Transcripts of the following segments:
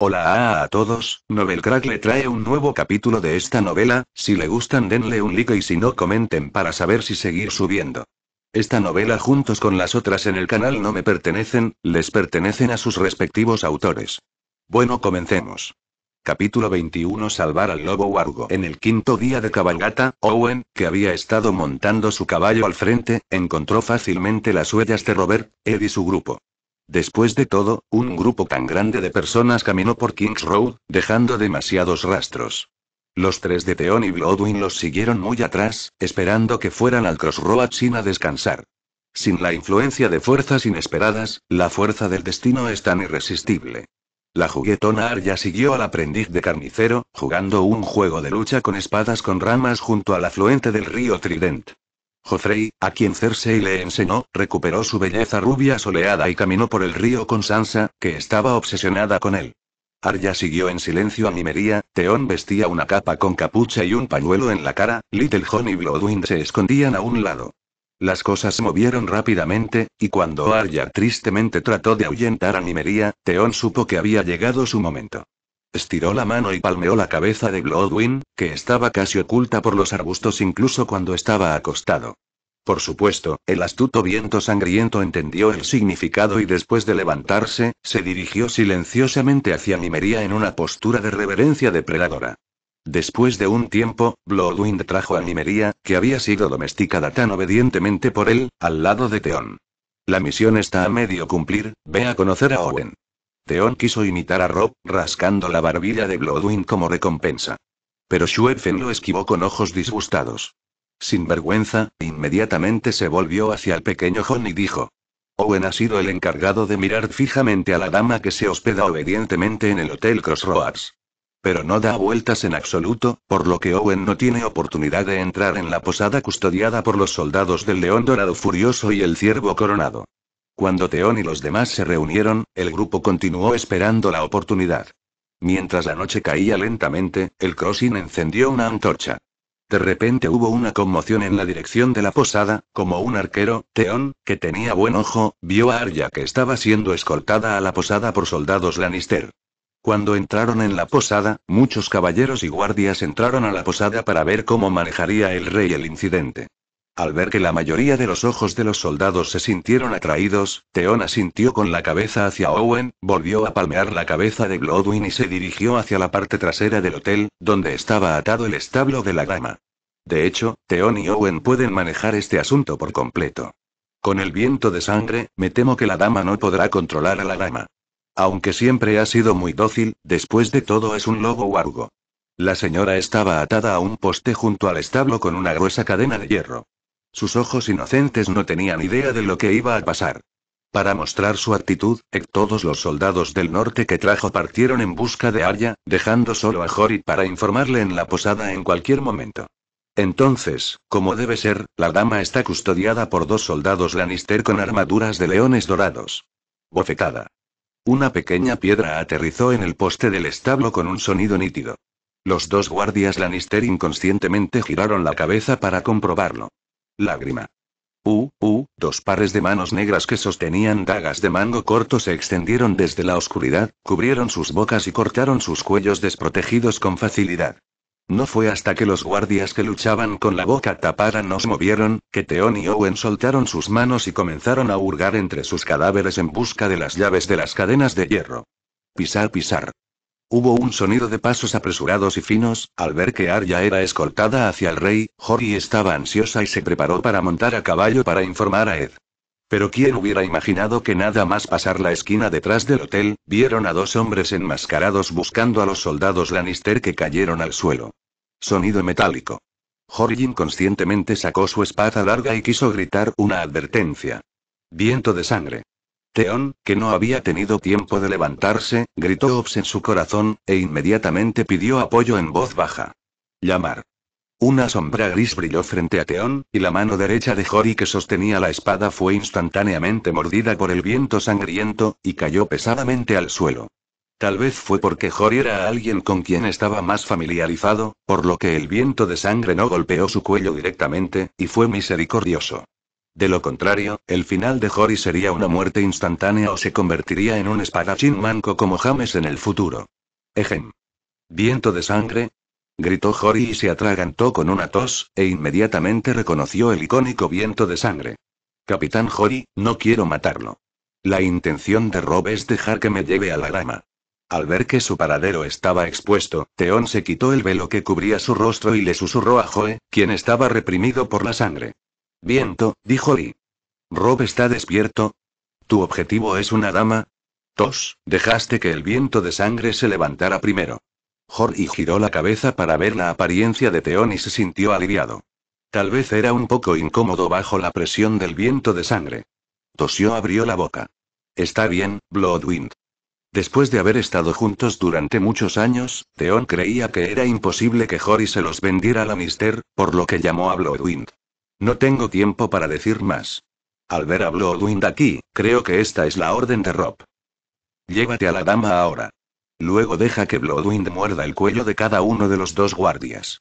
Hola a, todos, Novelcrack Crack le trae un nuevo capítulo de esta novela, si le gustan denle un like y si no comenten para saber si seguir subiendo. Esta novela juntos con las otras en el canal no me pertenecen, les pertenecen a sus respectivos autores. Bueno, comencemos. Capítulo 21 Salvar al lobo Wargo. En el quinto día de cabalgata, Owen, que había estado montando su caballo al frente, encontró fácilmente las huellas de Robert, Ed y su grupo. Después de todo, un grupo tan grande de personas caminó por King's Road, dejando demasiados rastros. Los tres de Theon y Bloodwin los siguieron muy atrás, esperando que fueran al Crossroad sin a descansar. Sin la influencia de fuerzas inesperadas, la fuerza del destino es tan irresistible. La juguetona Arya siguió al aprendiz de carnicero, jugando un juego de lucha con espadas con ramas junto al afluente del río Trident. Joffrey, a quien Cersei le enseñó, recuperó su belleza rubia soleada y caminó por el río con Sansa, que estaba obsesionada con él. Arya siguió en silencio a Nimería, Theon vestía una capa con capucha y un pañuelo en la cara, Little Littlejohn y Bloodwind se escondían a un lado. Las cosas se movieron rápidamente, y cuando Arya tristemente trató de ahuyentar a Nimería, Teón supo que había llegado su momento. Estiró la mano y palmeó la cabeza de bloodwin que estaba casi oculta por los arbustos incluso cuando estaba acostado. Por supuesto, el astuto viento sangriento entendió el significado y después de levantarse, se dirigió silenciosamente hacia Mimería en una postura de reverencia depredadora. Después de un tiempo, bloodwin trajo a Mimería, que había sido domesticada tan obedientemente por él, al lado de Teón. La misión está a medio cumplir, ve a conocer a Owen. Theon quiso imitar a Rob, rascando la barbilla de Bloodwin como recompensa. Pero Shuefen lo esquivó con ojos disgustados. Sin vergüenza, inmediatamente se volvió hacia el pequeño John y dijo. Owen ha sido el encargado de mirar fijamente a la dama que se hospeda obedientemente en el Hotel Crossroads. Pero no da vueltas en absoluto, por lo que Owen no tiene oportunidad de entrar en la posada custodiada por los soldados del León Dorado Furioso y el Ciervo Coronado. Cuando Teón y los demás se reunieron, el grupo continuó esperando la oportunidad. Mientras la noche caía lentamente, el crossing encendió una antorcha. De repente hubo una conmoción en la dirección de la posada, como un arquero, Teón, que tenía buen ojo, vio a Arya que estaba siendo escoltada a la posada por soldados Lannister. Cuando entraron en la posada, muchos caballeros y guardias entraron a la posada para ver cómo manejaría el rey el incidente. Al ver que la mayoría de los ojos de los soldados se sintieron atraídos, Teona sintió con la cabeza hacia Owen, volvió a palmear la cabeza de Glodwin y se dirigió hacia la parte trasera del hotel, donde estaba atado el establo de la dama. De hecho, Theon y Owen pueden manejar este asunto por completo. Con el viento de sangre, me temo que la dama no podrá controlar a la dama. Aunque siempre ha sido muy dócil, después de todo es un lobo huargo. La señora estaba atada a un poste junto al establo con una gruesa cadena de hierro. Sus ojos inocentes no tenían idea de lo que iba a pasar. Para mostrar su actitud, eh, todos los soldados del norte que trajo partieron en busca de Arya, dejando solo a Jory para informarle en la posada en cualquier momento. Entonces, como debe ser, la dama está custodiada por dos soldados Lannister con armaduras de leones dorados. Bofetada. Una pequeña piedra aterrizó en el poste del establo con un sonido nítido. Los dos guardias Lannister inconscientemente giraron la cabeza para comprobarlo. Lágrima. U, u. dos pares de manos negras que sostenían dagas de mango corto se extendieron desde la oscuridad, cubrieron sus bocas y cortaron sus cuellos desprotegidos con facilidad. No fue hasta que los guardias que luchaban con la boca tapada nos movieron, que Teón y Owen soltaron sus manos y comenzaron a hurgar entre sus cadáveres en busca de las llaves de las cadenas de hierro. Pisar, pisar. Hubo un sonido de pasos apresurados y finos, al ver que Arya era escoltada hacia el rey, Jory estaba ansiosa y se preparó para montar a caballo para informar a Ed. Pero quién hubiera imaginado que nada más pasar la esquina detrás del hotel, vieron a dos hombres enmascarados buscando a los soldados Lannister que cayeron al suelo. Sonido metálico. Jory inconscientemente sacó su espada larga y quiso gritar una advertencia. Viento de sangre. Teón, que no había tenido tiempo de levantarse, gritó Ops en su corazón, e inmediatamente pidió apoyo en voz baja. Llamar. Una sombra gris brilló frente a Teón, y la mano derecha de Jori que sostenía la espada fue instantáneamente mordida por el viento sangriento, y cayó pesadamente al suelo. Tal vez fue porque Jori era alguien con quien estaba más familiarizado, por lo que el viento de sangre no golpeó su cuello directamente, y fue misericordioso. De lo contrario, el final de Jory sería una muerte instantánea o se convertiría en un espadachín manco como James en el futuro. Ejem. Viento de sangre, gritó Jory y se atragantó con una tos, e inmediatamente reconoció el icónico viento de sangre. Capitán Jory, no quiero matarlo. La intención de Rob es dejar que me lleve a la grama. Al ver que su paradero estaba expuesto, Teón se quitó el velo que cubría su rostro y le susurró a Joe, quien estaba reprimido por la sangre. Viento, dijo Lee. Rob está despierto. Tu objetivo es una dama. Tos, dejaste que el viento de sangre se levantara primero. Jorge giró la cabeza para ver la apariencia de Teón y se sintió aliviado. Tal vez era un poco incómodo bajo la presión del viento de sangre. Tosió abrió la boca. Está bien, Bloodwind. Después de haber estado juntos durante muchos años, Teón creía que era imposible que Jory se los vendiera a Mister, por lo que llamó a Bloodwind. No tengo tiempo para decir más. Al ver a Bloodwind aquí, creo que esta es la orden de Rob. Llévate a la dama ahora. Luego deja que Bloodwind muerda el cuello de cada uno de los dos guardias.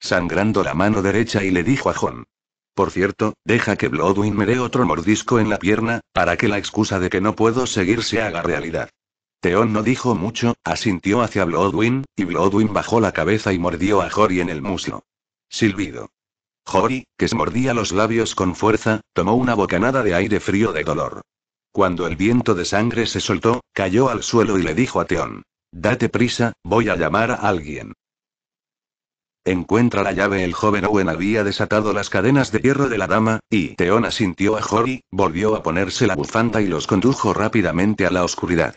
Sangrando la mano derecha y le dijo a John. Por cierto, deja que Bloodwind me dé otro mordisco en la pierna, para que la excusa de que no puedo seguir se haga realidad. Teón no dijo mucho, asintió hacia Bloodwin, y Bloodwin bajó la cabeza y mordió a Jory en el muslo. Silbido. Jori, que se mordía los labios con fuerza, tomó una bocanada de aire frío de dolor. Cuando el viento de sangre se soltó, cayó al suelo y le dijo a Teón. Date prisa, voy a llamar a alguien. Encuentra la llave. El joven Owen había desatado las cadenas de hierro de la dama, y Teón asintió a Jori, volvió a ponerse la bufanda y los condujo rápidamente a la oscuridad.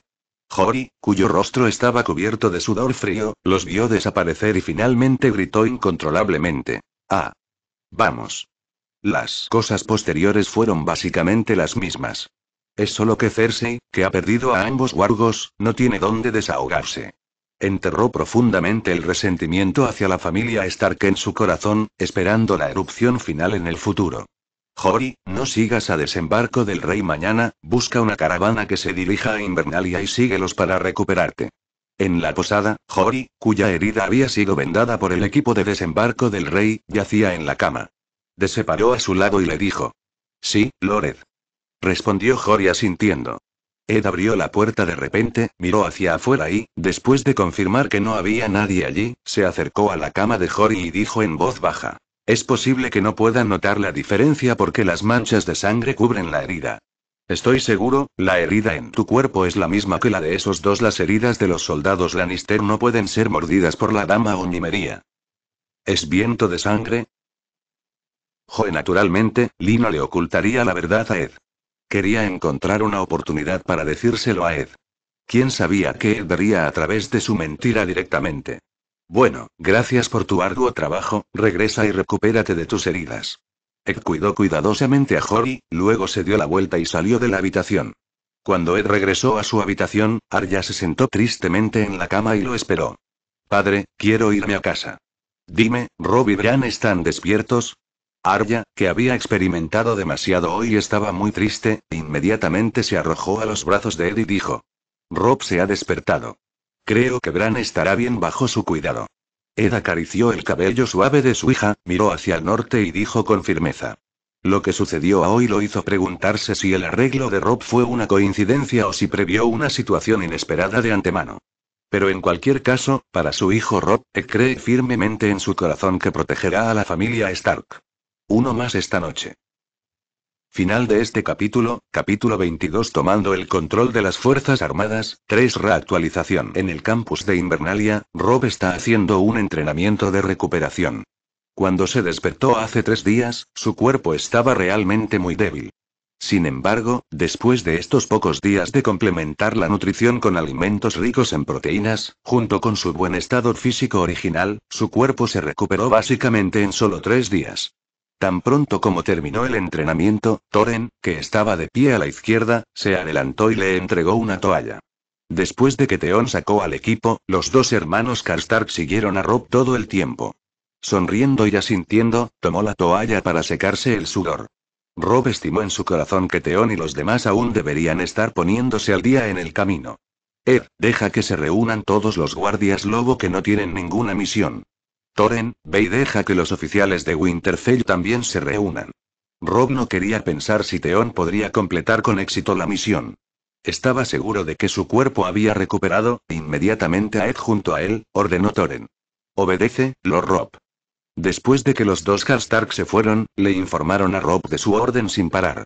Jori, cuyo rostro estaba cubierto de sudor frío, los vio desaparecer y finalmente gritó incontrolablemente. Ah, Vamos. Las cosas posteriores fueron básicamente las mismas. Es solo que Cersei, que ha perdido a ambos wargos, no tiene dónde desahogarse. Enterró profundamente el resentimiento hacia la familia Stark en su corazón, esperando la erupción final en el futuro. Jory, no sigas a desembarco del rey mañana, busca una caravana que se dirija a Invernalia y síguelos para recuperarte. En la posada, Jori, cuya herida había sido vendada por el equipo de desembarco del rey, yacía en la cama. Deseparó a su lado y le dijo. Sí, Lored. Respondió Jori asintiendo. Ed abrió la puerta de repente, miró hacia afuera y, después de confirmar que no había nadie allí, se acercó a la cama de Jori y dijo en voz baja. Es posible que no puedan notar la diferencia porque las manchas de sangre cubren la herida. Estoy seguro, la herida en tu cuerpo es la misma que la de esos dos. Las heridas de los soldados Lannister no pueden ser mordidas por la dama o Nimería. ¿Es viento de sangre? Joe, naturalmente, Lino le ocultaría la verdad a Ed. Quería encontrar una oportunidad para decírselo a Ed. ¿Quién sabía que Ed vería a través de su mentira directamente? Bueno, gracias por tu arduo trabajo, regresa y recupérate de tus heridas. Ed cuidó cuidadosamente a Jory, luego se dio la vuelta y salió de la habitación. Cuando Ed regresó a su habitación, Arya se sentó tristemente en la cama y lo esperó. Padre, quiero irme a casa. Dime, Rob y Bran están despiertos, Arya, que había experimentado demasiado hoy estaba muy triste, inmediatamente se arrojó a los brazos de Ed y dijo. Rob se ha despertado. Creo que Bran estará bien bajo su cuidado. Ed acarició el cabello suave de su hija, miró hacia el norte y dijo con firmeza. Lo que sucedió a hoy lo hizo preguntarse si el arreglo de Rob fue una coincidencia o si previó una situación inesperada de antemano. Pero en cualquier caso, para su hijo Rob, Ed cree firmemente en su corazón que protegerá a la familia Stark. Uno más esta noche. Final de este capítulo, capítulo 22 Tomando el control de las Fuerzas Armadas, 3 Reactualización En el campus de Invernalia, Rob está haciendo un entrenamiento de recuperación. Cuando se despertó hace tres días, su cuerpo estaba realmente muy débil. Sin embargo, después de estos pocos días de complementar la nutrición con alimentos ricos en proteínas, junto con su buen estado físico original, su cuerpo se recuperó básicamente en solo tres días. Tan pronto como terminó el entrenamiento, Toren, que estaba de pie a la izquierda, se adelantó y le entregó una toalla. Después de que Teon sacó al equipo, los dos hermanos Karstark siguieron a Rob todo el tiempo. Sonriendo y asintiendo, tomó la toalla para secarse el sudor. Rob estimó en su corazón que Teón y los demás aún deberían estar poniéndose al día en el camino. Ed, deja que se reúnan todos los guardias lobo que no tienen ninguna misión. Toren, ve y deja que los oficiales de Winterfell también se reúnan. Rob no quería pensar si Teón podría completar con éxito la misión. Estaba seguro de que su cuerpo había recuperado, inmediatamente a Ed junto a él, ordenó Toren. Obedece, Lord Rob. Después de que los dos Karstark se fueron, le informaron a Rob de su orden sin parar.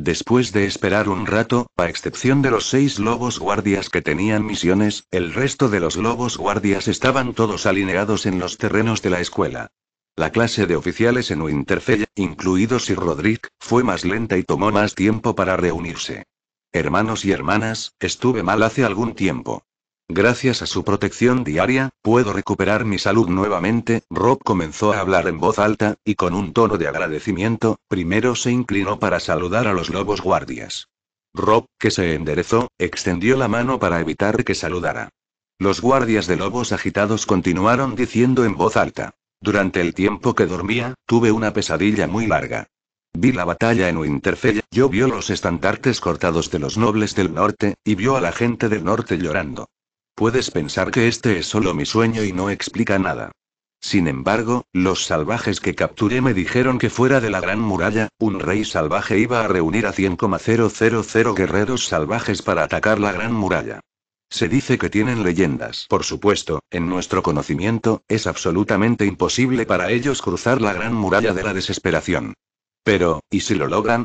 Después de esperar un rato, a excepción de los seis lobos guardias que tenían misiones, el resto de los lobos guardias estaban todos alineados en los terrenos de la escuela. La clase de oficiales en Winterfell, incluidos Sir Roderick, fue más lenta y tomó más tiempo para reunirse. Hermanos y hermanas, estuve mal hace algún tiempo. Gracias a su protección diaria, puedo recuperar mi salud nuevamente. Rob comenzó a hablar en voz alta, y con un tono de agradecimiento, primero se inclinó para saludar a los lobos guardias. Rob, que se enderezó, extendió la mano para evitar que saludara. Los guardias de lobos agitados continuaron diciendo en voz alta. Durante el tiempo que dormía, tuve una pesadilla muy larga. Vi la batalla en Winterfell, yo vio los estandartes cortados de los nobles del norte, y vio a la gente del norte llorando. Puedes pensar que este es solo mi sueño y no explica nada. Sin embargo, los salvajes que capturé me dijeron que fuera de la gran muralla, un rey salvaje iba a reunir a 100,000 guerreros salvajes para atacar la gran muralla. Se dice que tienen leyendas. Por supuesto, en nuestro conocimiento, es absolutamente imposible para ellos cruzar la gran muralla de la desesperación. Pero, ¿y si lo logran?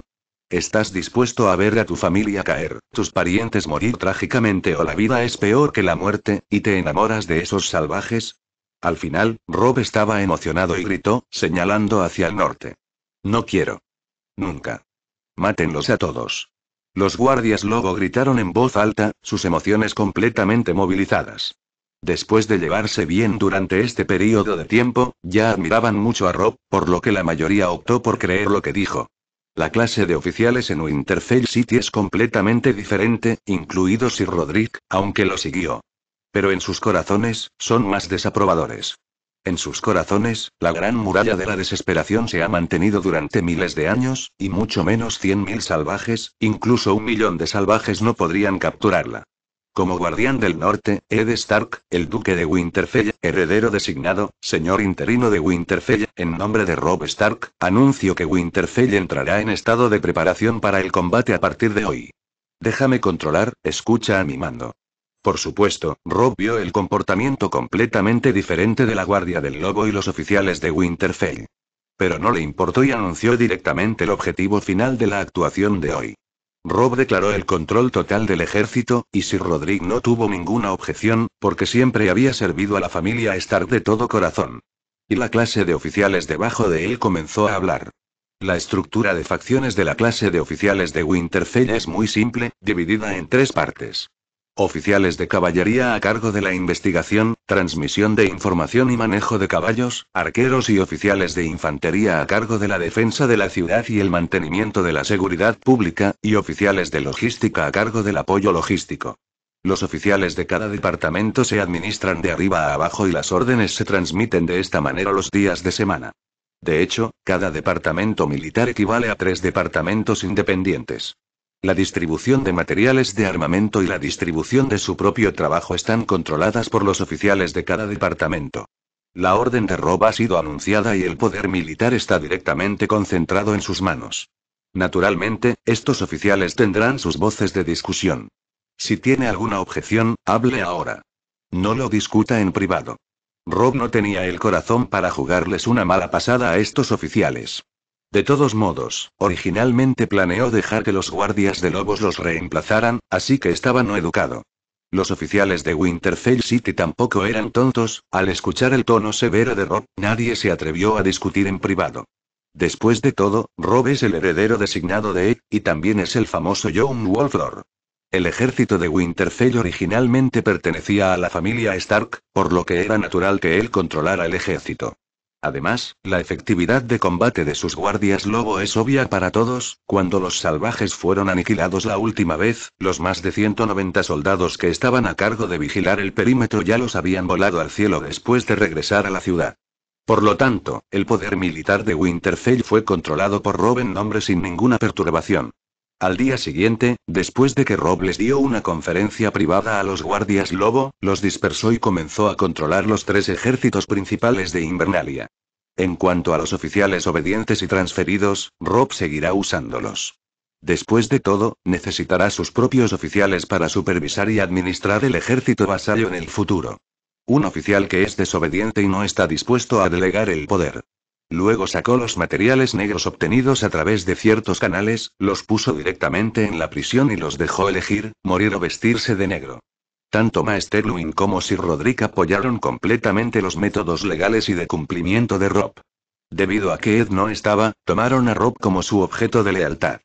Estás dispuesto a ver a tu familia caer, tus parientes morir trágicamente o la vida es peor que la muerte, y te enamoras de esos salvajes? Al final, Rob estaba emocionado y gritó, señalando hacia el norte. No quiero. Nunca. Mátenlos a todos. Los guardias luego gritaron en voz alta, sus emociones completamente movilizadas. Después de llevarse bien durante este periodo de tiempo, ya admiraban mucho a Rob, por lo que la mayoría optó por creer lo que dijo. La clase de oficiales en Winterfell City es completamente diferente, incluidos Sir Roderick, aunque lo siguió. Pero en sus corazones, son más desaprobadores. En sus corazones, la gran muralla de la desesperación se ha mantenido durante miles de años, y mucho menos 100.000 salvajes, incluso un millón de salvajes no podrían capturarla. Como guardián del norte, Ed Stark, el duque de Winterfell, heredero designado, señor interino de Winterfell, en nombre de Rob Stark, anuncio que Winterfell entrará en estado de preparación para el combate a partir de hoy. Déjame controlar, escucha a mi mando. Por supuesto, Rob vio el comportamiento completamente diferente de la Guardia del Lobo y los oficiales de Winterfell. Pero no le importó y anunció directamente el objetivo final de la actuación de hoy. Rob declaró el control total del ejército, y Sir Roderick no tuvo ninguna objeción, porque siempre había servido a la familia Stark de todo corazón. Y la clase de oficiales debajo de él comenzó a hablar. La estructura de facciones de la clase de oficiales de Winterfell es muy simple, dividida en tres partes. Oficiales de caballería a cargo de la investigación, transmisión de información y manejo de caballos, arqueros y oficiales de infantería a cargo de la defensa de la ciudad y el mantenimiento de la seguridad pública, y oficiales de logística a cargo del apoyo logístico. Los oficiales de cada departamento se administran de arriba a abajo y las órdenes se transmiten de esta manera los días de semana. De hecho, cada departamento militar equivale a tres departamentos independientes. La distribución de materiales de armamento y la distribución de su propio trabajo están controladas por los oficiales de cada departamento. La orden de Rob ha sido anunciada y el poder militar está directamente concentrado en sus manos. Naturalmente, estos oficiales tendrán sus voces de discusión. Si tiene alguna objeción, hable ahora. No lo discuta en privado. Rob no tenía el corazón para jugarles una mala pasada a estos oficiales. De todos modos, originalmente planeó dejar que los guardias de lobos los reemplazaran, así que estaba no educado. Los oficiales de Winterfell City tampoco eran tontos, al escuchar el tono severo de Rob, nadie se atrevió a discutir en privado. Después de todo, Rob es el heredero designado de él, y también es el famoso John Wolflor. El ejército de Winterfell originalmente pertenecía a la familia Stark, por lo que era natural que él controlara el ejército. Además, la efectividad de combate de sus guardias lobo es obvia para todos, cuando los salvajes fueron aniquilados la última vez, los más de 190 soldados que estaban a cargo de vigilar el perímetro ya los habían volado al cielo después de regresar a la ciudad. Por lo tanto, el poder militar de Winterfell fue controlado por Robin nombre sin ninguna perturbación. Al día siguiente, después de que Robles dio una conferencia privada a los guardias Lobo, los dispersó y comenzó a controlar los tres ejércitos principales de Invernalia. En cuanto a los oficiales obedientes y transferidos, Rob seguirá usándolos. Después de todo, necesitará sus propios oficiales para supervisar y administrar el ejército vasallo en el futuro. Un oficial que es desobediente y no está dispuesto a delegar el poder, Luego sacó los materiales negros obtenidos a través de ciertos canales, los puso directamente en la prisión y los dejó elegir, morir o vestirse de negro. Tanto Luin como Sir Roderick apoyaron completamente los métodos legales y de cumplimiento de Rob. Debido a que Ed no estaba, tomaron a Rob como su objeto de lealtad.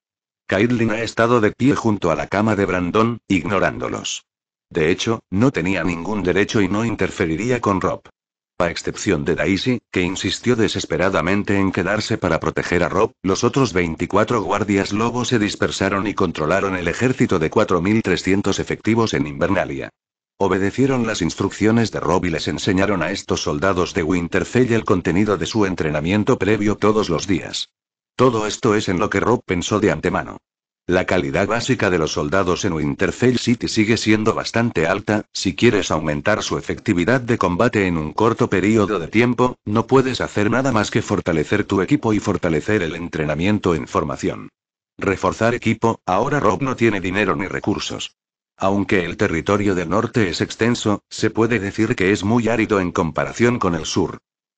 Caitlin ha estado de pie junto a la cama de Brandon, ignorándolos. De hecho, no tenía ningún derecho y no interferiría con Rob. A excepción de Daisy, que insistió desesperadamente en quedarse para proteger a Rob, los otros 24 guardias lobo se dispersaron y controlaron el ejército de 4.300 efectivos en Invernalia. Obedecieron las instrucciones de Rob y les enseñaron a estos soldados de Winterfell el contenido de su entrenamiento previo todos los días. Todo esto es en lo que Rob pensó de antemano. La calidad básica de los soldados en Winterfell City sigue siendo bastante alta, si quieres aumentar su efectividad de combate en un corto periodo de tiempo, no puedes hacer nada más que fortalecer tu equipo y fortalecer el entrenamiento en formación. Reforzar equipo, ahora Rob no tiene dinero ni recursos. Aunque el territorio del norte es extenso, se puede decir que es muy árido en comparación con el sur.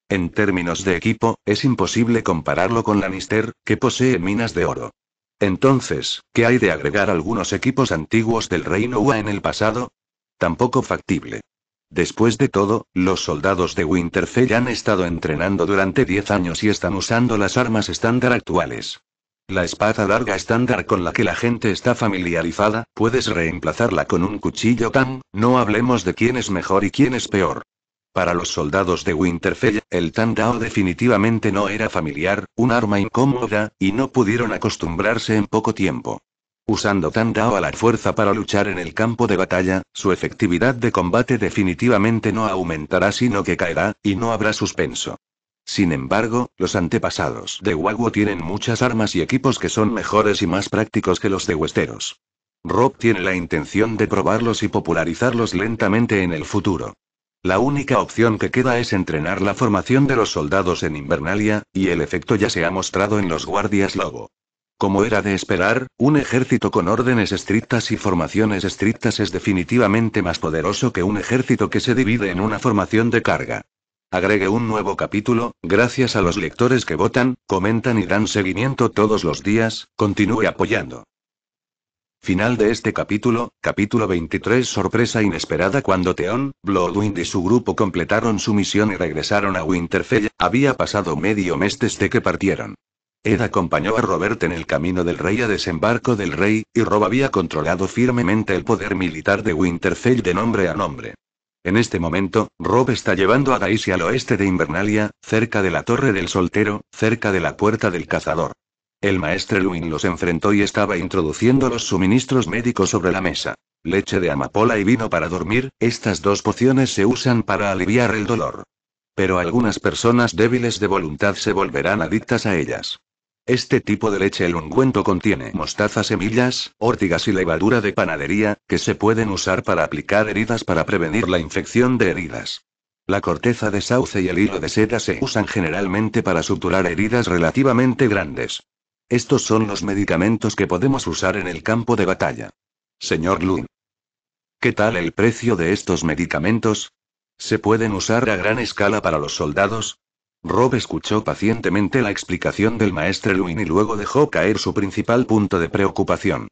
En términos de equipo, es imposible compararlo con Lannister, que posee minas de oro. Entonces, ¿qué hay de agregar algunos equipos antiguos del Reino UA en el pasado? Tampoco factible. Después de todo, los soldados de Winterfell han estado entrenando durante 10 años y están usando las armas estándar actuales. La espada larga estándar con la que la gente está familiarizada, puedes reemplazarla con un cuchillo tan, no hablemos de quién es mejor y quién es peor. Para los soldados de Winterfell, el Tandao definitivamente no era familiar, un arma incómoda, y no pudieron acostumbrarse en poco tiempo. Usando Tandao a la fuerza para luchar en el campo de batalla, su efectividad de combate definitivamente no aumentará sino que caerá, y no habrá suspenso. Sin embargo, los antepasados de Wago tienen muchas armas y equipos que son mejores y más prácticos que los de Westeros. Rob tiene la intención de probarlos y popularizarlos lentamente en el futuro. La única opción que queda es entrenar la formación de los soldados en Invernalia, y el efecto ya se ha mostrado en los guardias lobo. Como era de esperar, un ejército con órdenes estrictas y formaciones estrictas es definitivamente más poderoso que un ejército que se divide en una formación de carga. Agregue un nuevo capítulo, gracias a los lectores que votan, comentan y dan seguimiento todos los días, continúe apoyando. Final de este capítulo, capítulo 23 Sorpresa inesperada cuando Theon, Bloodwind y su grupo completaron su misión y regresaron a Winterfell, había pasado medio mes desde que partieron. Ed acompañó a Robert en el camino del rey a desembarco del rey, y Rob había controlado firmemente el poder militar de Winterfell de nombre a nombre. En este momento, Rob está llevando a Daisy al oeste de Invernalia, cerca de la Torre del Soltero, cerca de la Puerta del Cazador. El maestro Luin los enfrentó y estaba introduciendo los suministros médicos sobre la mesa. Leche de amapola y vino para dormir, estas dos pociones se usan para aliviar el dolor. Pero algunas personas débiles de voluntad se volverán adictas a ellas. Este tipo de leche el ungüento contiene mostaza, semillas, órtigas y levadura de panadería, que se pueden usar para aplicar heridas para prevenir la infección de heridas. La corteza de sauce y el hilo de seda se usan generalmente para suturar heridas relativamente grandes. Estos son los medicamentos que podemos usar en el campo de batalla. Señor Lun. ¿Qué tal el precio de estos medicamentos? ¿Se pueden usar a gran escala para los soldados? Rob escuchó pacientemente la explicación del maestro Luin y luego dejó caer su principal punto de preocupación.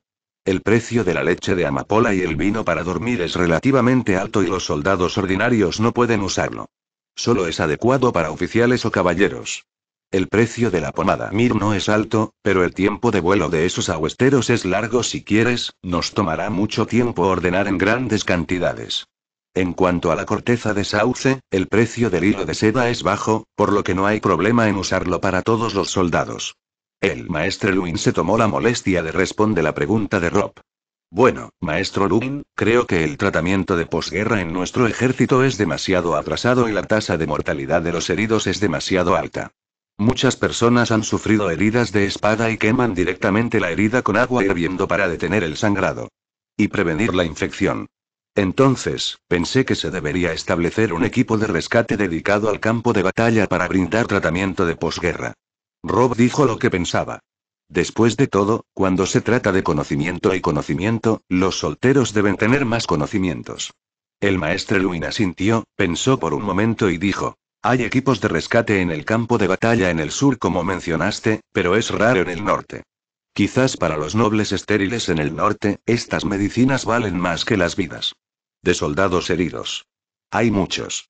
El precio de la leche de amapola y el vino para dormir es relativamente alto y los soldados ordinarios no pueden usarlo. Solo es adecuado para oficiales o caballeros. El precio de la pomada Mir no es alto, pero el tiempo de vuelo de esos aguesteros es largo si quieres, nos tomará mucho tiempo ordenar en grandes cantidades. En cuanto a la corteza de sauce, el precio del hilo de seda es bajo, por lo que no hay problema en usarlo para todos los soldados. El maestro Luin se tomó la molestia de responder la pregunta de Rob. Bueno, maestro Luin, creo que el tratamiento de posguerra en nuestro ejército es demasiado atrasado y la tasa de mortalidad de los heridos es demasiado alta. Muchas personas han sufrido heridas de espada y queman directamente la herida con agua hirviendo para detener el sangrado. Y prevenir la infección. Entonces, pensé que se debería establecer un equipo de rescate dedicado al campo de batalla para brindar tratamiento de posguerra. Rob dijo lo que pensaba. Después de todo, cuando se trata de conocimiento y conocimiento, los solteros deben tener más conocimientos. El maestro Luin asintió, pensó por un momento y dijo, hay equipos de rescate en el campo de batalla en el sur como mencionaste, pero es raro en el norte. Quizás para los nobles estériles en el norte, estas medicinas valen más que las vidas. De soldados heridos. Hay muchos.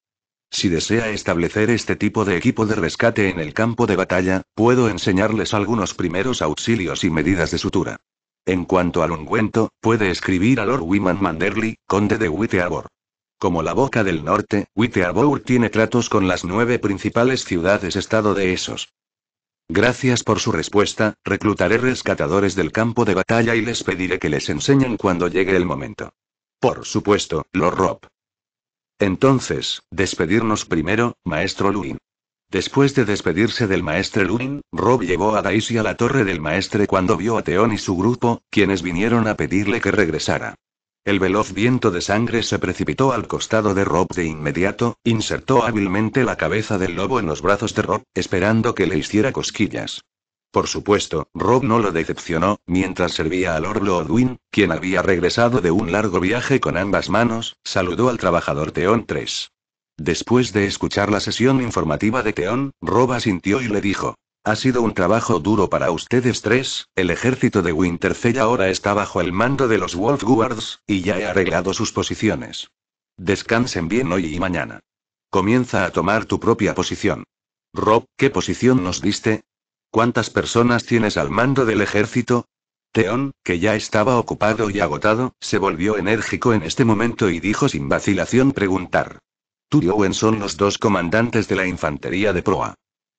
Si desea establecer este tipo de equipo de rescate en el campo de batalla, puedo enseñarles algunos primeros auxilios y medidas de sutura. En cuanto al ungüento, puede escribir a Lord Wiman Manderly, conde de Witteabor. Como la boca del norte, Witeabour tiene tratos con las nueve principales ciudades-estado de esos. Gracias por su respuesta, reclutaré rescatadores del campo de batalla y les pediré que les enseñen cuando llegue el momento. Por supuesto, Lord Rob. Entonces, despedirnos primero, maestro Luin. Después de despedirse del Maestro Luin, Rob llevó a Daisy a la torre del maestre cuando vio a Teón y su grupo, quienes vinieron a pedirle que regresara. El veloz viento de sangre se precipitó al costado de Rob de inmediato, insertó hábilmente la cabeza del lobo en los brazos de Rob, esperando que le hiciera cosquillas. Por supuesto, Rob no lo decepcionó, mientras servía al Lord Odwin, quien había regresado de un largo viaje con ambas manos, saludó al trabajador Teón 3. Después de escuchar la sesión informativa de Teón, Rob asintió y le dijo, ha sido un trabajo duro para ustedes tres, el ejército de Winterfell ahora está bajo el mando de los Wolf Guards, y ya he arreglado sus posiciones. Descansen bien hoy y mañana. Comienza a tomar tu propia posición. Rob, ¿qué posición nos diste? ¿Cuántas personas tienes al mando del ejército? Theon, que ya estaba ocupado y agotado, se volvió enérgico en este momento y dijo sin vacilación preguntar. Tú y Owen son los dos comandantes de la infantería de proa.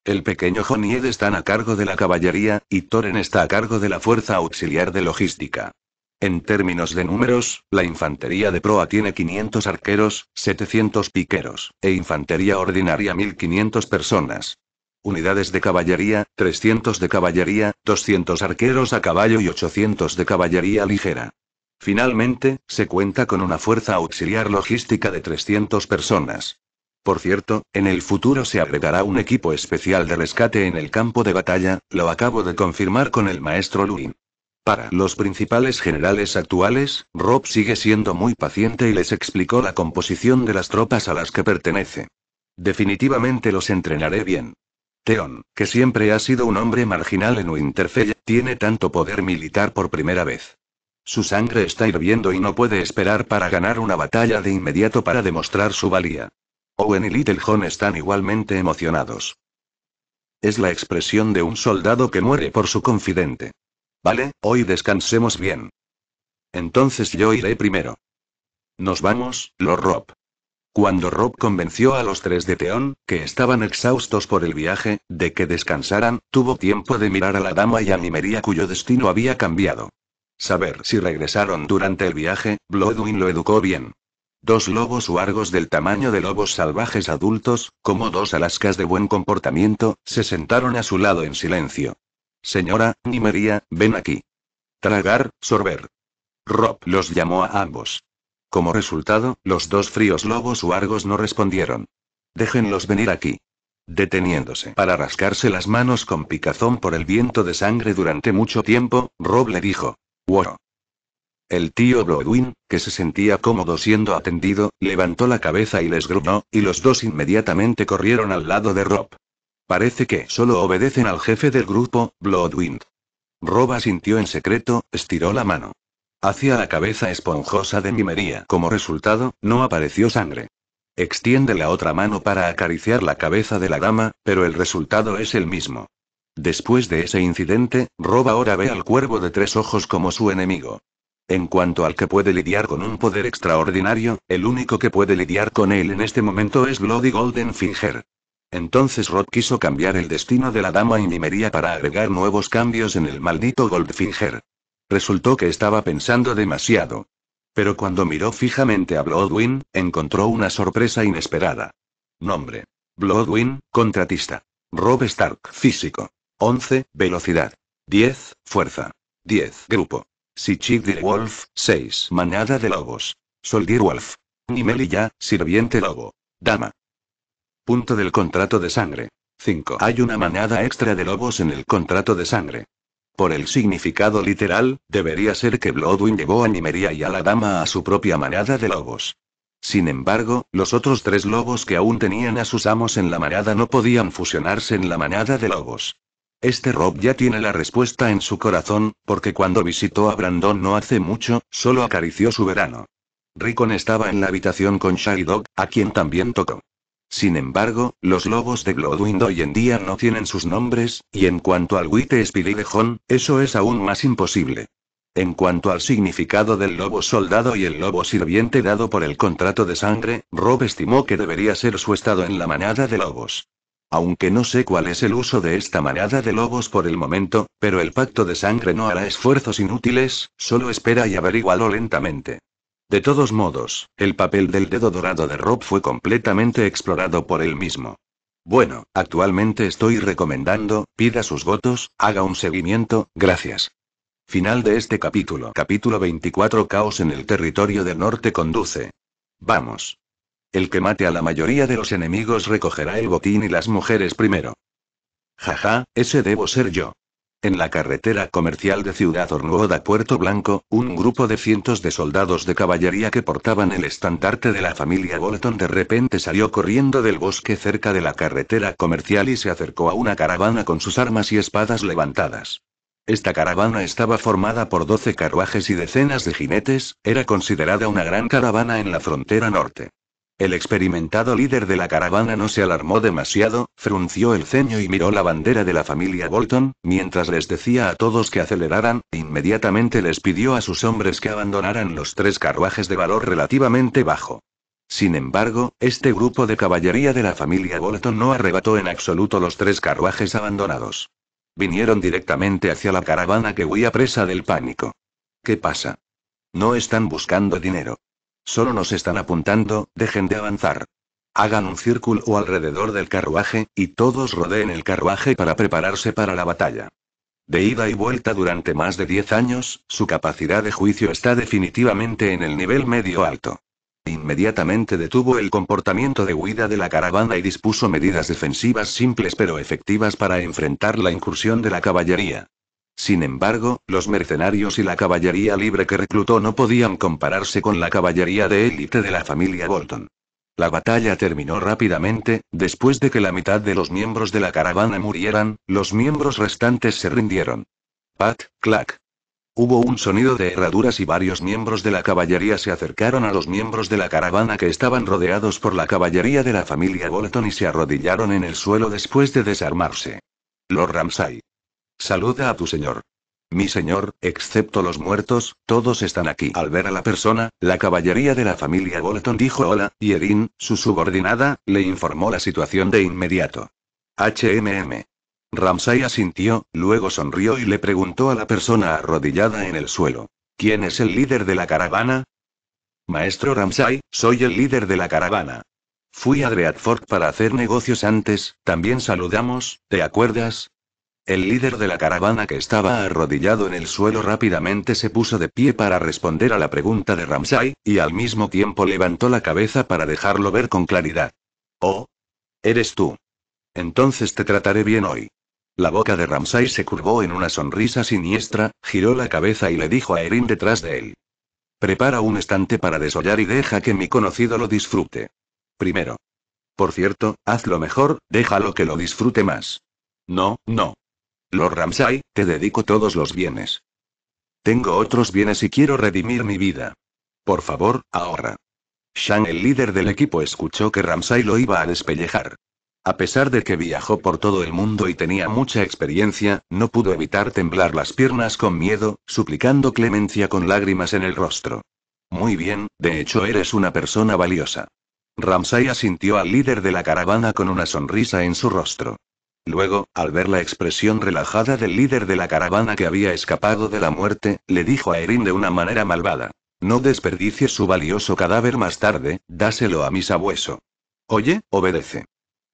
El pequeño Jonied está a cargo de la caballería, y Toren está a cargo de la fuerza auxiliar de logística. En términos de números, la infantería de proa tiene 500 arqueros, 700 piqueros, e infantería ordinaria 1500 personas. Unidades de caballería, 300 de caballería, 200 arqueros a caballo y 800 de caballería ligera. Finalmente, se cuenta con una fuerza auxiliar logística de 300 personas. Por cierto, en el futuro se agregará un equipo especial de rescate en el campo de batalla, lo acabo de confirmar con el maestro Luin. Para los principales generales actuales, Rob sigue siendo muy paciente y les explicó la composición de las tropas a las que pertenece. Definitivamente los entrenaré bien. Theon, que siempre ha sido un hombre marginal en Winterfell, tiene tanto poder militar por primera vez. Su sangre está hirviendo y no puede esperar para ganar una batalla de inmediato para demostrar su valía. Owen y Little están igualmente emocionados. Es la expresión de un soldado que muere por su confidente. Vale, hoy descansemos bien. Entonces yo iré primero. Nos vamos, Lord Rob. Cuando Rob convenció a los tres de Teón, que estaban exhaustos por el viaje, de que descansaran, tuvo tiempo de mirar a la dama y a cuyo destino había cambiado. Saber si regresaron durante el viaje, Bloodwin lo educó bien. Dos lobos uargos del tamaño de lobos salvajes adultos, como dos alascas de buen comportamiento, se sentaron a su lado en silencio. Señora, ni María, ven aquí. Tragar, sorber. Rob los llamó a ambos. Como resultado, los dos fríos lobos uargos no respondieron. Déjenlos venir aquí. Deteniéndose para rascarse las manos con picazón por el viento de sangre durante mucho tiempo, Rob le dijo. Wow. El tío Bloodwind, que se sentía cómodo siendo atendido, levantó la cabeza y les gruñó, y los dos inmediatamente corrieron al lado de Rob. Parece que solo obedecen al jefe del grupo, Bloodwind. Roba sintió en secreto, estiró la mano. Hacia la cabeza esponjosa de Mimería. Como resultado, no apareció sangre. Extiende la otra mano para acariciar la cabeza de la dama, pero el resultado es el mismo. Después de ese incidente, Rob ahora ve al cuervo de tres ojos como su enemigo. En cuanto al que puede lidiar con un poder extraordinario, el único que puede lidiar con él en este momento es Bloody Goldenfinger. Entonces Rod quiso cambiar el destino de la dama y para agregar nuevos cambios en el maldito Goldfinger. Resultó que estaba pensando demasiado. Pero cuando miró fijamente a Bloodwin, encontró una sorpresa inesperada. Nombre. Bloodwin, contratista. Rob Stark, físico. 11, velocidad. 10, fuerza. 10, grupo. Si Wolf, 6. Manada de lobos. Soldier Wolf. ya, sirviente lobo. Dama. Punto del contrato de sangre. 5. Hay una manada extra de lobos en el contrato de sangre. Por el significado literal, debería ser que Bloodwin llevó a Nimeria y a la dama a su propia manada de lobos. Sin embargo, los otros tres lobos que aún tenían a sus amos en la manada no podían fusionarse en la manada de lobos. Este Rob ya tiene la respuesta en su corazón, porque cuando visitó a Brandon no hace mucho, solo acarició su verano. Rickon estaba en la habitación con Shy Dog, a quien también tocó. Sin embargo, los lobos de Glowwind hoy en día no tienen sus nombres, y en cuanto al Witte Jon, eso es aún más imposible. En cuanto al significado del lobo soldado y el lobo sirviente dado por el contrato de sangre, Rob estimó que debería ser su estado en la manada de lobos. Aunque no sé cuál es el uso de esta manada de lobos por el momento, pero el pacto de sangre no hará esfuerzos inútiles, solo espera y averígualo lentamente. De todos modos, el papel del dedo dorado de Rob fue completamente explorado por él mismo. Bueno, actualmente estoy recomendando, pida sus votos, haga un seguimiento, gracias. Final de este capítulo. Capítulo 24 Caos en el territorio del norte conduce. Vamos. El que mate a la mayoría de los enemigos recogerá el botín y las mujeres primero. Jaja, ese debo ser yo. En la carretera comercial de Ciudad Ornuoda Puerto Blanco, un grupo de cientos de soldados de caballería que portaban el estandarte de la familia Bolton de repente salió corriendo del bosque cerca de la carretera comercial y se acercó a una caravana con sus armas y espadas levantadas. Esta caravana estaba formada por 12 carruajes y decenas de jinetes, era considerada una gran caravana en la frontera norte. El experimentado líder de la caravana no se alarmó demasiado, frunció el ceño y miró la bandera de la familia Bolton, mientras les decía a todos que aceleraran, inmediatamente les pidió a sus hombres que abandonaran los tres carruajes de valor relativamente bajo. Sin embargo, este grupo de caballería de la familia Bolton no arrebató en absoluto los tres carruajes abandonados. Vinieron directamente hacia la caravana que huía presa del pánico. ¿Qué pasa? No están buscando dinero. Solo nos están apuntando, dejen de avanzar. Hagan un círculo alrededor del carruaje, y todos rodeen el carruaje para prepararse para la batalla. De ida y vuelta durante más de 10 años, su capacidad de juicio está definitivamente en el nivel medio alto. Inmediatamente detuvo el comportamiento de huida de la caravana y dispuso medidas defensivas simples pero efectivas para enfrentar la incursión de la caballería. Sin embargo, los mercenarios y la caballería libre que reclutó no podían compararse con la caballería de élite de la familia Bolton. La batalla terminó rápidamente, después de que la mitad de los miembros de la caravana murieran, los miembros restantes se rindieron. Pat, Clack. Hubo un sonido de herraduras y varios miembros de la caballería se acercaron a los miembros de la caravana que estaban rodeados por la caballería de la familia Bolton y se arrodillaron en el suelo después de desarmarse. Los Ramsay. Saluda a tu señor. Mi señor, excepto los muertos, todos están aquí. Al ver a la persona, la caballería de la familia Bolton dijo hola, y Erin, su subordinada, le informó la situación de inmediato. HMM. Ramsay asintió, luego sonrió y le preguntó a la persona arrodillada en el suelo. ¿Quién es el líder de la caravana? Maestro Ramsay, soy el líder de la caravana. Fui a Dreadfort para hacer negocios antes, también saludamos, ¿te acuerdas? El líder de la caravana que estaba arrodillado en el suelo rápidamente se puso de pie para responder a la pregunta de Ramsay, y al mismo tiempo levantó la cabeza para dejarlo ver con claridad. Oh. Eres tú. Entonces te trataré bien hoy. La boca de Ramsay se curvó en una sonrisa siniestra, giró la cabeza y le dijo a Erin detrás de él. Prepara un estante para desollar y deja que mi conocido lo disfrute. Primero. Por cierto, hazlo mejor, déjalo que lo disfrute más. No, no. Lord Ramsay, te dedico todos los bienes. Tengo otros bienes y quiero redimir mi vida. Por favor, ahorra. Shang, el líder del equipo, escuchó que Ramsay lo iba a despellejar. A pesar de que viajó por todo el mundo y tenía mucha experiencia, no pudo evitar temblar las piernas con miedo, suplicando clemencia con lágrimas en el rostro. Muy bien, de hecho eres una persona valiosa. Ramsay asintió al líder de la caravana con una sonrisa en su rostro. Luego, al ver la expresión relajada del líder de la caravana que había escapado de la muerte, le dijo a Erin de una manera malvada. No desperdicie su valioso cadáver más tarde, dáselo a mi sabueso. Oye, obedece.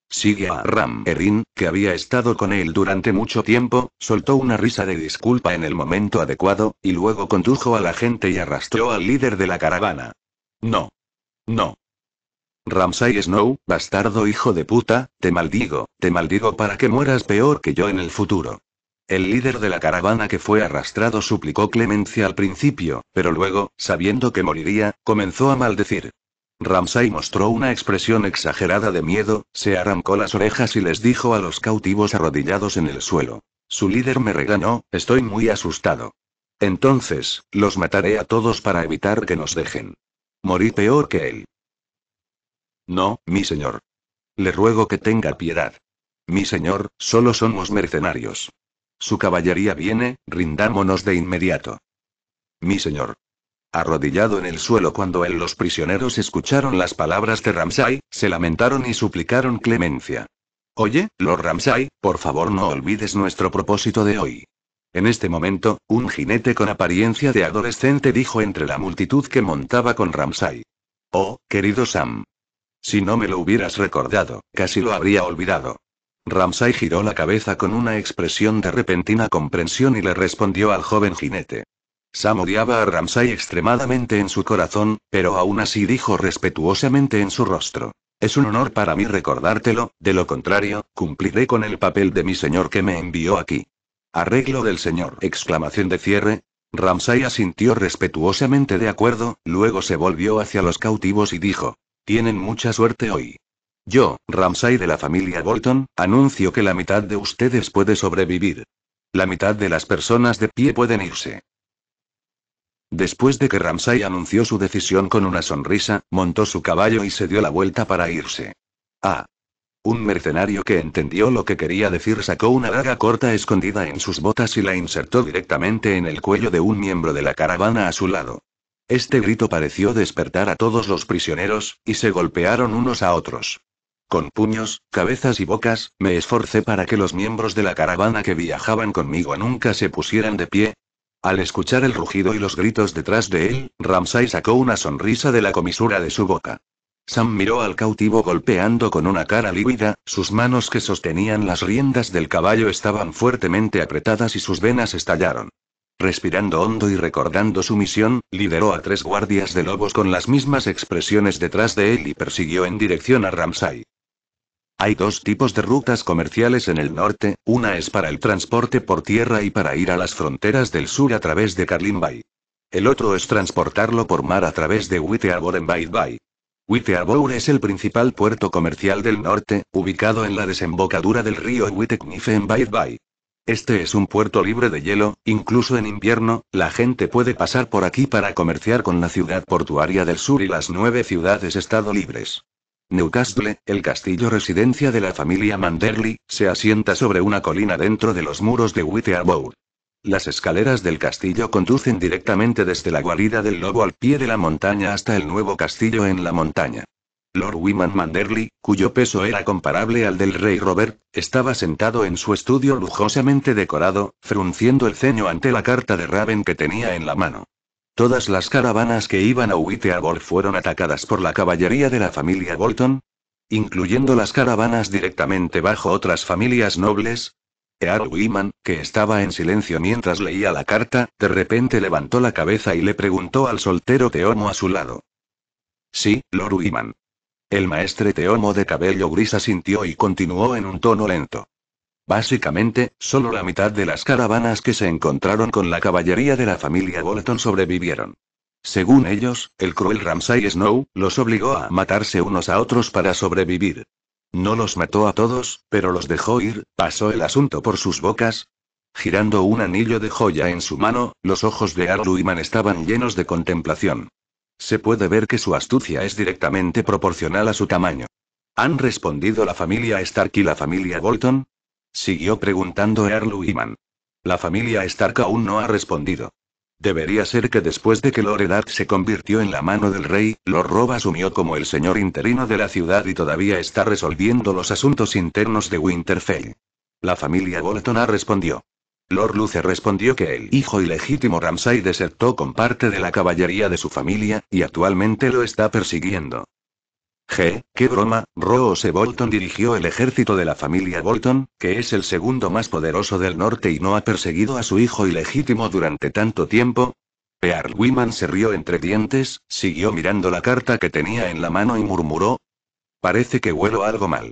Sigue a Ram. Erin, que había estado con él durante mucho tiempo, soltó una risa de disculpa en el momento adecuado, y luego condujo a la gente y arrastró al líder de la caravana. No. No. Ramsay Snow, bastardo hijo de puta, te maldigo, te maldigo para que mueras peor que yo en el futuro. El líder de la caravana que fue arrastrado suplicó clemencia al principio, pero luego, sabiendo que moriría, comenzó a maldecir. Ramsay mostró una expresión exagerada de miedo, se arrancó las orejas y les dijo a los cautivos arrodillados en el suelo. Su líder me regañó, estoy muy asustado. Entonces, los mataré a todos para evitar que nos dejen. Morí peor que él. No, mi señor. Le ruego que tenga piedad. Mi señor, solo somos mercenarios. Su caballería viene, rindámonos de inmediato. Mi señor. Arrodillado en el suelo cuando él los prisioneros escucharon las palabras de Ramsay, se lamentaron y suplicaron clemencia. Oye, Lord Ramsay, por favor no olvides nuestro propósito de hoy. En este momento, un jinete con apariencia de adolescente dijo entre la multitud que montaba con Ramsay. Oh, querido Sam. Si no me lo hubieras recordado, casi lo habría olvidado. Ramsay giró la cabeza con una expresión de repentina comprensión y le respondió al joven jinete. Sam odiaba a Ramsay extremadamente en su corazón, pero aún así dijo respetuosamente en su rostro. Es un honor para mí recordártelo, de lo contrario, cumpliré con el papel de mi señor que me envió aquí. Arreglo del señor. Exclamación de cierre. Ramsay asintió respetuosamente de acuerdo, luego se volvió hacia los cautivos y dijo, tienen mucha suerte hoy. Yo, Ramsay de la familia Bolton, anuncio que la mitad de ustedes puede sobrevivir. La mitad de las personas de pie pueden irse. Después de que Ramsay anunció su decisión con una sonrisa, montó su caballo y se dio la vuelta para irse. Ah. Un mercenario que entendió lo que quería decir sacó una daga corta escondida en sus botas y la insertó directamente en el cuello de un miembro de la caravana a su lado. Este grito pareció despertar a todos los prisioneros, y se golpearon unos a otros. Con puños, cabezas y bocas, me esforcé para que los miembros de la caravana que viajaban conmigo nunca se pusieran de pie. Al escuchar el rugido y los gritos detrás de él, Ramsay sacó una sonrisa de la comisura de su boca. Sam miró al cautivo golpeando con una cara lívida, sus manos que sostenían las riendas del caballo estaban fuertemente apretadas y sus venas estallaron. Respirando hondo y recordando su misión, lideró a tres guardias de lobos con las mismas expresiones detrás de él y persiguió en dirección a Ramsay. Hay dos tipos de rutas comerciales en el norte, una es para el transporte por tierra y para ir a las fronteras del sur a través de Carlin Bay. El otro es transportarlo por mar a través de Witteabor en Baidbai. Bay. es el principal puerto comercial del norte, ubicado en la desembocadura del río Witeknife en Baidbai. Bay. Este es un puerto libre de hielo, incluso en invierno, la gente puede pasar por aquí para comerciar con la ciudad portuaria del sur y las nueve ciudades-estado libres. Newcastle, el castillo residencia de la familia Manderley, se asienta sobre una colina dentro de los muros de Witherbowl. Las escaleras del castillo conducen directamente desde la guarida del lobo al pie de la montaña hasta el nuevo castillo en la montaña. Lord Wyman Manderly, cuyo peso era comparable al del rey Robert, estaba sentado en su estudio lujosamente decorado, frunciendo el ceño ante la carta de Raven que tenía en la mano. Todas las caravanas que iban a Whiteable fueron atacadas por la caballería de la familia Bolton, incluyendo las caravanas directamente bajo otras familias nobles. Earl Wyman, que estaba en silencio mientras leía la carta, de repente levantó la cabeza y le preguntó al soltero Teomo a su lado. Sí, Lord Wyman. El maestre Teomo de cabello gris asintió y continuó en un tono lento. Básicamente, solo la mitad de las caravanas que se encontraron con la caballería de la familia Bolton sobrevivieron. Según ellos, el cruel Ramsay Snow los obligó a matarse unos a otros para sobrevivir. No los mató a todos, pero los dejó ir, pasó el asunto por sus bocas. Girando un anillo de joya en su mano, los ojos de Arluiman estaban llenos de contemplación. Se puede ver que su astucia es directamente proporcional a su tamaño. ¿Han respondido la familia Stark y la familia Bolton? Siguió preguntando Earl Wiman. La familia Stark aún no ha respondido. Debería ser que después de que Loredad se convirtió en la mano del rey, Lord asumió como el señor interino de la ciudad y todavía está resolviendo los asuntos internos de Winterfell. La familia Bolton ha respondido. Lord Luce respondió que el hijo ilegítimo Ramsay desertó con parte de la caballería de su familia, y actualmente lo está persiguiendo. G. ¿Qué broma? Roose Bolton dirigió el ejército de la familia Bolton, que es el segundo más poderoso del norte y no ha perseguido a su hijo ilegítimo durante tanto tiempo. Pearl Wiman se rió entre dientes, siguió mirando la carta que tenía en la mano y murmuró. Parece que huelo algo mal.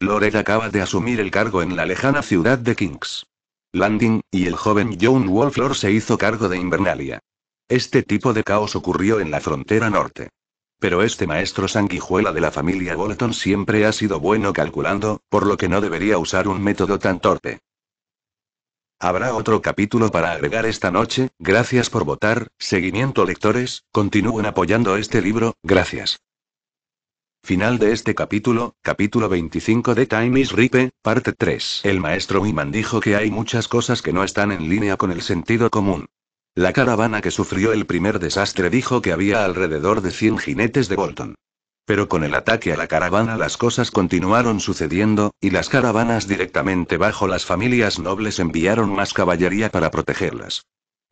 Lored acaba de asumir el cargo en la lejana ciudad de Kings. Landing, y el joven John Wolflor se hizo cargo de Invernalia. Este tipo de caos ocurrió en la frontera norte. Pero este maestro sanguijuela de la familia Bolton siempre ha sido bueno calculando, por lo que no debería usar un método tan torpe. Habrá otro capítulo para agregar esta noche, gracias por votar, seguimiento lectores, continúen apoyando este libro, gracias. Final de este capítulo, capítulo 25 de Time is Ripe, parte 3. El maestro Wiman dijo que hay muchas cosas que no están en línea con el sentido común. La caravana que sufrió el primer desastre dijo que había alrededor de 100 jinetes de Bolton. Pero con el ataque a la caravana las cosas continuaron sucediendo, y las caravanas directamente bajo las familias nobles enviaron más caballería para protegerlas.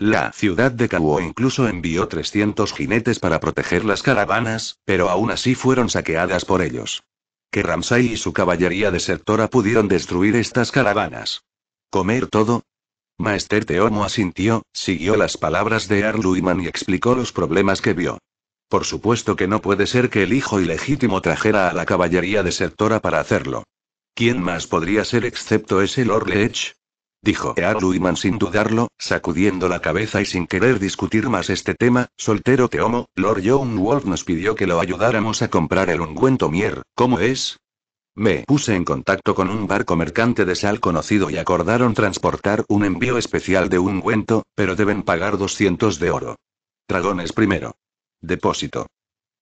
La ciudad de Kawo incluso envió 300 jinetes para proteger las caravanas, pero aún así fueron saqueadas por ellos. Que Ramsay y su caballería desertora pudieron destruir estas caravanas. ¿Comer todo? Maester Teomo asintió, siguió las palabras de Arluiman y explicó los problemas que vio. Por supuesto que no puede ser que el hijo ilegítimo trajera a la caballería desertora para hacerlo. ¿Quién más podría ser excepto ese Lord Leech? dijo Ea sin dudarlo, sacudiendo la cabeza y sin querer discutir más este tema, soltero Teomo, Lord John Wolf nos pidió que lo ayudáramos a comprar el ungüento Mier, ¿cómo es? Me puse en contacto con un barco mercante de sal conocido y acordaron transportar un envío especial de ungüento, pero deben pagar 200 de oro. Dragones primero. Depósito.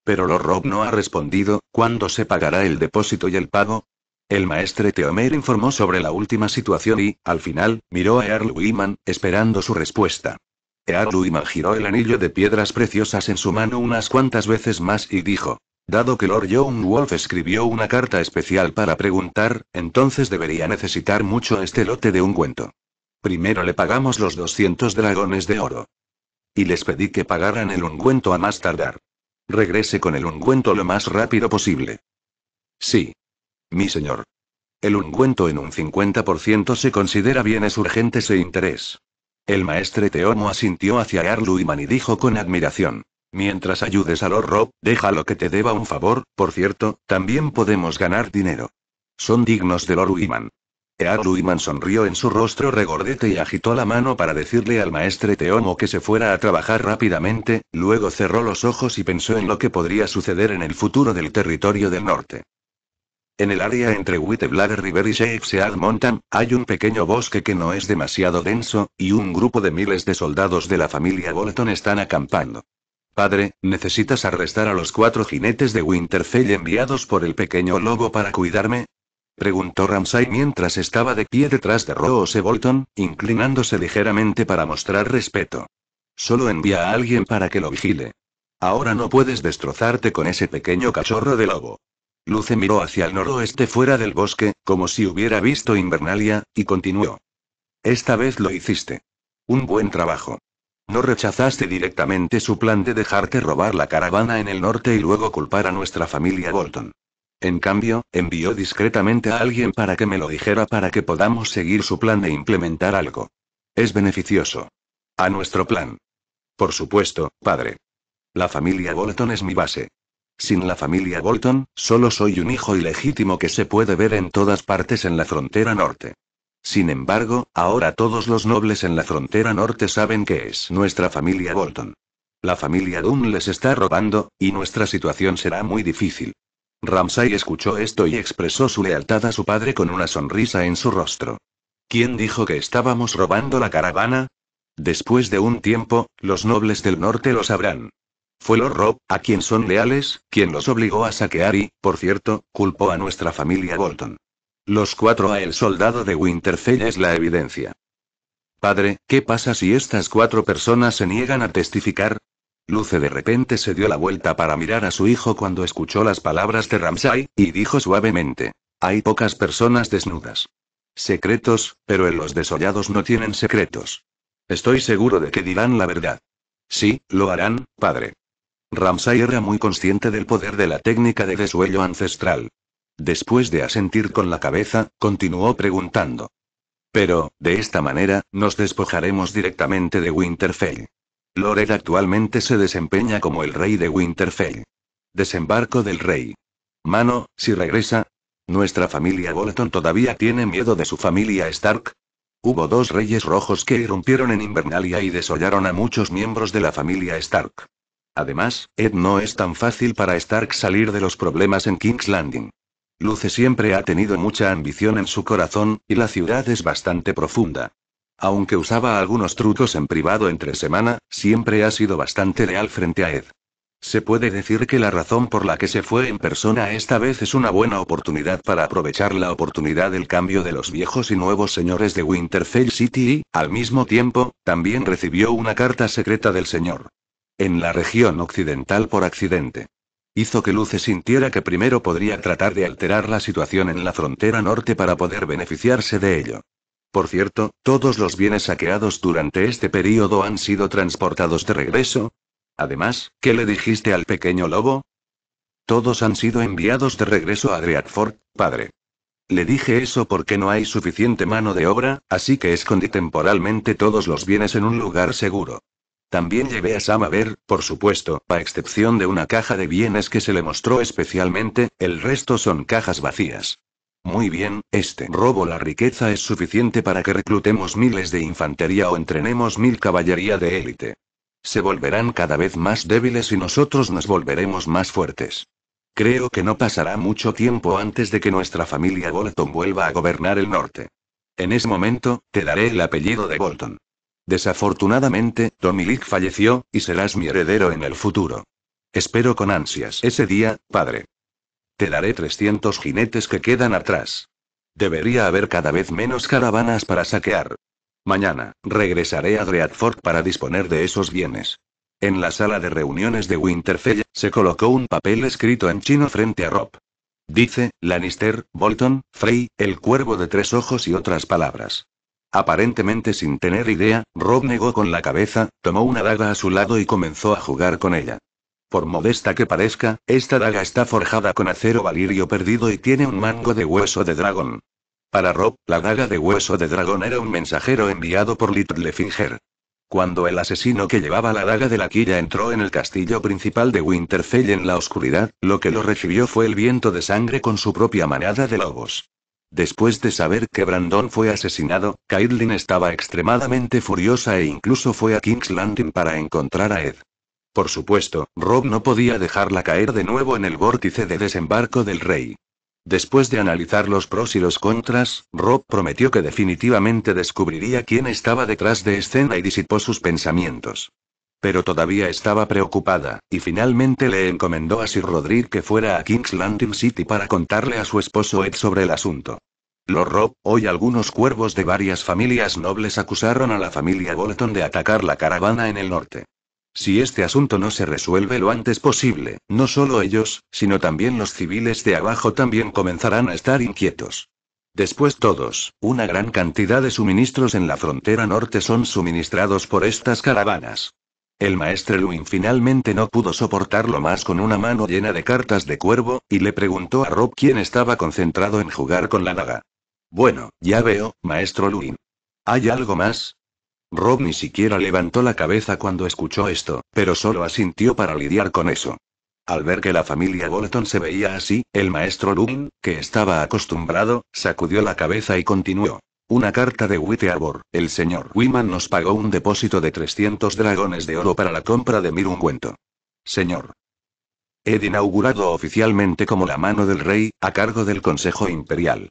Pero Lord Rob no ha respondido, ¿cuándo se pagará el depósito y el pago? El maestre Teomer informó sobre la última situación y, al final, miró a Earl Wiman, esperando su respuesta. Earl Wiman giró el anillo de piedras preciosas en su mano unas cuantas veces más y dijo: Dado que Lord John Wolf escribió una carta especial para preguntar, entonces debería necesitar mucho este lote de ungüento. Primero le pagamos los 200 dragones de oro. Y les pedí que pagaran el ungüento a más tardar. Regrese con el ungüento lo más rápido posible. Sí, mi señor. El ungüento en un 50% se considera bienes urgentes e interés. El maestre Teomo asintió hacia Arluiman y dijo con admiración. Mientras ayudes a Lord déjalo que te deba un favor, por cierto, también podemos ganar dinero. Son dignos de Lord Wiman. sonrió en su rostro regordete y agitó la mano para decirle al maestre Teomo que se fuera a trabajar rápidamente, luego cerró los ojos y pensó en lo que podría suceder en el futuro del territorio del norte. En el área entre Whitebladder River y Sheepshead Mountain, hay un pequeño bosque que no es demasiado denso, y un grupo de miles de soldados de la familia Bolton están acampando. Padre, ¿necesitas arrestar a los cuatro jinetes de Winterfell enviados por el pequeño lobo para cuidarme? preguntó Ramsay mientras estaba de pie detrás de Rose Bolton, inclinándose ligeramente para mostrar respeto. Solo envía a alguien para que lo vigile. Ahora no puedes destrozarte con ese pequeño cachorro de lobo. Luce miró hacia el noroeste fuera del bosque, como si hubiera visto Invernalia, y continuó. Esta vez lo hiciste. Un buen trabajo. No rechazaste directamente su plan de dejarte robar la caravana en el norte y luego culpar a nuestra familia Bolton. En cambio, envió discretamente a alguien para que me lo dijera para que podamos seguir su plan e implementar algo. Es beneficioso. A nuestro plan. Por supuesto, padre. La familia Bolton es mi base. Sin la familia Bolton, solo soy un hijo ilegítimo que se puede ver en todas partes en la frontera norte. Sin embargo, ahora todos los nobles en la frontera norte saben que es nuestra familia Bolton. La familia Doom les está robando, y nuestra situación será muy difícil. Ramsay escuchó esto y expresó su lealtad a su padre con una sonrisa en su rostro. ¿Quién dijo que estábamos robando la caravana? Después de un tiempo, los nobles del norte lo sabrán. Fue Lord Rob, a quien son leales, quien los obligó a saquear y, por cierto, culpó a nuestra familia Bolton. Los cuatro a el soldado de Winterfell es la evidencia. Padre, ¿qué pasa si estas cuatro personas se niegan a testificar? Luce de repente se dio la vuelta para mirar a su hijo cuando escuchó las palabras de Ramsay, y dijo suavemente. Hay pocas personas desnudas. Secretos, pero en los desollados no tienen secretos. Estoy seguro de que dirán la verdad. Sí, lo harán, padre. Ramsay era muy consciente del poder de la técnica de desuello ancestral. Después de asentir con la cabeza, continuó preguntando. Pero, de esta manera, nos despojaremos directamente de Winterfell. Lorel actualmente se desempeña como el rey de Winterfell. Desembarco del rey. Mano, si regresa. Nuestra familia Bolton todavía tiene miedo de su familia Stark. Hubo dos reyes rojos que irrumpieron en Invernalia y desollaron a muchos miembros de la familia Stark. Además, Ed no es tan fácil para Stark salir de los problemas en King's Landing. Luce siempre ha tenido mucha ambición en su corazón, y la ciudad es bastante profunda. Aunque usaba algunos trucos en privado entre semana, siempre ha sido bastante leal frente a Ed. Se puede decir que la razón por la que se fue en persona esta vez es una buena oportunidad para aprovechar la oportunidad del cambio de los viejos y nuevos señores de Winterfell City y, al mismo tiempo, también recibió una carta secreta del señor en la región occidental por accidente. Hizo que Luce sintiera que primero podría tratar de alterar la situación en la frontera norte para poder beneficiarse de ello. Por cierto, todos los bienes saqueados durante este periodo han sido transportados de regreso. Además, ¿qué le dijiste al pequeño lobo? Todos han sido enviados de regreso a Dreadford, padre. Le dije eso porque no hay suficiente mano de obra, así que escondí temporalmente todos los bienes en un lugar seguro. También llevé a Sam a ver, por supuesto, a excepción de una caja de bienes que se le mostró especialmente, el resto son cajas vacías. Muy bien, este robo la riqueza es suficiente para que reclutemos miles de infantería o entrenemos mil caballería de élite. Se volverán cada vez más débiles y nosotros nos volveremos más fuertes. Creo que no pasará mucho tiempo antes de que nuestra familia Bolton vuelva a gobernar el norte. En ese momento, te daré el apellido de Bolton. Desafortunadamente, Dominic falleció, y serás mi heredero en el futuro. Espero con ansias ese día, padre. Te daré 300 jinetes que quedan atrás. Debería haber cada vez menos caravanas para saquear. Mañana, regresaré a Greatford para disponer de esos bienes. En la sala de reuniones de Winterfell, se colocó un papel escrito en chino frente a Rob. Dice, Lannister, Bolton, Frey, el cuervo de tres ojos y otras palabras. Aparentemente sin tener idea, Rob negó con la cabeza, tomó una daga a su lado y comenzó a jugar con ella. Por modesta que parezca, esta daga está forjada con acero valirio perdido y tiene un mango de hueso de dragón. Para Rob, la daga de hueso de dragón era un mensajero enviado por Littlefinger. Cuando el asesino que llevaba la daga de la quilla entró en el castillo principal de Winterfell en la oscuridad, lo que lo recibió fue el viento de sangre con su propia manada de lobos. Después de saber que Brandon fue asesinado, Caitlin estaba extremadamente furiosa e incluso fue a King's Landing para encontrar a Ed. Por supuesto, Rob no podía dejarla caer de nuevo en el vórtice de desembarco del rey. Después de analizar los pros y los contras, Rob prometió que definitivamente descubriría quién estaba detrás de escena y disipó sus pensamientos. Pero todavía estaba preocupada, y finalmente le encomendó a Sir Roderick que fuera a King's Landing City para contarle a su esposo Ed sobre el asunto. Los Rob, hoy algunos cuervos de varias familias nobles acusaron a la familia Bolton de atacar la caravana en el norte. Si este asunto no se resuelve lo antes posible, no solo ellos, sino también los civiles de abajo también comenzarán a estar inquietos. Después todos, una gran cantidad de suministros en la frontera norte son suministrados por estas caravanas. El maestro Luin finalmente no pudo soportarlo más con una mano llena de cartas de cuervo, y le preguntó a Rob quién estaba concentrado en jugar con la daga. Bueno, ya veo, maestro Luin. ¿Hay algo más? Rob ni siquiera levantó la cabeza cuando escuchó esto, pero solo asintió para lidiar con eso. Al ver que la familia Bolton se veía así, el maestro Luin, que estaba acostumbrado, sacudió la cabeza y continuó. Una carta de Witteabor, el señor Wiman nos pagó un depósito de 300 dragones de oro para la compra de mil Señor. Ed inaugurado oficialmente como la mano del rey, a cargo del Consejo Imperial.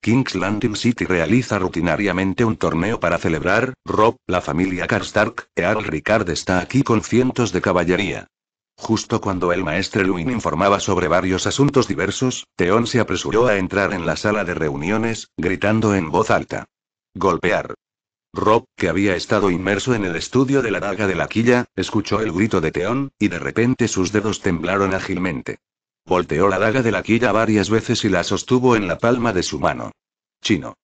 King's Landing City realiza rutinariamente un torneo para celebrar, Rob, la familia Karstark, Earl Ricard está aquí con cientos de caballería. Justo cuando el maestro Luin informaba sobre varios asuntos diversos, Teón se apresuró a entrar en la sala de reuniones, gritando en voz alta. Golpear. Rob, que había estado inmerso en el estudio de la daga de la quilla, escuchó el grito de Teón, y de repente sus dedos temblaron ágilmente. Volteó la daga de la quilla varias veces y la sostuvo en la palma de su mano. Chino.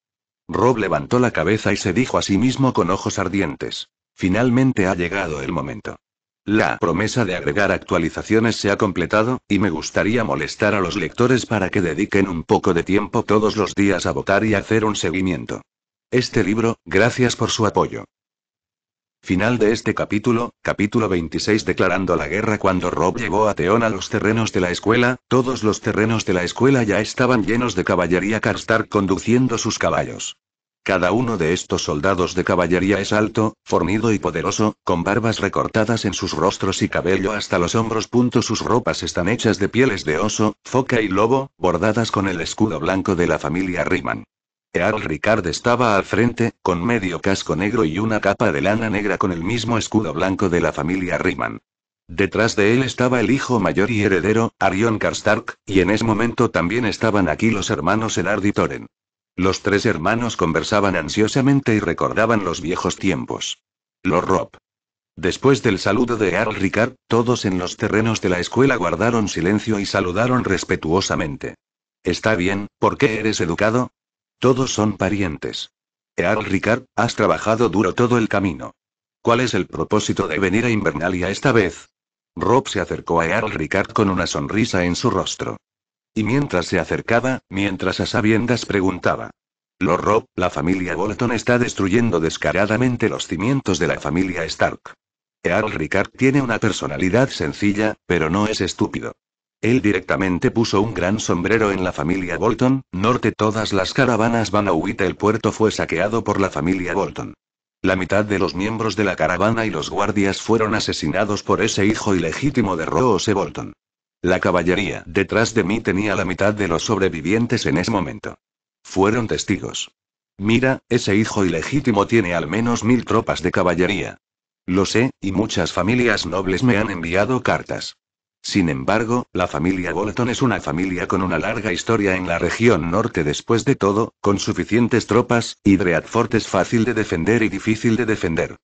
Rob levantó la cabeza y se dijo a sí mismo con ojos ardientes. Finalmente ha llegado el momento. La promesa de agregar actualizaciones se ha completado, y me gustaría molestar a los lectores para que dediquen un poco de tiempo todos los días a votar y hacer un seguimiento. Este libro, gracias por su apoyo. Final de este capítulo, capítulo 26 declarando la guerra cuando Rob llevó a Teón a los terrenos de la escuela, todos los terrenos de la escuela ya estaban llenos de caballería Karstark conduciendo sus caballos. Cada uno de estos soldados de caballería es alto, fornido y poderoso, con barbas recortadas en sus rostros y cabello hasta los hombros. Sus ropas están hechas de pieles de oso, foca y lobo, bordadas con el escudo blanco de la familia Riemann. Earl Ricard estaba al frente, con medio casco negro y una capa de lana negra con el mismo escudo blanco de la familia Riemann. Detrás de él estaba el hijo mayor y heredero, Arion Karstark, y en ese momento también estaban aquí los hermanos Elard y los tres hermanos conversaban ansiosamente y recordaban los viejos tiempos. Los Rob. Después del saludo de Earl Ricard, todos en los terrenos de la escuela guardaron silencio y saludaron respetuosamente. Está bien, ¿por qué eres educado? Todos son parientes. Earl Ricard, has trabajado duro todo el camino. ¿Cuál es el propósito de venir a Invernalia esta vez? Rob se acercó a Earl Ricard con una sonrisa en su rostro. Y mientras se acercaba, mientras a sabiendas preguntaba. Lord la familia Bolton está destruyendo descaradamente los cimientos de la familia Stark. Earl Ricard tiene una personalidad sencilla, pero no es estúpido. Él directamente puso un gran sombrero en la familia Bolton, norte todas las caravanas van a huir el puerto fue saqueado por la familia Bolton. La mitad de los miembros de la caravana y los guardias fueron asesinados por ese hijo ilegítimo de Roose Bolton. La caballería detrás de mí tenía la mitad de los sobrevivientes en ese momento. Fueron testigos. Mira, ese hijo ilegítimo tiene al menos mil tropas de caballería. Lo sé, y muchas familias nobles me han enviado cartas. Sin embargo, la familia Bolton es una familia con una larga historia en la región norte después de todo, con suficientes tropas, y Dreadfort es fácil de defender y difícil de defender.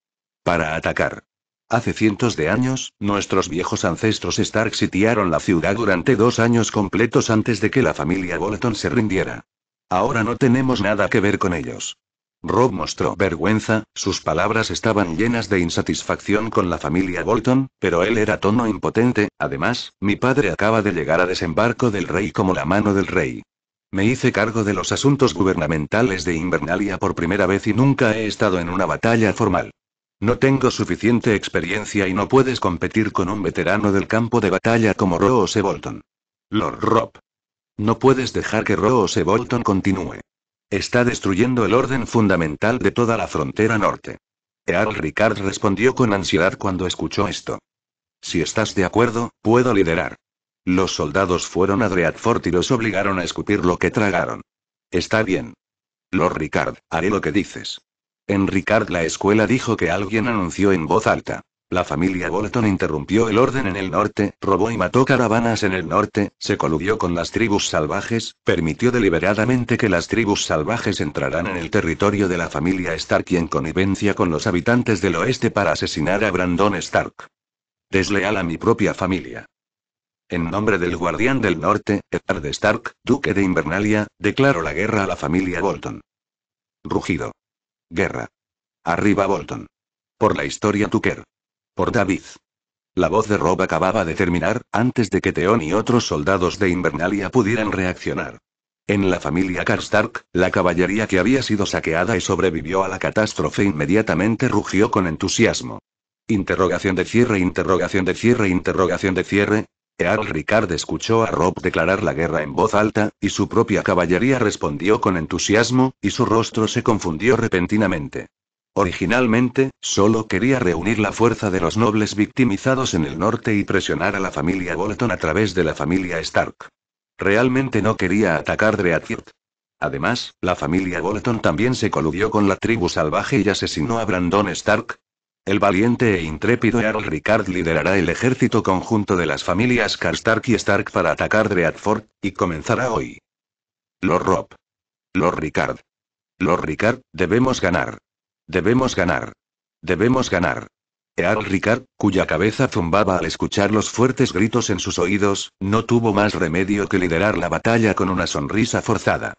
Para atacar. Hace cientos de años, nuestros viejos ancestros Stark sitiaron la ciudad durante dos años completos antes de que la familia Bolton se rindiera. Ahora no tenemos nada que ver con ellos. Rob mostró vergüenza, sus palabras estaban llenas de insatisfacción con la familia Bolton, pero él era tono impotente, además, mi padre acaba de llegar a desembarco del rey como la mano del rey. Me hice cargo de los asuntos gubernamentales de Invernalia por primera vez y nunca he estado en una batalla formal. No tengo suficiente experiencia y no puedes competir con un veterano del campo de batalla como Roose Bolton. Lord Rob. No puedes dejar que Roose Bolton continúe. Está destruyendo el orden fundamental de toda la frontera norte. Earl Ricard respondió con ansiedad cuando escuchó esto. Si estás de acuerdo, puedo liderar. Los soldados fueron a Dreadfort y los obligaron a escupir lo que tragaron. Está bien. Lord Ricard, haré lo que dices. En Ricard la escuela dijo que alguien anunció en voz alta. La familia Bolton interrumpió el orden en el norte, robó y mató caravanas en el norte, se coludió con las tribus salvajes, permitió deliberadamente que las tribus salvajes entraran en el territorio de la familia Stark y en connivencia con los habitantes del oeste para asesinar a Brandon Stark. Desleal a mi propia familia. En nombre del Guardián del Norte, Edward Stark, duque de Invernalia, declaro la guerra a la familia Bolton. Rugido. Guerra. Arriba Bolton. Por la historia Tucker. Por David. La voz de Rob acababa de terminar, antes de que Theon y otros soldados de Invernalia pudieran reaccionar. En la familia Karstark, la caballería que había sido saqueada y sobrevivió a la catástrofe inmediatamente rugió con entusiasmo. Interrogación de cierre, interrogación de cierre, interrogación de cierre. Earl Ricard escuchó a Rob declarar la guerra en voz alta, y su propia caballería respondió con entusiasmo, y su rostro se confundió repentinamente. Originalmente, solo quería reunir la fuerza de los nobles victimizados en el norte y presionar a la familia Bolton a través de la familia Stark. Realmente no quería atacar Dreadfort. Además, la familia Bolton también se coludió con la tribu salvaje y asesinó a Brandon Stark, el valiente e intrépido Earl Ricard liderará el ejército conjunto de las familias Karstark y Stark para atacar Dreadfort, y comenzará hoy. Lord Rob. Lord Ricard. Lord Ricard, debemos ganar. Debemos ganar. Debemos ganar. Earl Ricard, cuya cabeza zumbaba al escuchar los fuertes gritos en sus oídos, no tuvo más remedio que liderar la batalla con una sonrisa forzada.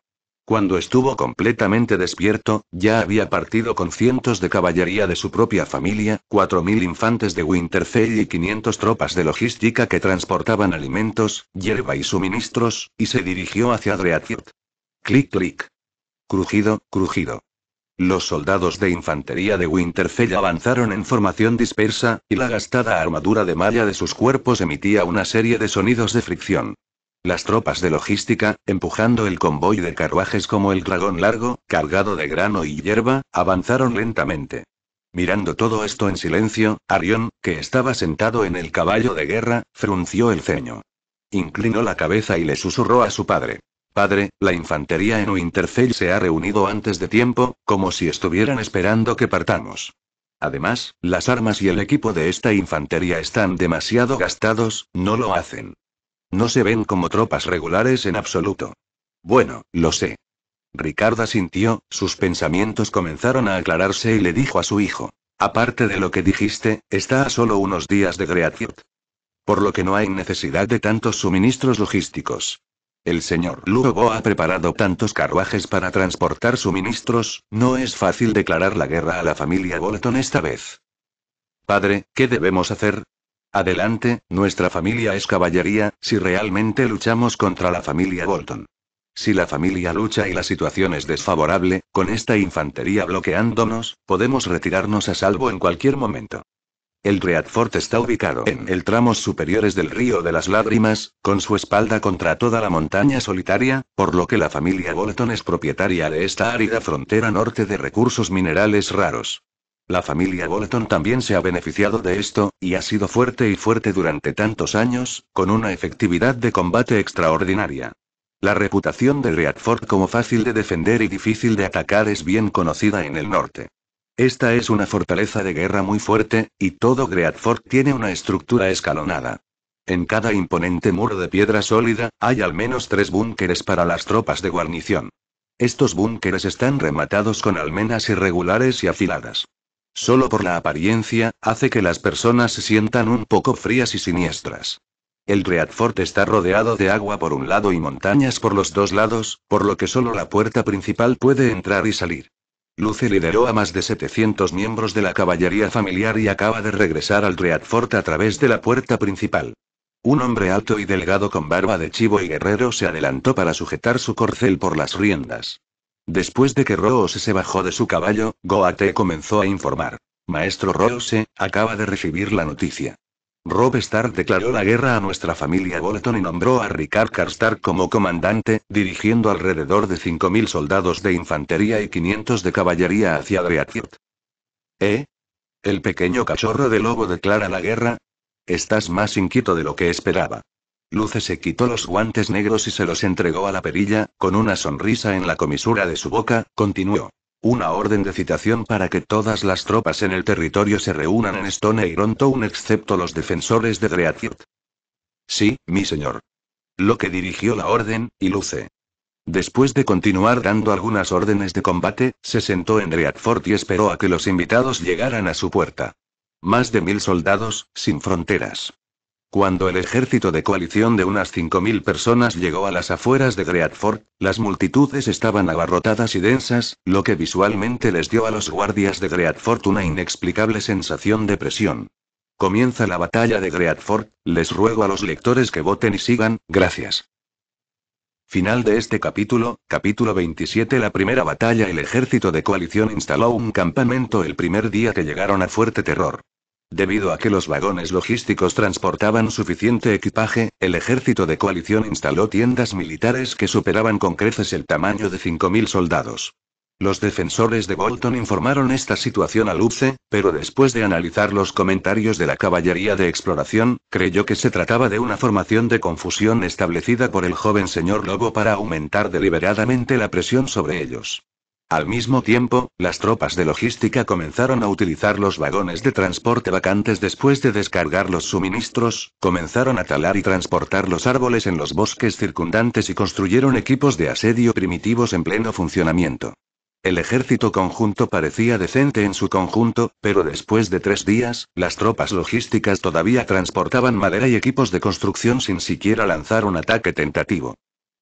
Cuando estuvo completamente despierto, ya había partido con cientos de caballería de su propia familia, 4.000 infantes de Winterfell y 500 tropas de logística que transportaban alimentos, hierba y suministros, y se dirigió hacia Dreadfort. Clic clic. Crujido, crujido. Los soldados de infantería de Winterfell avanzaron en formación dispersa, y la gastada armadura de malla de sus cuerpos emitía una serie de sonidos de fricción. Las tropas de logística, empujando el convoy de carruajes como el dragón largo, cargado de grano y hierba, avanzaron lentamente. Mirando todo esto en silencio, Arión, que estaba sentado en el caballo de guerra, frunció el ceño. Inclinó la cabeza y le susurró a su padre. Padre, la infantería en Winterfell se ha reunido antes de tiempo, como si estuvieran esperando que partamos. Además, las armas y el equipo de esta infantería están demasiado gastados, no lo hacen. No se ven como tropas regulares en absoluto. Bueno, lo sé. Ricarda sintió, sus pensamientos comenzaron a aclararse y le dijo a su hijo. Aparte de lo que dijiste, está a solo unos días de Greatfield. Por lo que no hay necesidad de tantos suministros logísticos. El señor Lugo ha preparado tantos carruajes para transportar suministros, no es fácil declarar la guerra a la familia Bolton esta vez. Padre, ¿qué debemos hacer? Adelante, nuestra familia es caballería, si realmente luchamos contra la familia Bolton. Si la familia lucha y la situación es desfavorable, con esta infantería bloqueándonos, podemos retirarnos a salvo en cualquier momento. El Readfort está ubicado en el tramo superiores del río de las lágrimas, con su espalda contra toda la montaña solitaria, por lo que la familia Bolton es propietaria de esta árida frontera norte de recursos minerales raros. La familia Bolton también se ha beneficiado de esto, y ha sido fuerte y fuerte durante tantos años, con una efectividad de combate extraordinaria. La reputación de Greatford como fácil de defender y difícil de atacar es bien conocida en el norte. Esta es una fortaleza de guerra muy fuerte, y todo Greatford tiene una estructura escalonada. En cada imponente muro de piedra sólida, hay al menos tres búnkeres para las tropas de guarnición. Estos búnkeres están rematados con almenas irregulares y afiladas solo por la apariencia, hace que las personas se sientan un poco frías y siniestras. El Readfort está rodeado de agua por un lado y montañas por los dos lados, por lo que solo la puerta principal puede entrar y salir. Luce lideró a más de 700 miembros de la caballería familiar y acaba de regresar al Readfort a través de la puerta principal. Un hombre alto y delgado con barba de chivo y guerrero se adelantó para sujetar su corcel por las riendas. Después de que Rose se bajó de su caballo, Goate comenzó a informar. Maestro Roose, acaba de recibir la noticia. Rob Stark declaró la guerra a nuestra familia Bolton y nombró a Ricard Karstark como comandante, dirigiendo alrededor de 5.000 soldados de infantería y 500 de caballería hacia Dreadfort. ¿Eh? ¿El pequeño cachorro de lobo declara la guerra? Estás más inquieto de lo que esperaba. Luce se quitó los guantes negros y se los entregó a la perilla, con una sonrisa en la comisura de su boca, continuó. Una orden de citación para que todas las tropas en el territorio se reúnan en Stone y Town excepto los defensores de Dreadfort. Sí, mi señor. Lo que dirigió la orden, y luce. Después de continuar dando algunas órdenes de combate, se sentó en Dreadfort y esperó a que los invitados llegaran a su puerta. Más de mil soldados, sin fronteras. Cuando el ejército de coalición de unas 5.000 personas llegó a las afueras de Greatford, las multitudes estaban abarrotadas y densas, lo que visualmente les dio a los guardias de Greatford una inexplicable sensación de presión. Comienza la batalla de Greatford, les ruego a los lectores que voten y sigan, gracias. Final de este capítulo, capítulo 27 La primera batalla El ejército de coalición instaló un campamento el primer día que llegaron a Fuerte Terror. Debido a que los vagones logísticos transportaban suficiente equipaje, el ejército de coalición instaló tiendas militares que superaban con creces el tamaño de 5.000 soldados. Los defensores de Bolton informaron esta situación a luce, pero después de analizar los comentarios de la caballería de exploración, creyó que se trataba de una formación de confusión establecida por el joven señor Lobo para aumentar deliberadamente la presión sobre ellos. Al mismo tiempo, las tropas de logística comenzaron a utilizar los vagones de transporte vacantes después de descargar los suministros, comenzaron a talar y transportar los árboles en los bosques circundantes y construyeron equipos de asedio primitivos en pleno funcionamiento. El ejército conjunto parecía decente en su conjunto, pero después de tres días, las tropas logísticas todavía transportaban madera y equipos de construcción sin siquiera lanzar un ataque tentativo.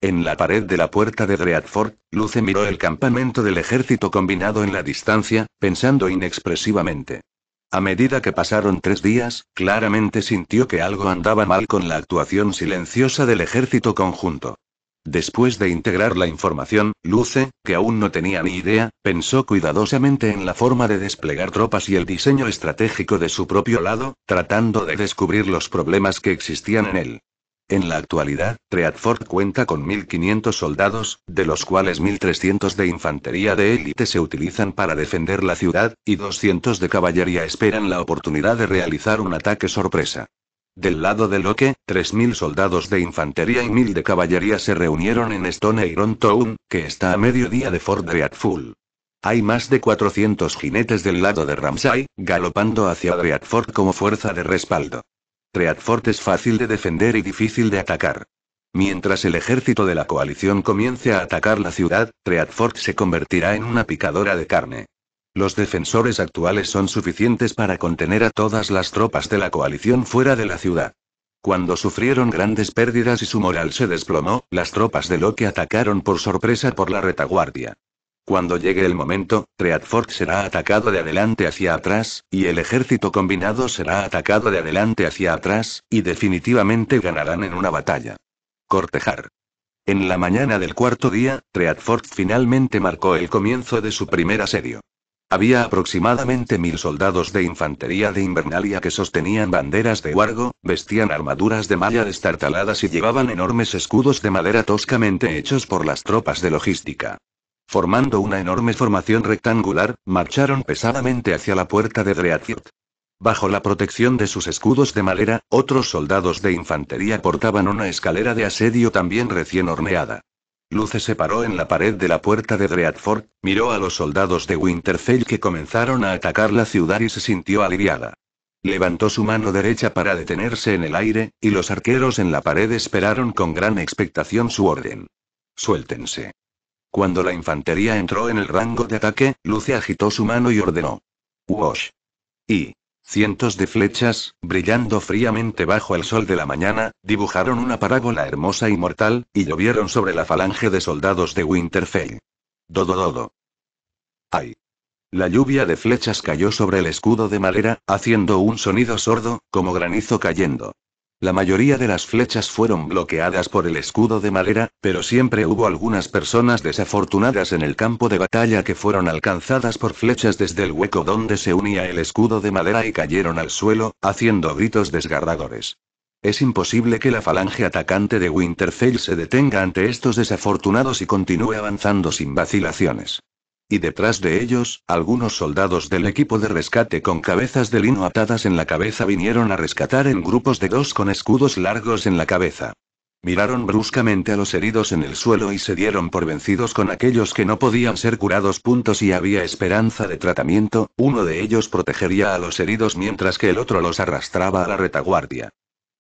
En la pared de la puerta de Dreadfort, Luce miró el campamento del ejército combinado en la distancia, pensando inexpresivamente. A medida que pasaron tres días, claramente sintió que algo andaba mal con la actuación silenciosa del ejército conjunto. Después de integrar la información, Luce, que aún no tenía ni idea, pensó cuidadosamente en la forma de desplegar tropas y el diseño estratégico de su propio lado, tratando de descubrir los problemas que existían en él. En la actualidad, treadford cuenta con 1.500 soldados, de los cuales 1.300 de infantería de élite se utilizan para defender la ciudad, y 200 de caballería esperan la oportunidad de realizar un ataque sorpresa. Del lado de Locke, 3.000 soldados de infantería y 1.000 de caballería se reunieron en Stone Town, que está a mediodía de Fort Dreadful. Hay más de 400 jinetes del lado de Ramsay, galopando hacia Dreadfort como fuerza de respaldo. Treadfort es fácil de defender y difícil de atacar. Mientras el ejército de la coalición comience a atacar la ciudad, Treadfort se convertirá en una picadora de carne. Los defensores actuales son suficientes para contener a todas las tropas de la coalición fuera de la ciudad. Cuando sufrieron grandes pérdidas y su moral se desplomó, las tropas de Locke atacaron por sorpresa por la retaguardia. Cuando llegue el momento, Treadfort será atacado de adelante hacia atrás, y el ejército combinado será atacado de adelante hacia atrás, y definitivamente ganarán en una batalla. Cortejar. En la mañana del cuarto día, Treadfort finalmente marcó el comienzo de su primer asedio. Había aproximadamente mil soldados de infantería de Invernalia que sostenían banderas de huargo, vestían armaduras de malla destartaladas y llevaban enormes escudos de madera toscamente hechos por las tropas de logística. Formando una enorme formación rectangular, marcharon pesadamente hacia la puerta de Dreadfort. Bajo la protección de sus escudos de madera, otros soldados de infantería portaban una escalera de asedio también recién horneada. Luce se paró en la pared de la puerta de Dreadfort, miró a los soldados de Winterfell que comenzaron a atacar la ciudad y se sintió aliviada. Levantó su mano derecha para detenerse en el aire, y los arqueros en la pared esperaron con gran expectación su orden. Suéltense. Cuando la infantería entró en el rango de ataque, Luce agitó su mano y ordenó. ¡Wash! Y. Cientos de flechas, brillando fríamente bajo el sol de la mañana, dibujaron una parábola hermosa y mortal, y llovieron sobre la falange de soldados de Winterfell. Dodo dodo. ¡Ay! La lluvia de flechas cayó sobre el escudo de madera, haciendo un sonido sordo, como granizo cayendo. La mayoría de las flechas fueron bloqueadas por el escudo de madera, pero siempre hubo algunas personas desafortunadas en el campo de batalla que fueron alcanzadas por flechas desde el hueco donde se unía el escudo de madera y cayeron al suelo, haciendo gritos desgarradores. Es imposible que la falange atacante de Winterfell se detenga ante estos desafortunados y continúe avanzando sin vacilaciones. Y detrás de ellos, algunos soldados del equipo de rescate con cabezas de lino atadas en la cabeza vinieron a rescatar en grupos de dos con escudos largos en la cabeza. Miraron bruscamente a los heridos en el suelo y se dieron por vencidos con aquellos que no podían ser curados. Puntos si había esperanza de tratamiento, uno de ellos protegería a los heridos mientras que el otro los arrastraba a la retaguardia.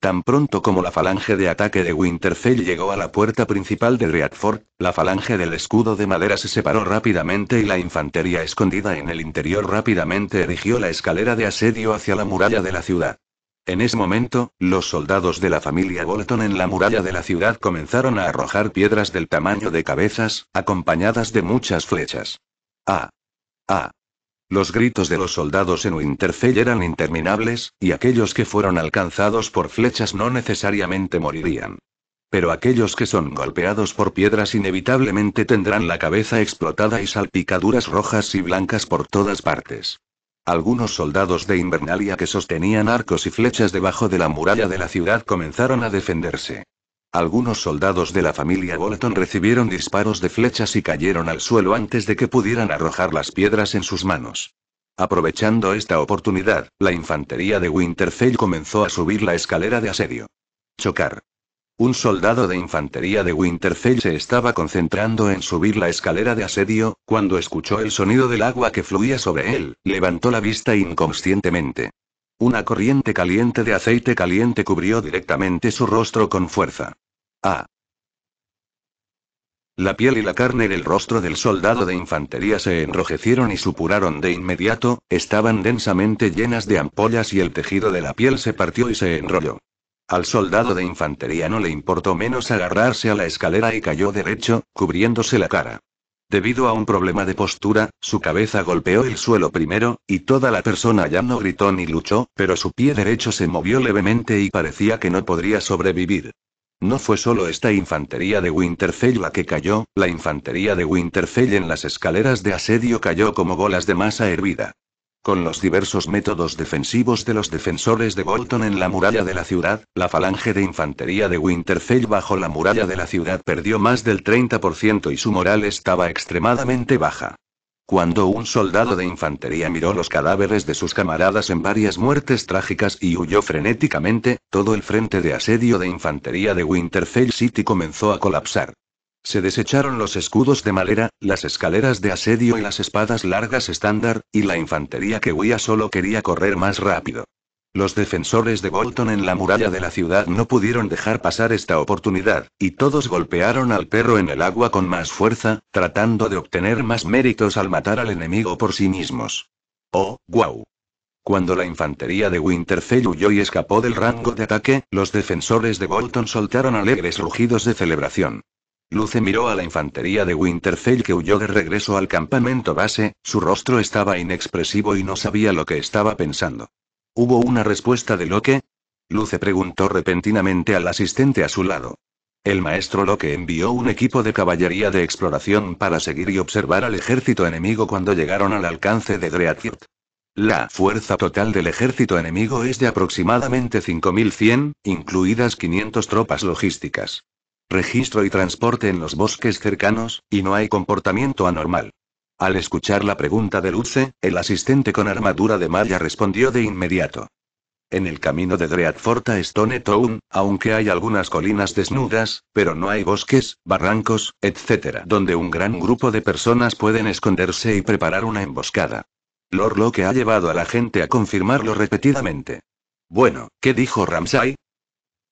Tan pronto como la falange de ataque de Winterfell llegó a la puerta principal de Dreadfort, la falange del escudo de madera se separó rápidamente y la infantería escondida en el interior rápidamente erigió la escalera de asedio hacia la muralla de la ciudad. En ese momento, los soldados de la familia Bolton en la muralla de la ciudad comenzaron a arrojar piedras del tamaño de cabezas, acompañadas de muchas flechas. ¡Ah! ¡Ah! Los gritos de los soldados en Winterfell eran interminables, y aquellos que fueron alcanzados por flechas no necesariamente morirían. Pero aquellos que son golpeados por piedras inevitablemente tendrán la cabeza explotada y salpicaduras rojas y blancas por todas partes. Algunos soldados de Invernalia que sostenían arcos y flechas debajo de la muralla de la ciudad comenzaron a defenderse. Algunos soldados de la familia Bolton recibieron disparos de flechas y cayeron al suelo antes de que pudieran arrojar las piedras en sus manos. Aprovechando esta oportunidad, la infantería de Winterfell comenzó a subir la escalera de asedio. Chocar. Un soldado de infantería de Winterfell se estaba concentrando en subir la escalera de asedio, cuando escuchó el sonido del agua que fluía sobre él, levantó la vista inconscientemente. Una corriente caliente de aceite caliente cubrió directamente su rostro con fuerza. La piel y la carne el rostro del soldado de infantería se enrojecieron y supuraron de inmediato, estaban densamente llenas de ampollas y el tejido de la piel se partió y se enrolló. Al soldado de infantería no le importó menos agarrarse a la escalera y cayó derecho, cubriéndose la cara. Debido a un problema de postura, su cabeza golpeó el suelo primero, y toda la persona ya no gritó ni luchó, pero su pie derecho se movió levemente y parecía que no podría sobrevivir. No fue solo esta infantería de Winterfell la que cayó, la infantería de Winterfell en las escaleras de asedio cayó como bolas de masa hervida. Con los diversos métodos defensivos de los defensores de Bolton en la muralla de la ciudad, la falange de infantería de Winterfell bajo la muralla de la ciudad perdió más del 30% y su moral estaba extremadamente baja. Cuando un soldado de infantería miró los cadáveres de sus camaradas en varias muertes trágicas y huyó frenéticamente, todo el frente de asedio de infantería de Winterfell City comenzó a colapsar. Se desecharon los escudos de madera, las escaleras de asedio y las espadas largas estándar, y la infantería que huía solo quería correr más rápido. Los defensores de Bolton en la muralla de la ciudad no pudieron dejar pasar esta oportunidad, y todos golpearon al perro en el agua con más fuerza, tratando de obtener más méritos al matar al enemigo por sí mismos. ¡Oh, guau! Cuando la infantería de Winterfell huyó y escapó del rango de ataque, los defensores de Bolton soltaron alegres rugidos de celebración. Luce miró a la infantería de Winterfell que huyó de regreso al campamento base, su rostro estaba inexpresivo y no sabía lo que estaba pensando. ¿Hubo una respuesta de Locke? Luce preguntó repentinamente al asistente a su lado. El maestro Locke envió un equipo de caballería de exploración para seguir y observar al ejército enemigo cuando llegaron al alcance de Dreatfjord. La fuerza total del ejército enemigo es de aproximadamente 5.100, incluidas 500 tropas logísticas registro y transporte en los bosques cercanos, y no hay comportamiento anormal. Al escuchar la pregunta de Luce, el asistente con armadura de malla respondió de inmediato. En el camino de Dreadfort a Stone Town, aunque hay algunas colinas desnudas, pero no hay bosques, barrancos, etc., donde un gran grupo de personas pueden esconderse y preparar una emboscada. Lord que ha llevado a la gente a confirmarlo repetidamente. Bueno, ¿qué dijo Ramsay?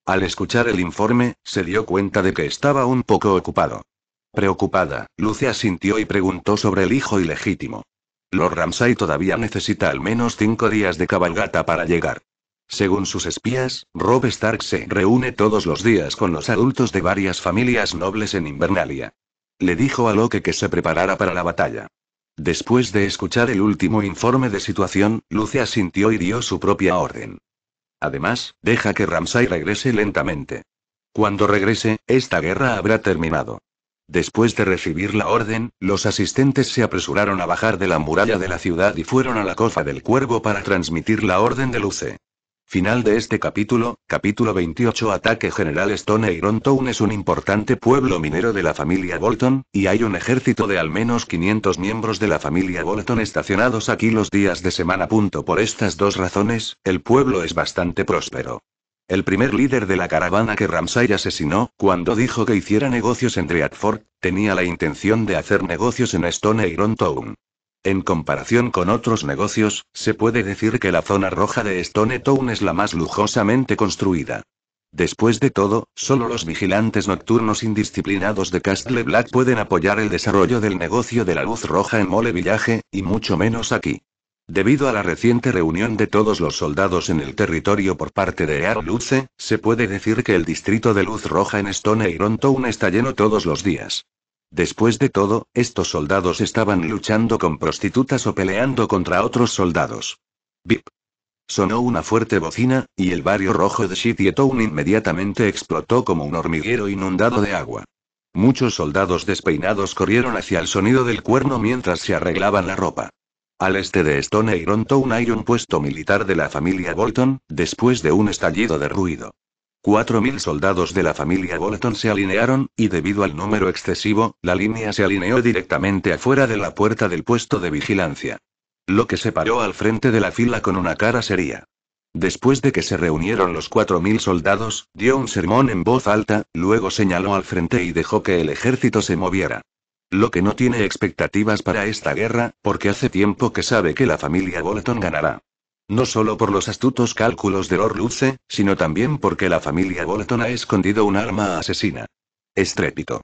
Al escuchar el informe, se dio cuenta de que estaba un poco ocupado. Preocupada, Luce asintió y preguntó sobre el hijo ilegítimo. Lord Ramsay todavía necesita al menos cinco días de cabalgata para llegar. Según sus espías, Rob Stark se reúne todos los días con los adultos de varias familias nobles en Invernalia. Le dijo a Loke que se preparara para la batalla. Después de escuchar el último informe de situación, Luce asintió y dio su propia orden. Además, deja que Ramsay regrese lentamente. Cuando regrese, esta guerra habrá terminado. Después de recibir la orden, los asistentes se apresuraron a bajar de la muralla de la ciudad y fueron a la cofa del cuervo para transmitir la orden de Luce. Final de este capítulo, capítulo 28 Ataque General Stone Iron Town es un importante pueblo minero de la familia Bolton, y hay un ejército de al menos 500 miembros de la familia Bolton estacionados aquí los días de semana. Por estas dos razones, el pueblo es bastante próspero el primer líder de la caravana que Ramsay asesinó, cuando dijo que hiciera negocios en Dreadfort, tenía la intención de hacer negocios en Stone Town. En comparación con otros negocios, se puede decir que la zona roja de Stone Town es la más lujosamente construida. Después de todo, solo los vigilantes nocturnos indisciplinados de Castle Black pueden apoyar el desarrollo del negocio de la luz roja en Mole Village, y mucho menos aquí. Debido a la reciente reunión de todos los soldados en el territorio por parte de Ear Luce, se puede decir que el distrito de luz roja en Stone e Iron Town está lleno todos los días. Después de todo, estos soldados estaban luchando con prostitutas o peleando contra otros soldados. Bip. Sonó una fuerte bocina, y el barrio rojo de City Town inmediatamente explotó como un hormiguero inundado de agua. Muchos soldados despeinados corrieron hacia el sonido del cuerno mientras se arreglaban la ropa. Al este de Stone y hay un puesto militar de la familia Bolton, después de un estallido de ruido. 4.000 soldados de la familia Bolton se alinearon, y debido al número excesivo, la línea se alineó directamente afuera de la puerta del puesto de vigilancia. Lo que se paró al frente de la fila con una cara seria. Después de que se reunieron los 4.000 soldados, dio un sermón en voz alta, luego señaló al frente y dejó que el ejército se moviera. Lo que no tiene expectativas para esta guerra, porque hace tiempo que sabe que la familia Bolton ganará. No solo por los astutos cálculos de Lord Luce, sino también porque la familia Bolton ha escondido un arma asesina. Estrépito.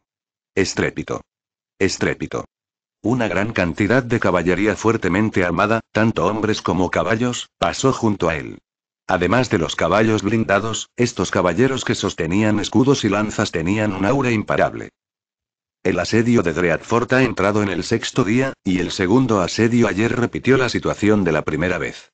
Estrépito. Estrépito. Una gran cantidad de caballería fuertemente armada, tanto hombres como caballos, pasó junto a él. Además de los caballos blindados, estos caballeros que sostenían escudos y lanzas tenían un aura imparable. El asedio de Dreadfort ha entrado en el sexto día, y el segundo asedio ayer repitió la situación de la primera vez.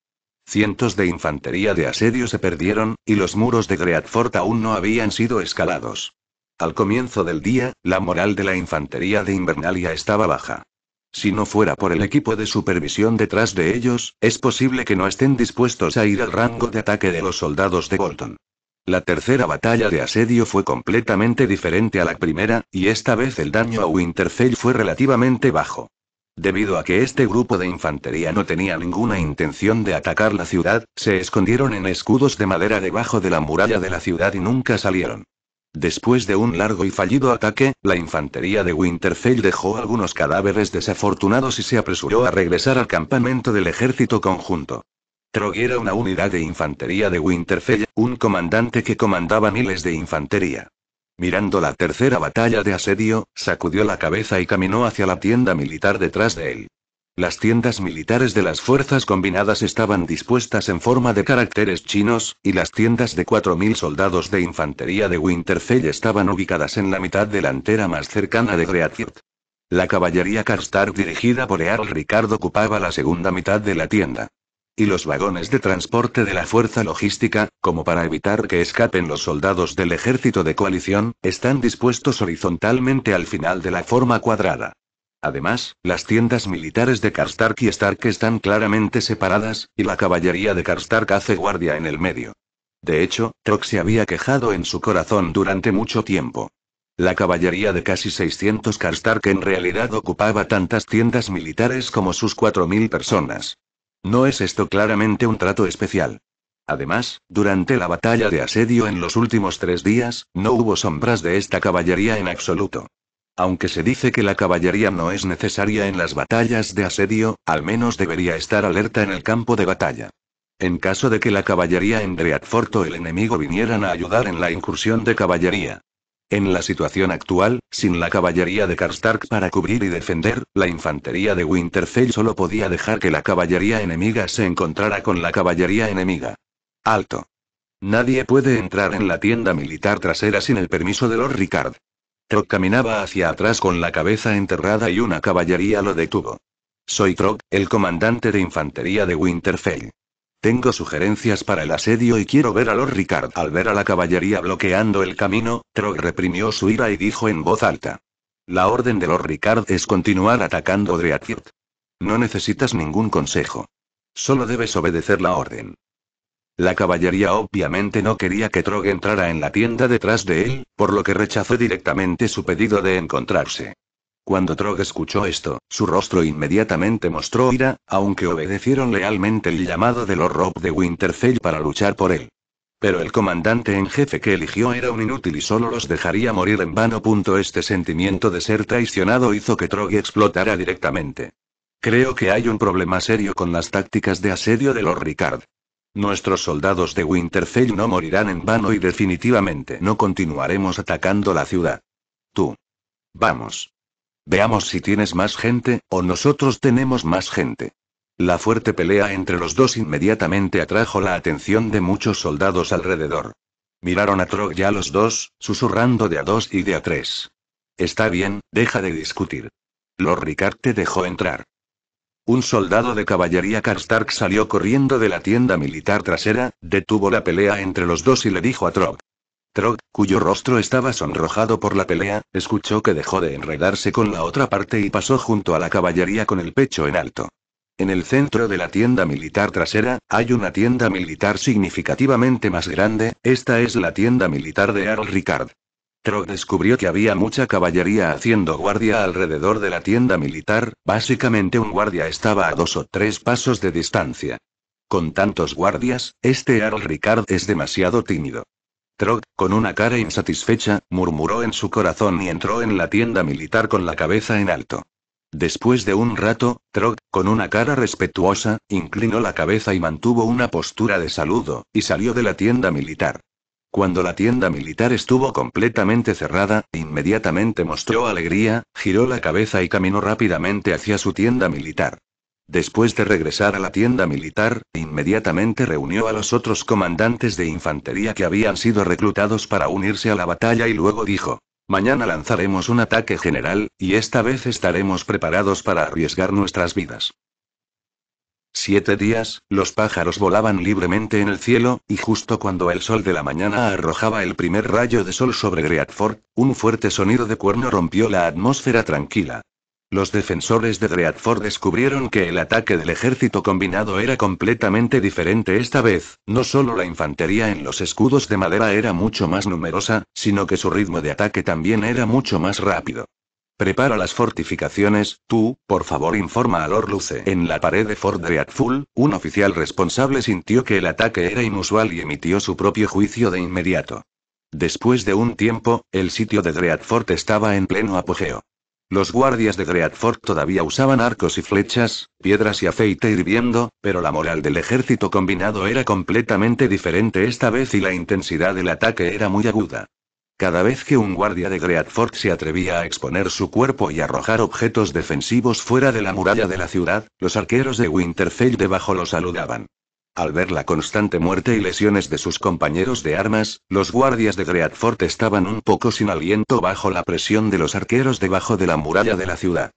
Cientos de infantería de asedio se perdieron, y los muros de Greatfort aún no habían sido escalados. Al comienzo del día, la moral de la infantería de Invernalia estaba baja. Si no fuera por el equipo de supervisión detrás de ellos, es posible que no estén dispuestos a ir al rango de ataque de los soldados de Bolton. La tercera batalla de asedio fue completamente diferente a la primera, y esta vez el daño a Winterfell fue relativamente bajo. Debido a que este grupo de infantería no tenía ninguna intención de atacar la ciudad, se escondieron en escudos de madera debajo de la muralla de la ciudad y nunca salieron. Después de un largo y fallido ataque, la infantería de Winterfell dejó algunos cadáveres desafortunados y se apresuró a regresar al campamento del ejército conjunto. Trog era una unidad de infantería de Winterfell, un comandante que comandaba miles de infantería. Mirando la tercera batalla de asedio, sacudió la cabeza y caminó hacia la tienda militar detrás de él. Las tiendas militares de las fuerzas combinadas estaban dispuestas en forma de caracteres chinos, y las tiendas de 4.000 soldados de infantería de Winterfell estaban ubicadas en la mitad delantera más cercana de Greatfurt. La caballería Karstark dirigida por Earl Ricardo ocupaba la segunda mitad de la tienda. Y los vagones de transporte de la Fuerza Logística, como para evitar que escapen los soldados del ejército de coalición, están dispuestos horizontalmente al final de la forma cuadrada. Además, las tiendas militares de Karstark y Stark están claramente separadas, y la caballería de Karstark hace guardia en el medio. De hecho, Trox se había quejado en su corazón durante mucho tiempo. La caballería de casi 600 Karstark en realidad ocupaba tantas tiendas militares como sus 4.000 personas. ¿No es esto claramente un trato especial? Además, durante la batalla de asedio en los últimos tres días, no hubo sombras de esta caballería en absoluto. Aunque se dice que la caballería no es necesaria en las batallas de asedio, al menos debería estar alerta en el campo de batalla. En caso de que la caballería en Dreadfort o el enemigo vinieran a ayudar en la incursión de caballería, en la situación actual, sin la caballería de Karstark para cubrir y defender, la infantería de Winterfell solo podía dejar que la caballería enemiga se encontrara con la caballería enemiga. Alto. Nadie puede entrar en la tienda militar trasera sin el permiso de Lord Ricard. Troc caminaba hacia atrás con la cabeza enterrada y una caballería lo detuvo. Soy Troc, el comandante de infantería de Winterfell. Tengo sugerencias para el asedio y quiero ver a Lord Ricard. Al ver a la caballería bloqueando el camino, Trog reprimió su ira y dijo en voz alta. La orden de Lord Ricard es continuar atacando Dreadfield. No necesitas ningún consejo. Solo debes obedecer la orden. La caballería obviamente no quería que Trog entrara en la tienda detrás de él, por lo que rechazó directamente su pedido de encontrarse. Cuando Trog escuchó esto, su rostro inmediatamente mostró ira, aunque obedecieron lealmente el llamado de los Rob de Winterfell para luchar por él. Pero el comandante en jefe que eligió era un inútil y solo los dejaría morir en vano. Este sentimiento de ser traicionado hizo que Trog explotara directamente. Creo que hay un problema serio con las tácticas de asedio de los Ricard. Nuestros soldados de Winterfell no morirán en vano y definitivamente no continuaremos atacando la ciudad. Tú. Vamos. Veamos si tienes más gente, o nosotros tenemos más gente. La fuerte pelea entre los dos inmediatamente atrajo la atención de muchos soldados alrededor. Miraron a Trog ya los dos, susurrando de a dos y de a tres. Está bien, deja de discutir. Lord Ricard te dejó entrar. Un soldado de caballería Karstark salió corriendo de la tienda militar trasera, detuvo la pelea entre los dos y le dijo a Trog: Trog, cuyo rostro estaba sonrojado por la pelea, escuchó que dejó de enredarse con la otra parte y pasó junto a la caballería con el pecho en alto. En el centro de la tienda militar trasera, hay una tienda militar significativamente más grande, esta es la tienda militar de Earl Ricard. Trog descubrió que había mucha caballería haciendo guardia alrededor de la tienda militar, básicamente un guardia estaba a dos o tres pasos de distancia. Con tantos guardias, este Earl Ricard es demasiado tímido. Trog, con una cara insatisfecha, murmuró en su corazón y entró en la tienda militar con la cabeza en alto. Después de un rato, Trog, con una cara respetuosa, inclinó la cabeza y mantuvo una postura de saludo, y salió de la tienda militar. Cuando la tienda militar estuvo completamente cerrada, inmediatamente mostró alegría, giró la cabeza y caminó rápidamente hacia su tienda militar. Después de regresar a la tienda militar, inmediatamente reunió a los otros comandantes de infantería que habían sido reclutados para unirse a la batalla y luego dijo, Mañana lanzaremos un ataque general, y esta vez estaremos preparados para arriesgar nuestras vidas. Siete días, los pájaros volaban libremente en el cielo, y justo cuando el sol de la mañana arrojaba el primer rayo de sol sobre Greatford, un fuerte sonido de cuerno rompió la atmósfera tranquila. Los defensores de Dreadfort descubrieron que el ataque del ejército combinado era completamente diferente esta vez, no solo la infantería en los escudos de madera era mucho más numerosa, sino que su ritmo de ataque también era mucho más rápido. Prepara las fortificaciones, tú, por favor informa a Lord Luce. En la pared de Fort Dreadful, un oficial responsable sintió que el ataque era inusual y emitió su propio juicio de inmediato. Después de un tiempo, el sitio de Dreadfort estaba en pleno apogeo. Los guardias de Greatford todavía usaban arcos y flechas, piedras y aceite hirviendo, pero la moral del ejército combinado era completamente diferente esta vez y la intensidad del ataque era muy aguda. Cada vez que un guardia de Greatford se atrevía a exponer su cuerpo y arrojar objetos defensivos fuera de la muralla de la ciudad, los arqueros de Winterfell debajo lo saludaban. Al ver la constante muerte y lesiones de sus compañeros de armas, los guardias de Greatfort estaban un poco sin aliento bajo la presión de los arqueros debajo de la muralla de la ciudad.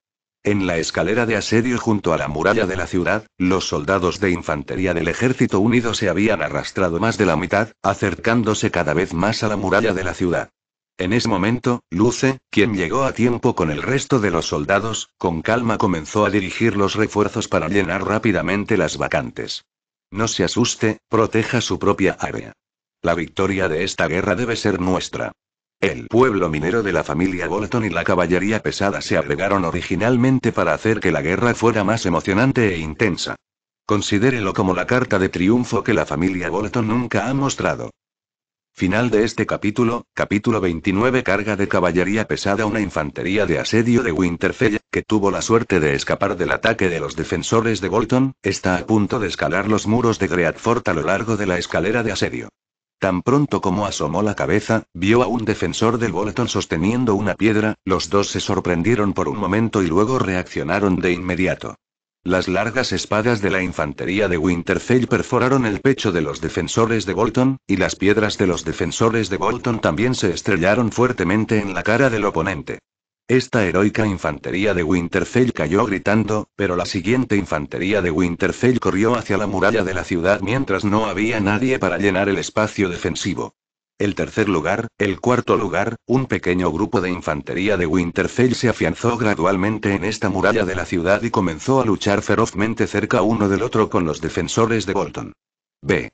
En la escalera de asedio junto a la muralla de la ciudad, los soldados de infantería del ejército unido se habían arrastrado más de la mitad, acercándose cada vez más a la muralla de la ciudad. En ese momento, Luce, quien llegó a tiempo con el resto de los soldados, con calma comenzó a dirigir los refuerzos para llenar rápidamente las vacantes. No se asuste, proteja su propia área. La victoria de esta guerra debe ser nuestra. El pueblo minero de la familia Bolton y la caballería pesada se agregaron originalmente para hacer que la guerra fuera más emocionante e intensa. Considérelo como la carta de triunfo que la familia Bolton nunca ha mostrado. Final de este capítulo, capítulo 29 Carga de caballería pesada Una infantería de asedio de Winterfell, que tuvo la suerte de escapar del ataque de los defensores de Bolton, está a punto de escalar los muros de Greatfort a lo largo de la escalera de asedio. Tan pronto como asomó la cabeza, vio a un defensor del Bolton sosteniendo una piedra, los dos se sorprendieron por un momento y luego reaccionaron de inmediato. Las largas espadas de la infantería de Winterfell perforaron el pecho de los defensores de Bolton, y las piedras de los defensores de Bolton también se estrellaron fuertemente en la cara del oponente. Esta heroica infantería de Winterfell cayó gritando, pero la siguiente infantería de Winterfell corrió hacia la muralla de la ciudad mientras no había nadie para llenar el espacio defensivo. El tercer lugar, el cuarto lugar, un pequeño grupo de infantería de Winterfell se afianzó gradualmente en esta muralla de la ciudad y comenzó a luchar ferozmente cerca uno del otro con los defensores de Bolton. B.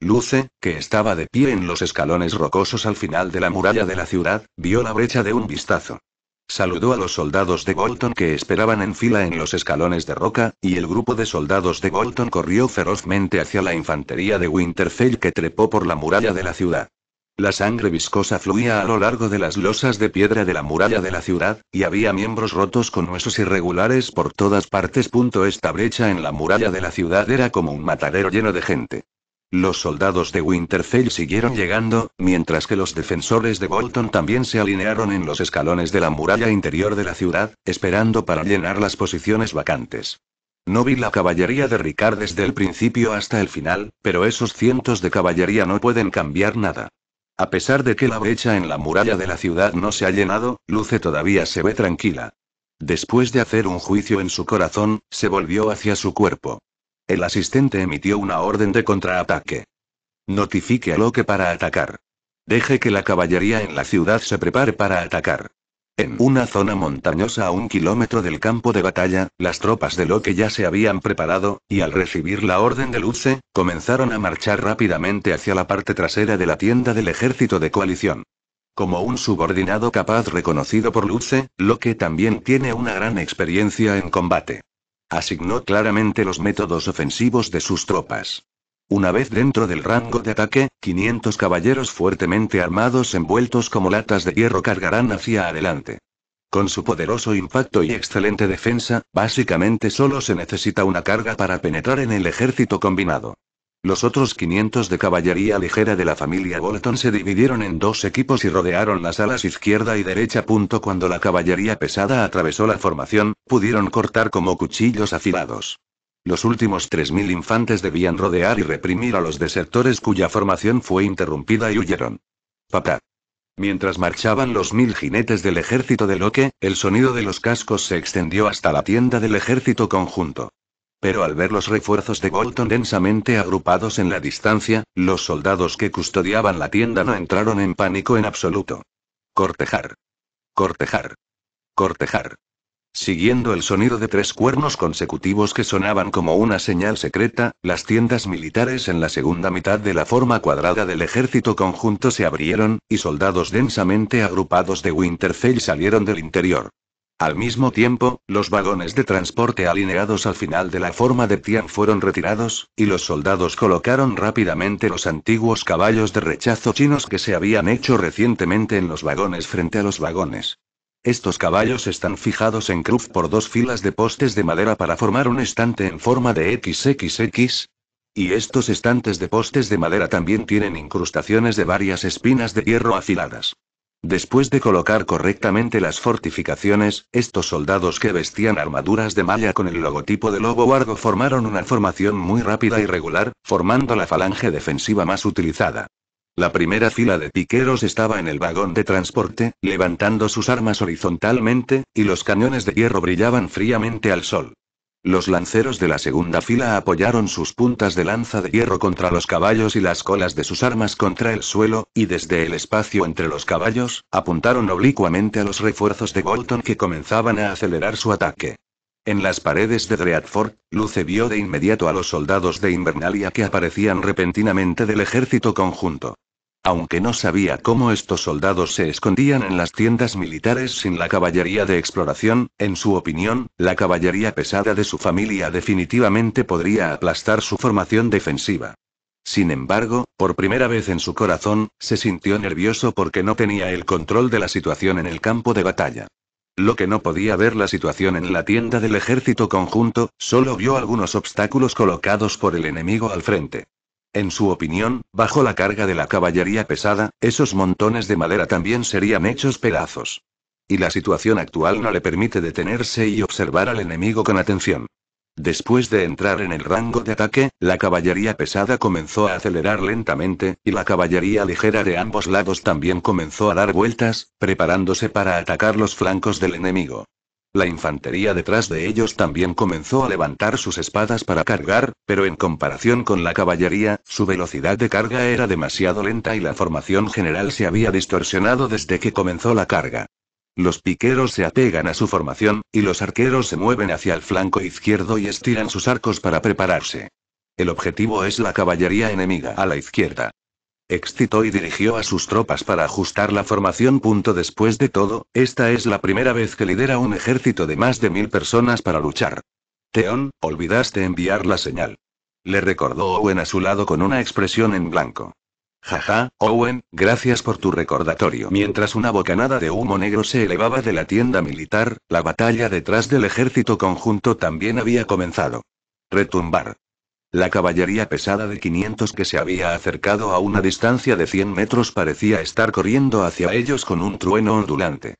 Luce, que estaba de pie en los escalones rocosos al final de la muralla de la ciudad, vio la brecha de un vistazo. Saludó a los soldados de Bolton que esperaban en fila en los escalones de roca, y el grupo de soldados de Bolton corrió ferozmente hacia la infantería de Winterfell que trepó por la muralla de la ciudad. La sangre viscosa fluía a lo largo de las losas de piedra de la muralla de la ciudad, y había miembros rotos con huesos irregulares por todas partes. Esta brecha en la muralla de la ciudad era como un matadero lleno de gente. Los soldados de Winterfell siguieron llegando, mientras que los defensores de Bolton también se alinearon en los escalones de la muralla interior de la ciudad, esperando para llenar las posiciones vacantes. No vi la caballería de Ricard desde el principio hasta el final, pero esos cientos de caballería no pueden cambiar nada. A pesar de que la brecha en la muralla de la ciudad no se ha llenado, Luce todavía se ve tranquila. Después de hacer un juicio en su corazón, se volvió hacia su cuerpo. El asistente emitió una orden de contraataque. Notifique a Loque para atacar. Deje que la caballería en la ciudad se prepare para atacar. En una zona montañosa a un kilómetro del campo de batalla, las tropas de Locke ya se habían preparado, y al recibir la orden de Luce, comenzaron a marchar rápidamente hacia la parte trasera de la tienda del ejército de coalición. Como un subordinado capaz reconocido por Luce, Locke también tiene una gran experiencia en combate. Asignó claramente los métodos ofensivos de sus tropas. Una vez dentro del rango de ataque, 500 caballeros fuertemente armados envueltos como latas de hierro cargarán hacia adelante. Con su poderoso impacto y excelente defensa, básicamente solo se necesita una carga para penetrar en el ejército combinado. Los otros 500 de caballería ligera de la familia Bolton se dividieron en dos equipos y rodearon las alas izquierda y derecha. Punto cuando la caballería pesada atravesó la formación, pudieron cortar como cuchillos afilados. Los últimos 3.000 infantes debían rodear y reprimir a los desertores cuya formación fue interrumpida y huyeron. Papá. Mientras marchaban los mil jinetes del ejército de Loque, el sonido de los cascos se extendió hasta la tienda del ejército conjunto. Pero al ver los refuerzos de Bolton densamente agrupados en la distancia, los soldados que custodiaban la tienda no entraron en pánico en absoluto. Cortejar. Cortejar. Cortejar. Siguiendo el sonido de tres cuernos consecutivos que sonaban como una señal secreta, las tiendas militares en la segunda mitad de la forma cuadrada del ejército conjunto se abrieron, y soldados densamente agrupados de Winterfell salieron del interior. Al mismo tiempo, los vagones de transporte alineados al final de la forma de Tian fueron retirados, y los soldados colocaron rápidamente los antiguos caballos de rechazo chinos que se habían hecho recientemente en los vagones frente a los vagones. Estos caballos están fijados en cruz por dos filas de postes de madera para formar un estante en forma de XXX. Y estos estantes de postes de madera también tienen incrustaciones de varias espinas de hierro afiladas. Después de colocar correctamente las fortificaciones, estos soldados que vestían armaduras de malla con el logotipo de lobo guardo formaron una formación muy rápida y regular, formando la falange defensiva más utilizada. La primera fila de piqueros estaba en el vagón de transporte, levantando sus armas horizontalmente, y los cañones de hierro brillaban fríamente al sol. Los lanceros de la segunda fila apoyaron sus puntas de lanza de hierro contra los caballos y las colas de sus armas contra el suelo, y desde el espacio entre los caballos, apuntaron oblicuamente a los refuerzos de Bolton que comenzaban a acelerar su ataque. En las paredes de Dreadfort, Luce vio de inmediato a los soldados de Invernalia que aparecían repentinamente del ejército conjunto. Aunque no sabía cómo estos soldados se escondían en las tiendas militares sin la caballería de exploración, en su opinión, la caballería pesada de su familia definitivamente podría aplastar su formación defensiva. Sin embargo, por primera vez en su corazón, se sintió nervioso porque no tenía el control de la situación en el campo de batalla. Lo que no podía ver la situación en la tienda del ejército conjunto, solo vio algunos obstáculos colocados por el enemigo al frente. En su opinión, bajo la carga de la caballería pesada, esos montones de madera también serían hechos pedazos. Y la situación actual no le permite detenerse y observar al enemigo con atención. Después de entrar en el rango de ataque, la caballería pesada comenzó a acelerar lentamente, y la caballería ligera de ambos lados también comenzó a dar vueltas, preparándose para atacar los flancos del enemigo. La infantería detrás de ellos también comenzó a levantar sus espadas para cargar, pero en comparación con la caballería, su velocidad de carga era demasiado lenta y la formación general se había distorsionado desde que comenzó la carga. Los piqueros se apegan a su formación, y los arqueros se mueven hacia el flanco izquierdo y estiran sus arcos para prepararse. El objetivo es la caballería enemiga a la izquierda. Excitó y dirigió a sus tropas para ajustar la formación. Después de todo, esta es la primera vez que lidera un ejército de más de mil personas para luchar. Teón, olvidaste enviar la señal. Le recordó Owen a su lado con una expresión en blanco. Jaja, Owen, gracias por tu recordatorio. Mientras una bocanada de humo negro se elevaba de la tienda militar, la batalla detrás del ejército conjunto también había comenzado. Retumbar. La caballería pesada de 500 que se había acercado a una distancia de 100 metros parecía estar corriendo hacia ellos con un trueno ondulante.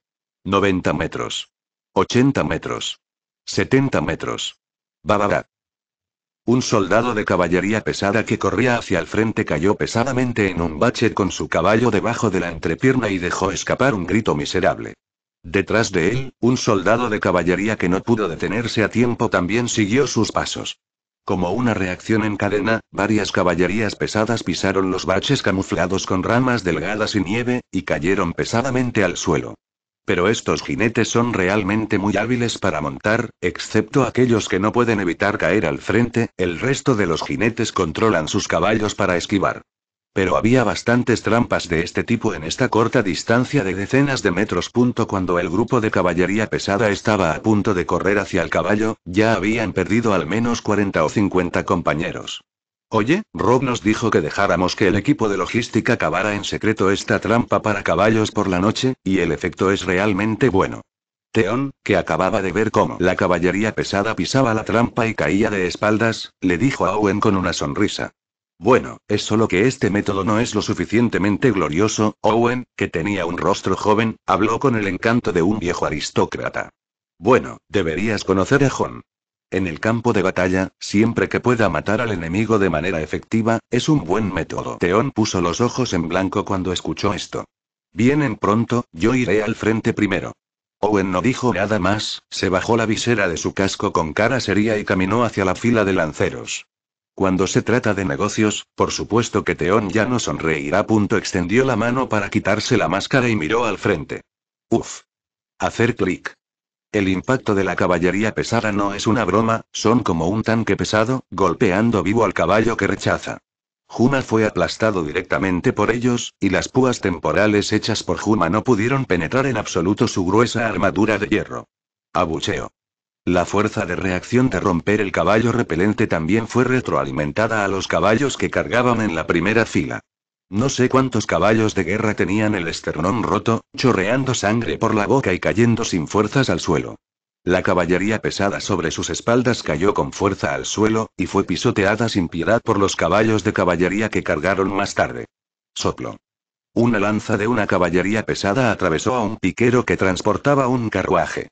90 metros. 80 metros. 70 metros. Babada. Un soldado de caballería pesada que corría hacia el frente cayó pesadamente en un bache con su caballo debajo de la entrepierna y dejó escapar un grito miserable. Detrás de él, un soldado de caballería que no pudo detenerse a tiempo también siguió sus pasos. Como una reacción en cadena, varias caballerías pesadas pisaron los baches camuflados con ramas delgadas y nieve, y cayeron pesadamente al suelo pero estos jinetes son realmente muy hábiles para montar, excepto aquellos que no pueden evitar caer al frente, el resto de los jinetes controlan sus caballos para esquivar. Pero había bastantes trampas de este tipo en esta corta distancia de decenas de metros. Punto cuando el grupo de caballería pesada estaba a punto de correr hacia el caballo, ya habían perdido al menos 40 o 50 compañeros. Oye, Rob nos dijo que dejáramos que el equipo de logística cavara en secreto esta trampa para caballos por la noche, y el efecto es realmente bueno. Teón, que acababa de ver cómo la caballería pesada pisaba la trampa y caía de espaldas, le dijo a Owen con una sonrisa. Bueno, es solo que este método no es lo suficientemente glorioso, Owen, que tenía un rostro joven, habló con el encanto de un viejo aristócrata. Bueno, deberías conocer a John. En el campo de batalla, siempre que pueda matar al enemigo de manera efectiva, es un buen método. Teón puso los ojos en blanco cuando escuchó esto. Vienen pronto, yo iré al frente primero. Owen no dijo nada más, se bajó la visera de su casco con cara seria y caminó hacia la fila de lanceros. Cuando se trata de negocios, por supuesto que Teón ya no sonreirá. Punto extendió la mano para quitarse la máscara y miró al frente. Uf. Hacer clic. El impacto de la caballería pesada no es una broma, son como un tanque pesado, golpeando vivo al caballo que rechaza. Juma fue aplastado directamente por ellos, y las púas temporales hechas por Juma no pudieron penetrar en absoluto su gruesa armadura de hierro. Abucheo. La fuerza de reacción de romper el caballo repelente también fue retroalimentada a los caballos que cargaban en la primera fila. No sé cuántos caballos de guerra tenían el esternón roto, chorreando sangre por la boca y cayendo sin fuerzas al suelo. La caballería pesada sobre sus espaldas cayó con fuerza al suelo, y fue pisoteada sin piedad por los caballos de caballería que cargaron más tarde. Soplo. Una lanza de una caballería pesada atravesó a un piquero que transportaba un carruaje.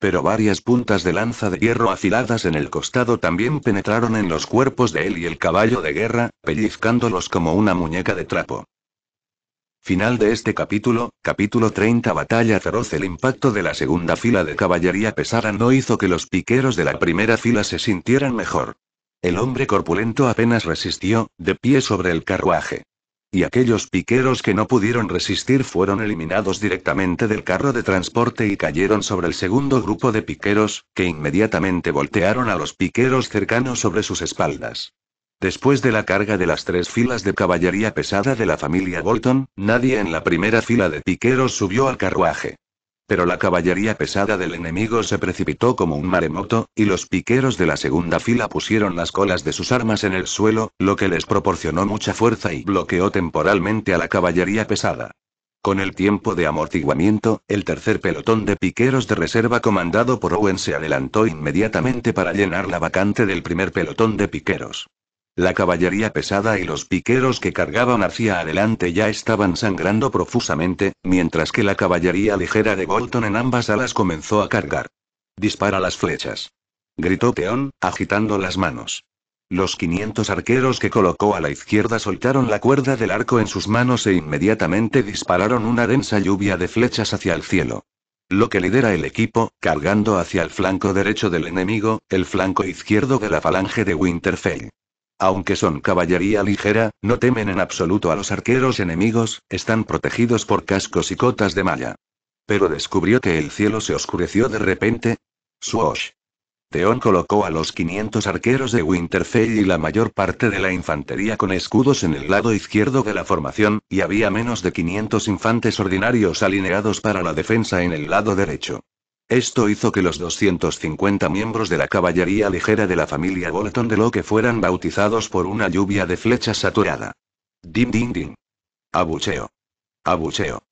Pero varias puntas de lanza de hierro afiladas en el costado también penetraron en los cuerpos de él y el caballo de guerra, pellizcándolos como una muñeca de trapo. Final de este capítulo, capítulo 30 Batalla feroz El impacto de la segunda fila de caballería pesada no hizo que los piqueros de la primera fila se sintieran mejor. El hombre corpulento apenas resistió, de pie sobre el carruaje y aquellos piqueros que no pudieron resistir fueron eliminados directamente del carro de transporte y cayeron sobre el segundo grupo de piqueros, que inmediatamente voltearon a los piqueros cercanos sobre sus espaldas. Después de la carga de las tres filas de caballería pesada de la familia Bolton, nadie en la primera fila de piqueros subió al carruaje. Pero la caballería pesada del enemigo se precipitó como un maremoto, y los piqueros de la segunda fila pusieron las colas de sus armas en el suelo, lo que les proporcionó mucha fuerza y bloqueó temporalmente a la caballería pesada. Con el tiempo de amortiguamiento, el tercer pelotón de piqueros de reserva comandado por Owen se adelantó inmediatamente para llenar la vacante del primer pelotón de piqueros. La caballería pesada y los piqueros que cargaban hacia adelante ya estaban sangrando profusamente, mientras que la caballería ligera de Bolton en ambas alas comenzó a cargar. Dispara las flechas. Gritó Peón, agitando las manos. Los 500 arqueros que colocó a la izquierda soltaron la cuerda del arco en sus manos e inmediatamente dispararon una densa lluvia de flechas hacia el cielo. Lo que lidera el equipo, cargando hacia el flanco derecho del enemigo, el flanco izquierdo de la falange de Winterfell. Aunque son caballería ligera, no temen en absoluto a los arqueros enemigos, están protegidos por cascos y cotas de malla. Pero descubrió que el cielo se oscureció de repente. Suosh. Teón colocó a los 500 arqueros de Winterfell y la mayor parte de la infantería con escudos en el lado izquierdo de la formación, y había menos de 500 infantes ordinarios alineados para la defensa en el lado derecho. Esto hizo que los 250 miembros de la caballería ligera de la familia Bolton de que fueran bautizados por una lluvia de flechas saturada. Dim din din. Abucheo. Abucheo.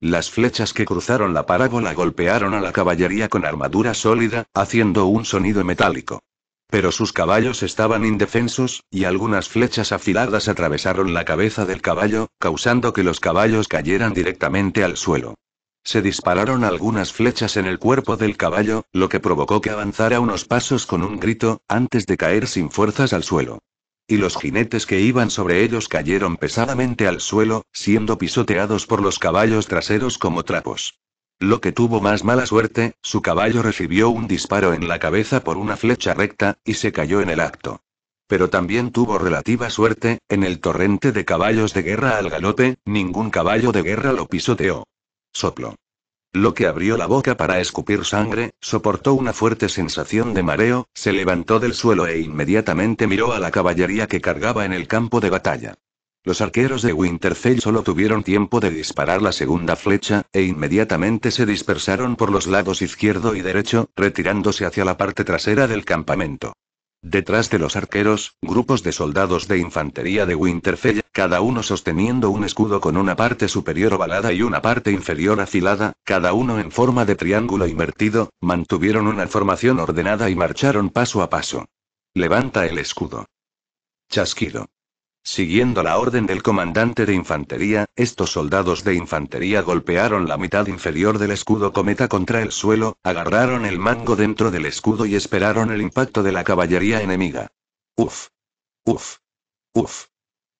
Las flechas que cruzaron la parábola golpearon a la caballería con armadura sólida, haciendo un sonido metálico. Pero sus caballos estaban indefensos, y algunas flechas afiladas atravesaron la cabeza del caballo, causando que los caballos cayeran directamente al suelo. Se dispararon algunas flechas en el cuerpo del caballo, lo que provocó que avanzara unos pasos con un grito, antes de caer sin fuerzas al suelo. Y los jinetes que iban sobre ellos cayeron pesadamente al suelo, siendo pisoteados por los caballos traseros como trapos. Lo que tuvo más mala suerte, su caballo recibió un disparo en la cabeza por una flecha recta, y se cayó en el acto. Pero también tuvo relativa suerte, en el torrente de caballos de guerra al galope, ningún caballo de guerra lo pisoteó. Soplo. Lo que abrió la boca para escupir sangre, soportó una fuerte sensación de mareo, se levantó del suelo e inmediatamente miró a la caballería que cargaba en el campo de batalla. Los arqueros de Winterfell solo tuvieron tiempo de disparar la segunda flecha, e inmediatamente se dispersaron por los lados izquierdo y derecho, retirándose hacia la parte trasera del campamento. Detrás de los arqueros, grupos de soldados de infantería de Winterfell cada uno sosteniendo un escudo con una parte superior ovalada y una parte inferior afilada, cada uno en forma de triángulo invertido, mantuvieron una formación ordenada y marcharon paso a paso. Levanta el escudo. Chasquido. Siguiendo la orden del comandante de infantería, estos soldados de infantería golpearon la mitad inferior del escudo cometa contra el suelo, agarraron el mango dentro del escudo y esperaron el impacto de la caballería enemiga. Uf. Uf. Uf.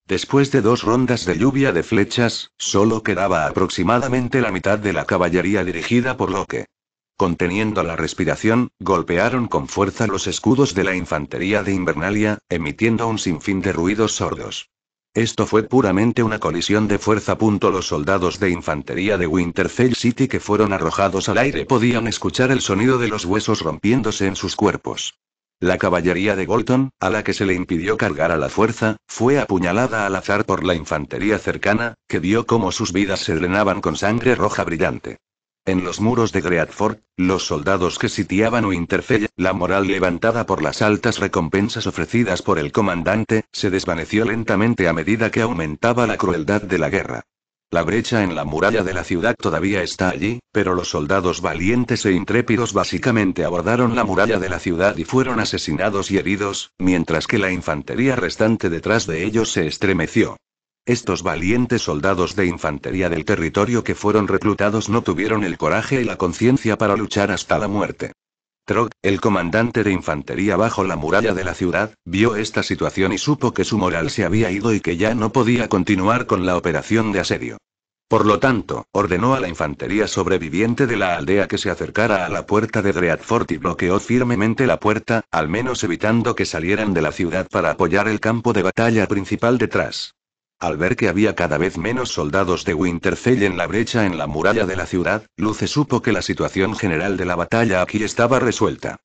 Después de dos rondas de lluvia de flechas, solo quedaba aproximadamente la mitad de la caballería dirigida por Locke. Conteniendo la respiración, golpearon con fuerza los escudos de la infantería de Invernalia, emitiendo un sinfín de ruidos sordos. Esto fue puramente una colisión de fuerza. Los soldados de infantería de Winterfell City que fueron arrojados al aire podían escuchar el sonido de los huesos rompiéndose en sus cuerpos. La caballería de Bolton, a la que se le impidió cargar a la fuerza, fue apuñalada al azar por la infantería cercana, que vio cómo sus vidas se drenaban con sangre roja brillante. En los muros de Greatford, los soldados que sitiaban Winterfell, la moral levantada por las altas recompensas ofrecidas por el comandante, se desvaneció lentamente a medida que aumentaba la crueldad de la guerra. La brecha en la muralla de la ciudad todavía está allí, pero los soldados valientes e intrépidos básicamente abordaron la muralla de la ciudad y fueron asesinados y heridos, mientras que la infantería restante detrás de ellos se estremeció. Estos valientes soldados de infantería del territorio que fueron reclutados no tuvieron el coraje y la conciencia para luchar hasta la muerte el comandante de infantería bajo la muralla de la ciudad, vio esta situación y supo que su moral se había ido y que ya no podía continuar con la operación de asedio. Por lo tanto, ordenó a la infantería sobreviviente de la aldea que se acercara a la puerta de Dreadfort y bloqueó firmemente la puerta, al menos evitando que salieran de la ciudad para apoyar el campo de batalla principal detrás. Al ver que había cada vez menos soldados de Winterfell en la brecha en la muralla de la ciudad, Luce supo que la situación general de la batalla aquí estaba resuelta.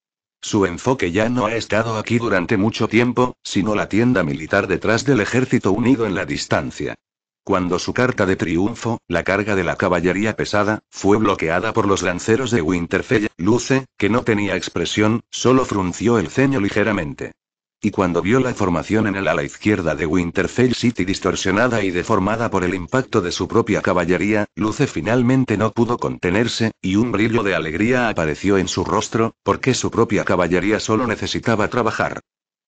Su enfoque ya no ha estado aquí durante mucho tiempo, sino la tienda militar detrás del ejército unido en la distancia. Cuando su carta de triunfo, la carga de la caballería pesada, fue bloqueada por los lanceros de Winterfell, Luce, que no tenía expresión, solo frunció el ceño ligeramente y cuando vio la formación en el ala izquierda de Winterfell City distorsionada y deformada por el impacto de su propia caballería, Luce finalmente no pudo contenerse, y un brillo de alegría apareció en su rostro, porque su propia caballería solo necesitaba trabajar.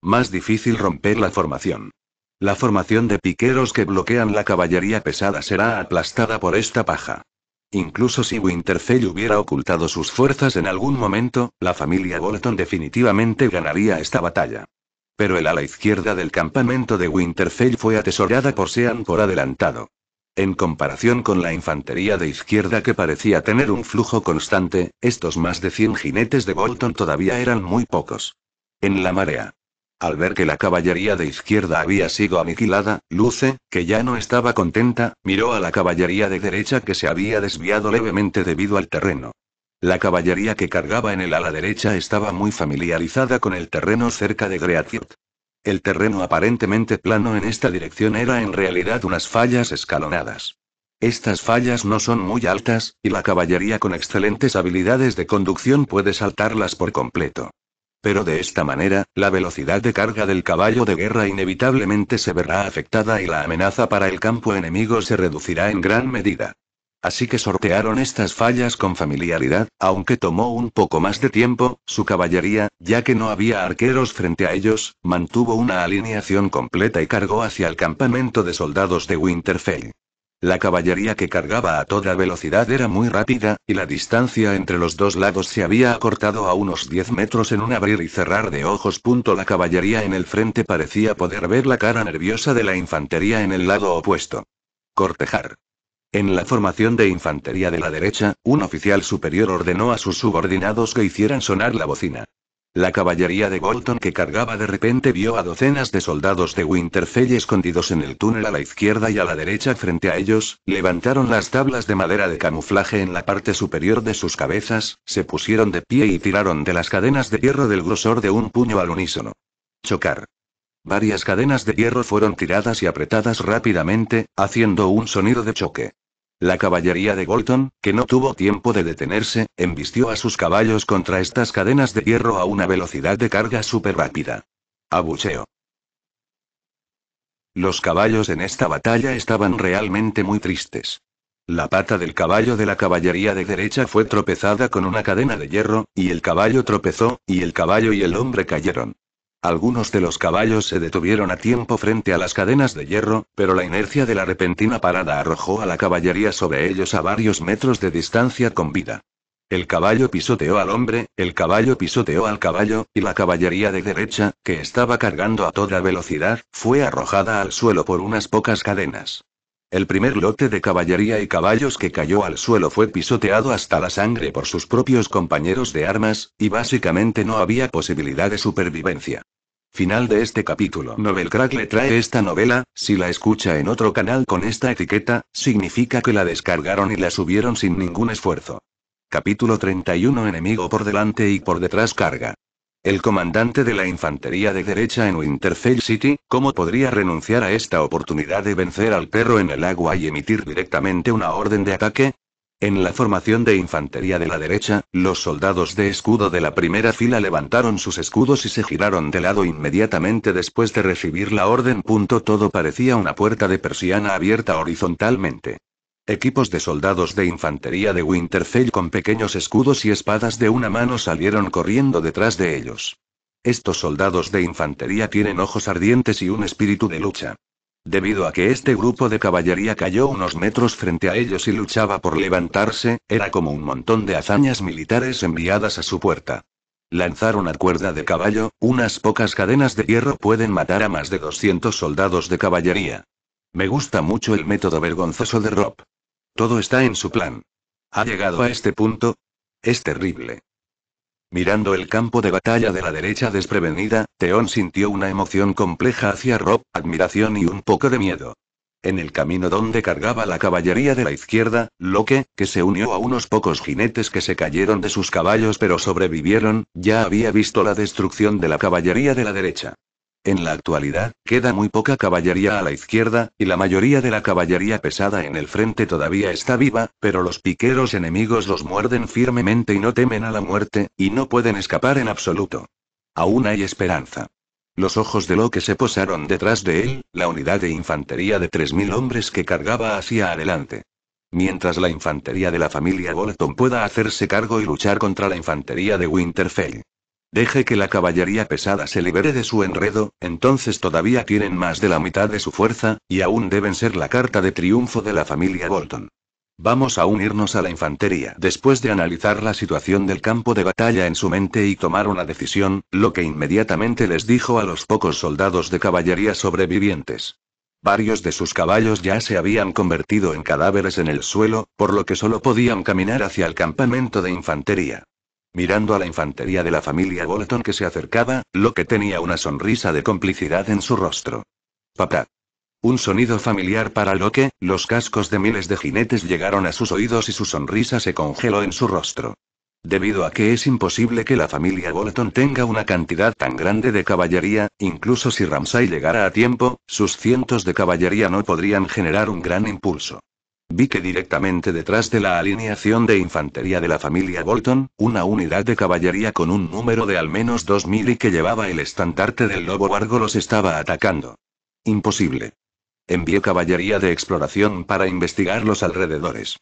Más difícil romper la formación. La formación de piqueros que bloquean la caballería pesada será aplastada por esta paja. Incluso si Winterfell hubiera ocultado sus fuerzas en algún momento, la familia Bolton definitivamente ganaría esta batalla. Pero el ala izquierda del campamento de Winterfell fue atesorada por Sean por adelantado. En comparación con la infantería de izquierda que parecía tener un flujo constante, estos más de 100 jinetes de Bolton todavía eran muy pocos. En la marea. Al ver que la caballería de izquierda había sido aniquilada, Luce, que ya no estaba contenta, miró a la caballería de derecha que se había desviado levemente debido al terreno. La caballería que cargaba en el ala derecha estaba muy familiarizada con el terreno cerca de Greatiot. El terreno aparentemente plano en esta dirección era en realidad unas fallas escalonadas. Estas fallas no son muy altas, y la caballería con excelentes habilidades de conducción puede saltarlas por completo. Pero de esta manera, la velocidad de carga del caballo de guerra inevitablemente se verá afectada y la amenaza para el campo enemigo se reducirá en gran medida. Así que sortearon estas fallas con familiaridad, aunque tomó un poco más de tiempo, su caballería, ya que no había arqueros frente a ellos, mantuvo una alineación completa y cargó hacia el campamento de soldados de Winterfell. La caballería que cargaba a toda velocidad era muy rápida, y la distancia entre los dos lados se había acortado a unos 10 metros en un abrir y cerrar de ojos. La caballería en el frente parecía poder ver la cara nerviosa de la infantería en el lado opuesto. Cortejar. En la formación de infantería de la derecha, un oficial superior ordenó a sus subordinados que hicieran sonar la bocina. La caballería de Bolton que cargaba de repente vio a docenas de soldados de Winterfell escondidos en el túnel a la izquierda y a la derecha frente a ellos, levantaron las tablas de madera de camuflaje en la parte superior de sus cabezas, se pusieron de pie y tiraron de las cadenas de hierro del grosor de un puño al unísono. Chocar. Varias cadenas de hierro fueron tiradas y apretadas rápidamente, haciendo un sonido de choque. La caballería de Golton, que no tuvo tiempo de detenerse, embistió a sus caballos contra estas cadenas de hierro a una velocidad de carga súper rápida. Abucheo. Los caballos en esta batalla estaban realmente muy tristes. La pata del caballo de la caballería de derecha fue tropezada con una cadena de hierro, y el caballo tropezó, y el caballo y el hombre cayeron. Algunos de los caballos se detuvieron a tiempo frente a las cadenas de hierro, pero la inercia de la repentina parada arrojó a la caballería sobre ellos a varios metros de distancia con vida. El caballo pisoteó al hombre, el caballo pisoteó al caballo, y la caballería de derecha, que estaba cargando a toda velocidad, fue arrojada al suelo por unas pocas cadenas. El primer lote de caballería y caballos que cayó al suelo fue pisoteado hasta la sangre por sus propios compañeros de armas, y básicamente no había posibilidad de supervivencia. Final de este capítulo. Novelcrack Crack le trae esta novela, si la escucha en otro canal con esta etiqueta, significa que la descargaron y la subieron sin ningún esfuerzo. Capítulo 31 Enemigo por delante y por detrás carga. El comandante de la infantería de derecha en Winterfell City, ¿cómo podría renunciar a esta oportunidad de vencer al perro en el agua y emitir directamente una orden de ataque? En la formación de infantería de la derecha, los soldados de escudo de la primera fila levantaron sus escudos y se giraron de lado inmediatamente después de recibir la orden. Todo parecía una puerta de persiana abierta horizontalmente. Equipos de soldados de infantería de Winterfell con pequeños escudos y espadas de una mano salieron corriendo detrás de ellos. Estos soldados de infantería tienen ojos ardientes y un espíritu de lucha. Debido a que este grupo de caballería cayó unos metros frente a ellos y luchaba por levantarse, era como un montón de hazañas militares enviadas a su puerta. Lanzar una cuerda de caballo, unas pocas cadenas de hierro pueden matar a más de 200 soldados de caballería. Me gusta mucho el método vergonzoso de Rob. Todo está en su plan. ¿Ha llegado a este punto? Es terrible. Mirando el campo de batalla de la derecha desprevenida, Teón sintió una emoción compleja hacia Rob, admiración y un poco de miedo. En el camino donde cargaba la caballería de la izquierda, Loque, que se unió a unos pocos jinetes que se cayeron de sus caballos pero sobrevivieron, ya había visto la destrucción de la caballería de la derecha. En la actualidad, queda muy poca caballería a la izquierda, y la mayoría de la caballería pesada en el frente todavía está viva, pero los piqueros enemigos los muerden firmemente y no temen a la muerte, y no pueden escapar en absoluto. Aún hay esperanza. Los ojos de lo que se posaron detrás de él, la unidad de infantería de 3.000 hombres que cargaba hacia adelante. Mientras la infantería de la familia Bolton pueda hacerse cargo y luchar contra la infantería de Winterfell. Deje que la caballería pesada se libere de su enredo, entonces todavía tienen más de la mitad de su fuerza, y aún deben ser la carta de triunfo de la familia Bolton. Vamos a unirnos a la infantería. Después de analizar la situación del campo de batalla en su mente y tomar una decisión, lo que inmediatamente les dijo a los pocos soldados de caballería sobrevivientes. Varios de sus caballos ya se habían convertido en cadáveres en el suelo, por lo que solo podían caminar hacia el campamento de infantería mirando a la infantería de la familia Bolton que se acercaba, lo que tenía una sonrisa de complicidad en su rostro. Papá. Un sonido familiar para Locke. los cascos de miles de jinetes llegaron a sus oídos y su sonrisa se congeló en su rostro. Debido a que es imposible que la familia Bolton tenga una cantidad tan grande de caballería, incluso si Ramsay llegara a tiempo, sus cientos de caballería no podrían generar un gran impulso. Vi que directamente detrás de la alineación de infantería de la familia Bolton, una unidad de caballería con un número de al menos 2.000 y que llevaba el estandarte del lobo Vargo los estaba atacando. Imposible. Envié caballería de exploración para investigar los alrededores.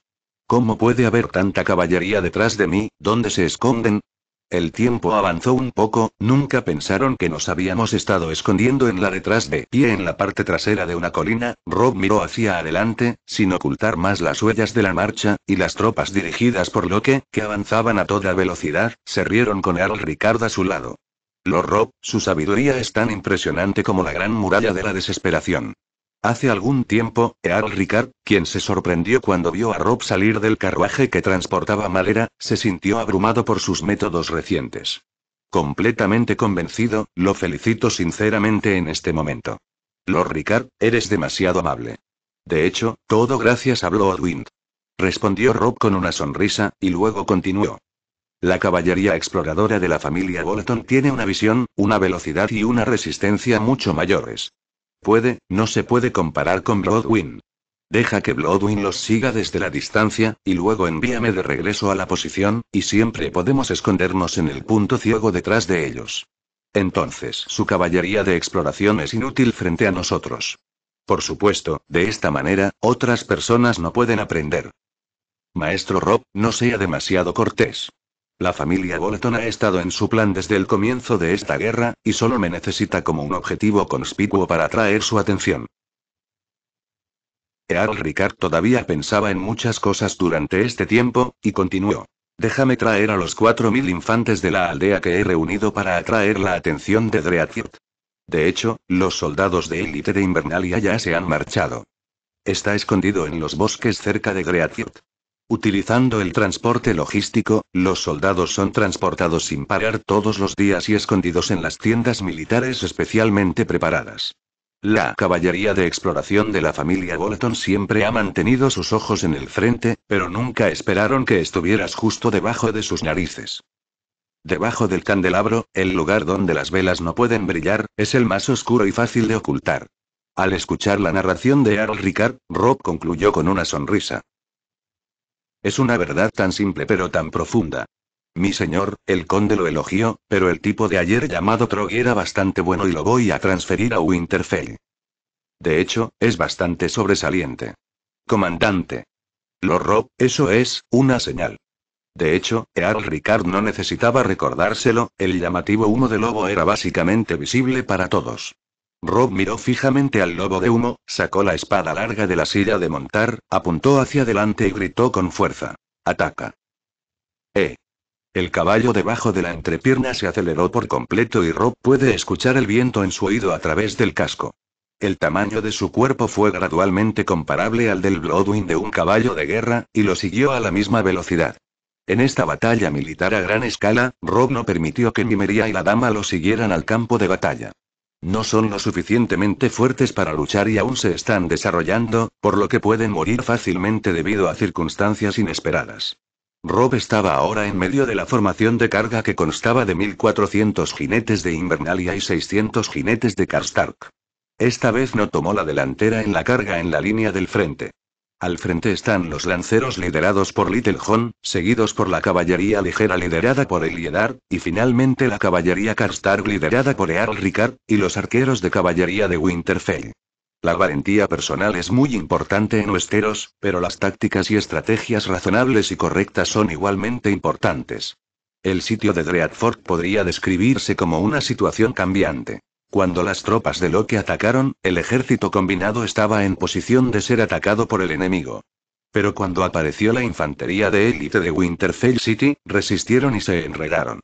¿Cómo puede haber tanta caballería detrás de mí? ¿Dónde se esconden? El tiempo avanzó un poco, nunca pensaron que nos habíamos estado escondiendo en la detrás de pie en la parte trasera de una colina, Rob miró hacia adelante, sin ocultar más las huellas de la marcha, y las tropas dirigidas por Locke, que avanzaban a toda velocidad, se rieron con Earl Ricard a su lado. Lo Rob, su sabiduría es tan impresionante como la gran muralla de la desesperación. Hace algún tiempo, Earl Ricard, quien se sorprendió cuando vio a Rob salir del carruaje que transportaba madera, se sintió abrumado por sus métodos recientes. Completamente convencido, lo felicito sinceramente en este momento. Lord Ricard, eres demasiado amable. De hecho, todo gracias a Bloodwind. Respondió Rob con una sonrisa, y luego continuó. La caballería exploradora de la familia Bolton tiene una visión, una velocidad y una resistencia mucho mayores puede, no se puede comparar con Broadwin. Deja que Bloodwin los siga desde la distancia, y luego envíame de regreso a la posición, y siempre podemos escondernos en el punto ciego detrás de ellos. Entonces, su caballería de exploración es inútil frente a nosotros. Por supuesto, de esta manera, otras personas no pueden aprender. Maestro Rob, no sea demasiado cortés. La familia Bolton ha estado en su plan desde el comienzo de esta guerra, y solo me necesita como un objetivo conspicuo para atraer su atención. Earl Ricard todavía pensaba en muchas cosas durante este tiempo, y continuó. Déjame traer a los cuatro mil infantes de la aldea que he reunido para atraer la atención de Dreadfield. De hecho, los soldados de élite de Invernalia ya se han marchado. Está escondido en los bosques cerca de Dreathirt. Utilizando el transporte logístico, los soldados son transportados sin parar todos los días y escondidos en las tiendas militares especialmente preparadas. La caballería de exploración de la familia Bolton siempre ha mantenido sus ojos en el frente, pero nunca esperaron que estuvieras justo debajo de sus narices. Debajo del candelabro, el lugar donde las velas no pueden brillar, es el más oscuro y fácil de ocultar. Al escuchar la narración de Harold Ricard, Rob concluyó con una sonrisa. Es una verdad tan simple pero tan profunda. Mi señor, el conde lo elogió, pero el tipo de ayer llamado Trog era bastante bueno y lo voy a transferir a Winterfell. De hecho, es bastante sobresaliente. Comandante. Lo Rob, eso es, una señal. De hecho, Earl Ricard no necesitaba recordárselo, el llamativo humo de lobo era básicamente visible para todos. Rob miró fijamente al lobo de humo, sacó la espada larga de la silla de montar, apuntó hacia adelante y gritó con fuerza. Ataca. ¡Eh! El caballo debajo de la entrepierna se aceleró por completo y Rob puede escuchar el viento en su oído a través del casco. El tamaño de su cuerpo fue gradualmente comparable al del Bloodwing de un caballo de guerra, y lo siguió a la misma velocidad. En esta batalla militar a gran escala, Rob no permitió que Mimería y la dama lo siguieran al campo de batalla. No son lo suficientemente fuertes para luchar y aún se están desarrollando, por lo que pueden morir fácilmente debido a circunstancias inesperadas. Rob estaba ahora en medio de la formación de carga que constaba de 1.400 jinetes de Invernalia y 600 jinetes de Karstark. Esta vez no tomó la delantera en la carga en la línea del frente. Al frente están los lanceros liderados por Little seguidos por la caballería ligera liderada por Eliedar, y finalmente la caballería Karstark liderada por Earl Ricard, y los arqueros de caballería de Winterfell. La valentía personal es muy importante en Westeros, pero las tácticas y estrategias razonables y correctas son igualmente importantes. El sitio de Dreadfort podría describirse como una situación cambiante. Cuando las tropas de Loki atacaron, el ejército combinado estaba en posición de ser atacado por el enemigo. Pero cuando apareció la infantería de élite de Winterfell City, resistieron y se enredaron.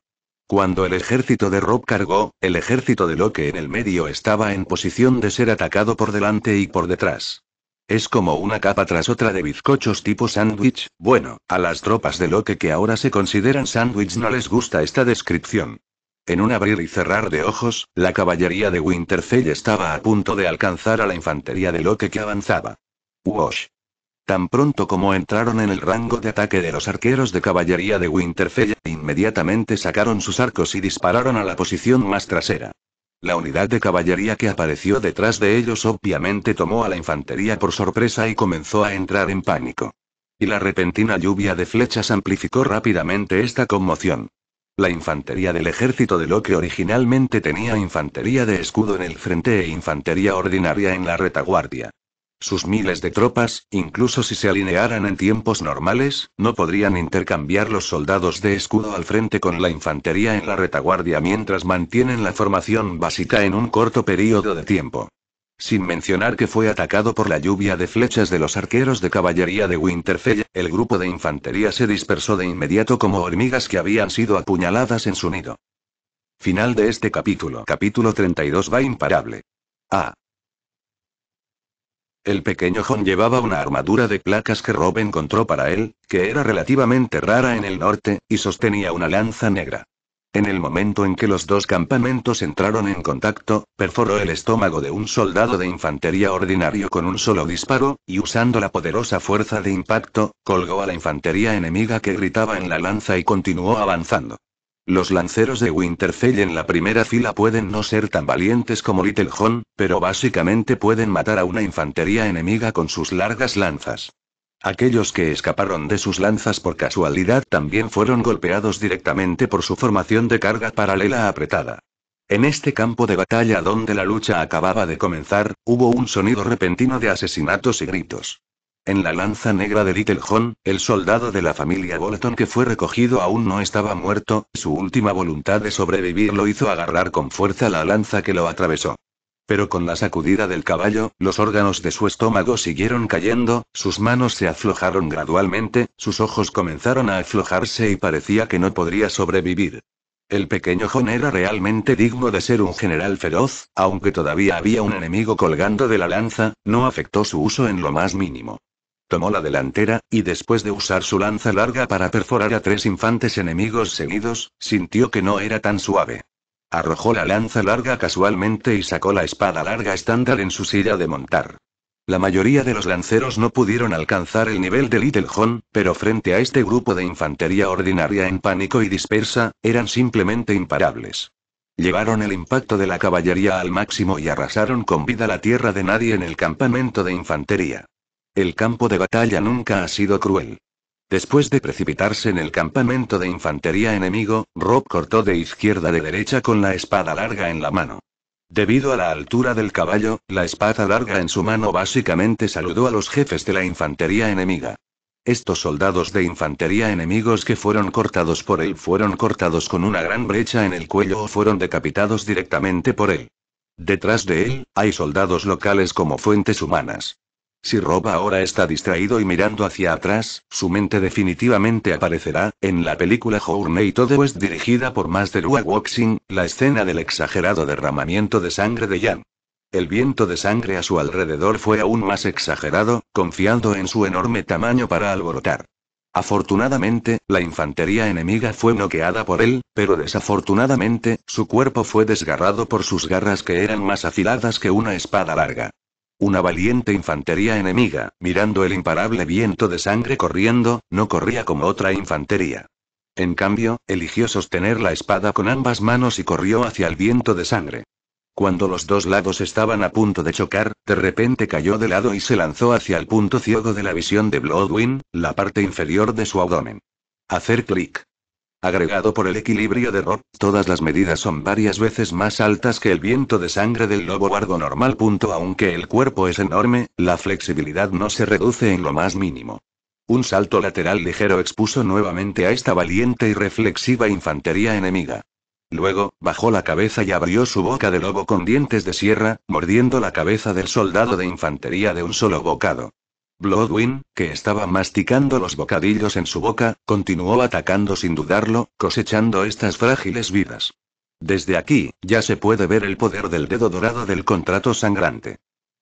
Cuando el ejército de Rob cargó, el ejército de Loke en el medio estaba en posición de ser atacado por delante y por detrás. Es como una capa tras otra de bizcochos tipo sándwich, bueno, a las tropas de Loke que ahora se consideran sándwich no les gusta esta descripción. En un abrir y cerrar de ojos, la caballería de Winterfell estaba a punto de alcanzar a la infantería de Loque que avanzaba. Wash. Tan pronto como entraron en el rango de ataque de los arqueros de caballería de Winterfell, inmediatamente sacaron sus arcos y dispararon a la posición más trasera. La unidad de caballería que apareció detrás de ellos obviamente tomó a la infantería por sorpresa y comenzó a entrar en pánico. Y la repentina lluvia de flechas amplificó rápidamente esta conmoción. La infantería del ejército de lo que originalmente tenía infantería de escudo en el frente e infantería ordinaria en la retaguardia. Sus miles de tropas, incluso si se alinearan en tiempos normales, no podrían intercambiar los soldados de escudo al frente con la infantería en la retaguardia mientras mantienen la formación básica en un corto periodo de tiempo. Sin mencionar que fue atacado por la lluvia de flechas de los arqueros de caballería de Winterfell, el grupo de infantería se dispersó de inmediato como hormigas que habían sido apuñaladas en su nido. Final de este capítulo. Capítulo 32 va imparable. A. El pequeño Jon llevaba una armadura de placas que Rob encontró para él, que era relativamente rara en el norte, y sostenía una lanza negra. En el momento en que los dos campamentos entraron en contacto, perforó el estómago de un soldado de infantería ordinario con un solo disparo, y usando la poderosa fuerza de impacto, colgó a la infantería enemiga que gritaba en la lanza y continuó avanzando. Los lanceros de Winterfell en la primera fila pueden no ser tan valientes como Little John, pero básicamente pueden matar a una infantería enemiga con sus largas lanzas. Aquellos que escaparon de sus lanzas por casualidad también fueron golpeados directamente por su formación de carga paralela apretada. En este campo de batalla donde la lucha acababa de comenzar, hubo un sonido repentino de asesinatos y gritos. En la lanza negra de Little el soldado de la familia Bolton que fue recogido aún no estaba muerto, su última voluntad de sobrevivir lo hizo agarrar con fuerza la lanza que lo atravesó. Pero con la sacudida del caballo, los órganos de su estómago siguieron cayendo, sus manos se aflojaron gradualmente, sus ojos comenzaron a aflojarse y parecía que no podría sobrevivir. El pequeño Jon era realmente digno de ser un general feroz, aunque todavía había un enemigo colgando de la lanza, no afectó su uso en lo más mínimo. Tomó la delantera, y después de usar su lanza larga para perforar a tres infantes enemigos seguidos, sintió que no era tan suave. Arrojó la lanza larga casualmente y sacó la espada larga estándar en su silla de montar. La mayoría de los lanceros no pudieron alcanzar el nivel de Little John, pero frente a este grupo de infantería ordinaria en pánico y dispersa, eran simplemente imparables. Llevaron el impacto de la caballería al máximo y arrasaron con vida la tierra de nadie en el campamento de infantería. El campo de batalla nunca ha sido cruel. Después de precipitarse en el campamento de infantería enemigo, Rob cortó de izquierda a de derecha con la espada larga en la mano. Debido a la altura del caballo, la espada larga en su mano básicamente saludó a los jefes de la infantería enemiga. Estos soldados de infantería enemigos que fueron cortados por él fueron cortados con una gran brecha en el cuello o fueron decapitados directamente por él. Detrás de él, hay soldados locales como fuentes humanas. Si Roba ahora está distraído y mirando hacia atrás, su mente definitivamente aparecerá, en la película Journey to the West dirigida por Master Waxing, la escena del exagerado derramamiento de sangre de Jan. El viento de sangre a su alrededor fue aún más exagerado, confiando en su enorme tamaño para alborotar. Afortunadamente, la infantería enemiga fue noqueada por él, pero desafortunadamente, su cuerpo fue desgarrado por sus garras que eran más afiladas que una espada larga. Una valiente infantería enemiga, mirando el imparable viento de sangre corriendo, no corría como otra infantería. En cambio, eligió sostener la espada con ambas manos y corrió hacia el viento de sangre. Cuando los dos lados estaban a punto de chocar, de repente cayó de lado y se lanzó hacia el punto ciego de la visión de Bloodwin, la parte inferior de su abdomen. Hacer clic. Agregado por el equilibrio de Rob, todas las medidas son varias veces más altas que el viento de sangre del lobo guardo normal. aunque el cuerpo es enorme, la flexibilidad no se reduce en lo más mínimo. Un salto lateral ligero expuso nuevamente a esta valiente y reflexiva infantería enemiga. Luego, bajó la cabeza y abrió su boca de lobo con dientes de sierra, mordiendo la cabeza del soldado de infantería de un solo bocado. Bloodwin, que estaba masticando los bocadillos en su boca, continuó atacando sin dudarlo, cosechando estas frágiles vidas. Desde aquí, ya se puede ver el poder del dedo dorado del contrato sangrante.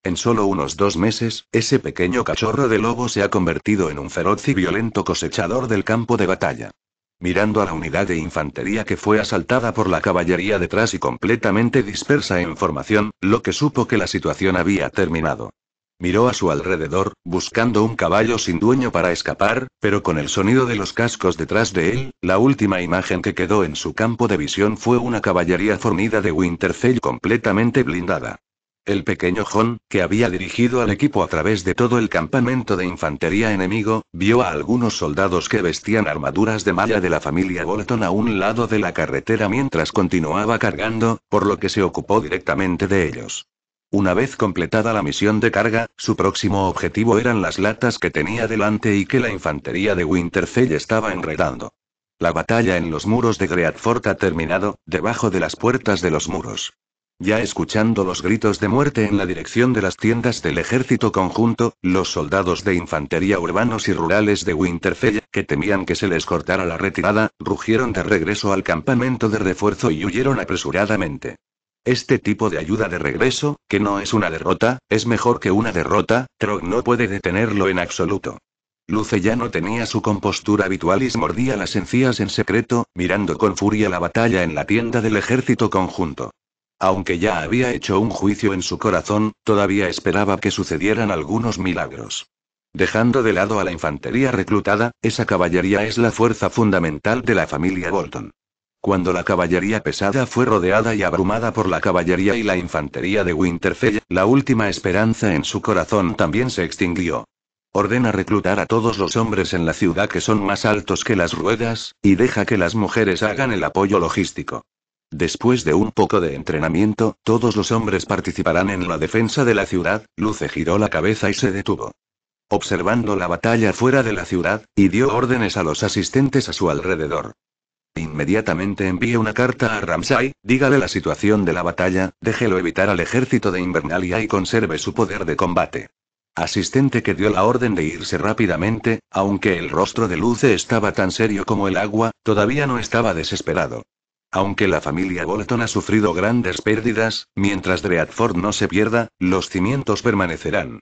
En solo unos dos meses, ese pequeño cachorro de lobo se ha convertido en un feroz y violento cosechador del campo de batalla. Mirando a la unidad de infantería que fue asaltada por la caballería detrás y completamente dispersa en formación, lo que supo que la situación había terminado. Miró a su alrededor, buscando un caballo sin dueño para escapar, pero con el sonido de los cascos detrás de él, la última imagen que quedó en su campo de visión fue una caballería fornida de Winterfell completamente blindada. El pequeño John, que había dirigido al equipo a través de todo el campamento de infantería enemigo, vio a algunos soldados que vestían armaduras de malla de la familia Bolton a un lado de la carretera mientras continuaba cargando, por lo que se ocupó directamente de ellos. Una vez completada la misión de carga, su próximo objetivo eran las latas que tenía delante y que la infantería de Winterfell estaba enredando. La batalla en los muros de Greatfort ha terminado, debajo de las puertas de los muros. Ya escuchando los gritos de muerte en la dirección de las tiendas del ejército conjunto, los soldados de infantería urbanos y rurales de Winterfell, que temían que se les cortara la retirada, rugieron de regreso al campamento de refuerzo y huyeron apresuradamente. Este tipo de ayuda de regreso, que no es una derrota, es mejor que una derrota, Trog no puede detenerlo en absoluto. Luce ya no tenía su compostura habitual y se mordía las encías en secreto, mirando con furia la batalla en la tienda del ejército conjunto. Aunque ya había hecho un juicio en su corazón, todavía esperaba que sucedieran algunos milagros. Dejando de lado a la infantería reclutada, esa caballería es la fuerza fundamental de la familia Bolton. Cuando la caballería pesada fue rodeada y abrumada por la caballería y la infantería de Winterfell, la última esperanza en su corazón también se extinguió. Ordena reclutar a todos los hombres en la ciudad que son más altos que las ruedas, y deja que las mujeres hagan el apoyo logístico. Después de un poco de entrenamiento, todos los hombres participarán en la defensa de la ciudad, Luce giró la cabeza y se detuvo. Observando la batalla fuera de la ciudad, y dio órdenes a los asistentes a su alrededor. Inmediatamente envíe una carta a Ramsay, dígale la situación de la batalla, déjelo evitar al ejército de Invernalia y conserve su poder de combate. Asistente que dio la orden de irse rápidamente, aunque el rostro de Luce estaba tan serio como el agua, todavía no estaba desesperado. Aunque la familia Bolton ha sufrido grandes pérdidas, mientras Dreadford no se pierda, los cimientos permanecerán.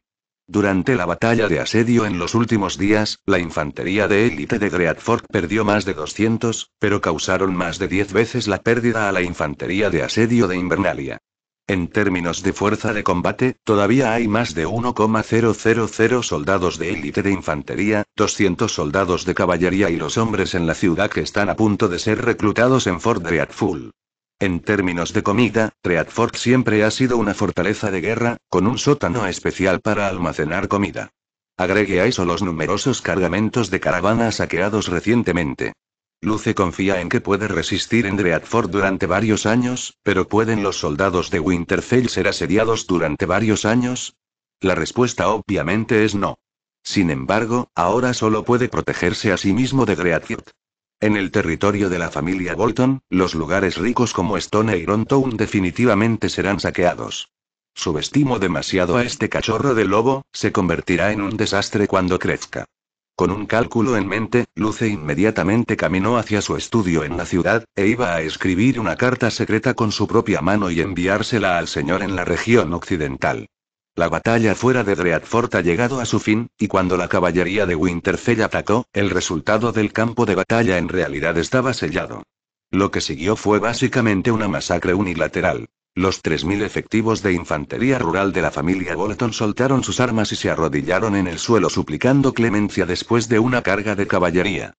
Durante la batalla de asedio en los últimos días, la infantería de élite de Greatford perdió más de 200, pero causaron más de 10 veces la pérdida a la infantería de asedio de Invernalia. En términos de fuerza de combate, todavía hay más de 1,000 soldados de élite de infantería, 200 soldados de caballería y los hombres en la ciudad que están a punto de ser reclutados en Fort Dreadful. En términos de comida, Redford siempre ha sido una fortaleza de guerra, con un sótano especial para almacenar comida. Agregue a eso los numerosos cargamentos de caravanas saqueados recientemente. Luce confía en que puede resistir en Dreadford durante varios años, pero ¿pueden los soldados de Winterfell ser asediados durante varios años? La respuesta obviamente es no. Sin embargo, ahora solo puede protegerse a sí mismo de Dreadford. En el territorio de la familia Bolton, los lugares ricos como Stone y Rontown definitivamente serán saqueados. Subestimo demasiado a este cachorro de lobo, se convertirá en un desastre cuando crezca. Con un cálculo en mente, Luce inmediatamente caminó hacia su estudio en la ciudad, e iba a escribir una carta secreta con su propia mano y enviársela al señor en la región occidental. La batalla fuera de Dreadfort ha llegado a su fin, y cuando la caballería de Winterfell atacó, el resultado del campo de batalla en realidad estaba sellado. Lo que siguió fue básicamente una masacre unilateral. Los 3.000 efectivos de infantería rural de la familia Bolton soltaron sus armas y se arrodillaron en el suelo suplicando clemencia después de una carga de caballería.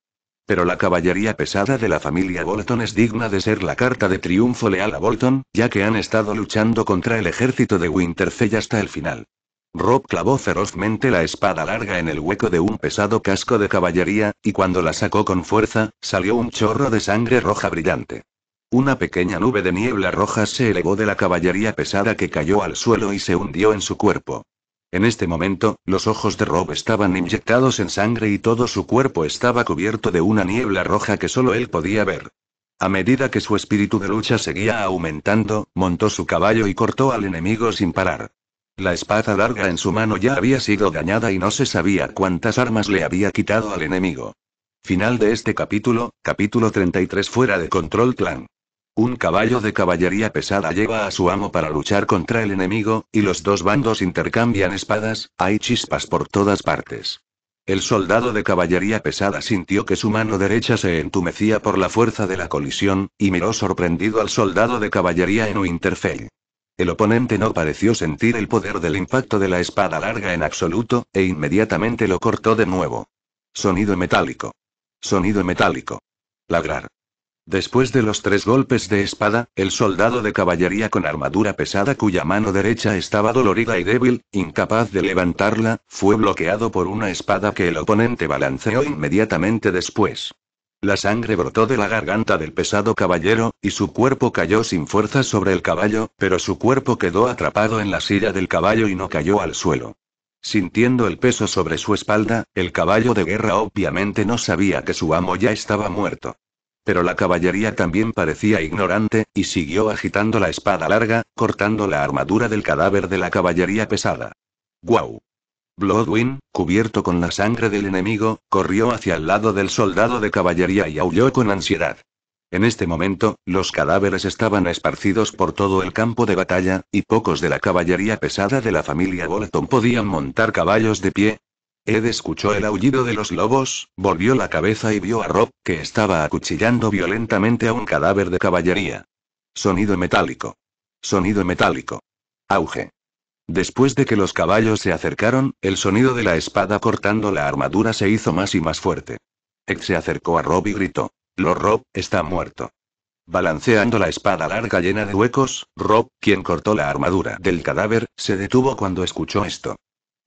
Pero la caballería pesada de la familia Bolton es digna de ser la carta de triunfo leal a Bolton, ya que han estado luchando contra el ejército de Winterfell hasta el final. Rob clavó ferozmente la espada larga en el hueco de un pesado casco de caballería, y cuando la sacó con fuerza, salió un chorro de sangre roja brillante. Una pequeña nube de niebla roja se elevó de la caballería pesada que cayó al suelo y se hundió en su cuerpo. En este momento, los ojos de Rob estaban inyectados en sangre y todo su cuerpo estaba cubierto de una niebla roja que solo él podía ver. A medida que su espíritu de lucha seguía aumentando, montó su caballo y cortó al enemigo sin parar. La espada larga en su mano ya había sido dañada y no se sabía cuántas armas le había quitado al enemigo. Final de este capítulo, capítulo 33 fuera de control clan. Un caballo de caballería pesada lleva a su amo para luchar contra el enemigo, y los dos bandos intercambian espadas, hay chispas por todas partes. El soldado de caballería pesada sintió que su mano derecha se entumecía por la fuerza de la colisión, y miró sorprendido al soldado de caballería en Winterfell. El oponente no pareció sentir el poder del impacto de la espada larga en absoluto, e inmediatamente lo cortó de nuevo. Sonido metálico. Sonido metálico. Lagrar. Después de los tres golpes de espada, el soldado de caballería con armadura pesada cuya mano derecha estaba dolorida y débil, incapaz de levantarla, fue bloqueado por una espada que el oponente balanceó inmediatamente después. La sangre brotó de la garganta del pesado caballero, y su cuerpo cayó sin fuerza sobre el caballo, pero su cuerpo quedó atrapado en la silla del caballo y no cayó al suelo. Sintiendo el peso sobre su espalda, el caballo de guerra obviamente no sabía que su amo ya estaba muerto. Pero la caballería también parecía ignorante, y siguió agitando la espada larga, cortando la armadura del cadáver de la caballería pesada. ¡Guau! Bloodwin, cubierto con la sangre del enemigo, corrió hacia el lado del soldado de caballería y aulló con ansiedad. En este momento, los cadáveres estaban esparcidos por todo el campo de batalla, y pocos de la caballería pesada de la familia Bolton podían montar caballos de pie, Ed escuchó el aullido de los lobos, volvió la cabeza y vio a Rob, que estaba acuchillando violentamente a un cadáver de caballería. Sonido metálico. Sonido metálico. Auge. Después de que los caballos se acercaron, el sonido de la espada cortando la armadura se hizo más y más fuerte. Ed se acercó a Rob y gritó. Lo Rob, está muerto. Balanceando la espada larga llena de huecos, Rob, quien cortó la armadura del cadáver, se detuvo cuando escuchó esto.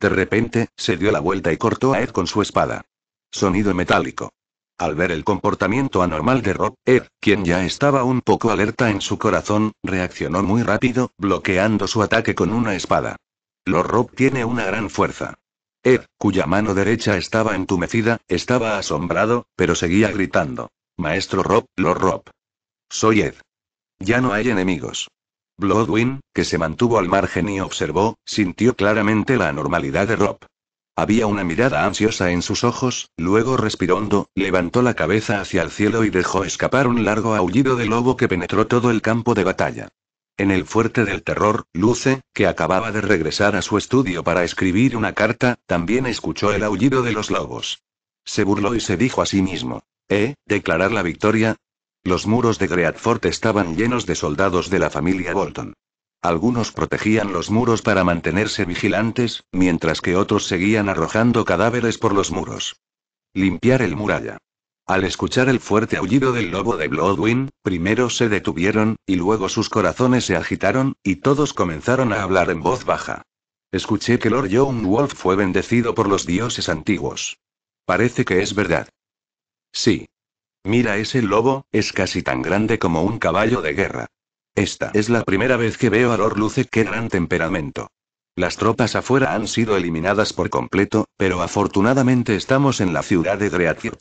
De repente, se dio la vuelta y cortó a Ed con su espada. Sonido metálico. Al ver el comportamiento anormal de Rob, Ed, quien ya estaba un poco alerta en su corazón, reaccionó muy rápido, bloqueando su ataque con una espada. Lord Rob tiene una gran fuerza. Ed, cuya mano derecha estaba entumecida, estaba asombrado, pero seguía gritando. Maestro Rob, lo Rob. Soy Ed. Ya no hay enemigos. Bloodwin, que se mantuvo al margen y observó, sintió claramente la anormalidad de Rob. Había una mirada ansiosa en sus ojos, luego respiró hondo, levantó la cabeza hacia el cielo y dejó escapar un largo aullido de lobo que penetró todo el campo de batalla. En el fuerte del terror, Luce, que acababa de regresar a su estudio para escribir una carta, también escuchó el aullido de los lobos. Se burló y se dijo a sí mismo. ¿Eh? Declarar la victoria, los muros de Greatfort estaban llenos de soldados de la familia Bolton. Algunos protegían los muros para mantenerse vigilantes, mientras que otros seguían arrojando cadáveres por los muros. Limpiar el muralla. Al escuchar el fuerte aullido del lobo de Bloodwin, primero se detuvieron, y luego sus corazones se agitaron, y todos comenzaron a hablar en voz baja. Escuché que Lord John Wolf fue bendecido por los dioses antiguos. Parece que es verdad. Sí, Mira ese lobo, es casi tan grande como un caballo de guerra. Esta es la primera vez que veo a Lord Luce qué gran temperamento. Las tropas afuera han sido eliminadas por completo, pero afortunadamente estamos en la ciudad de Dreadfjord.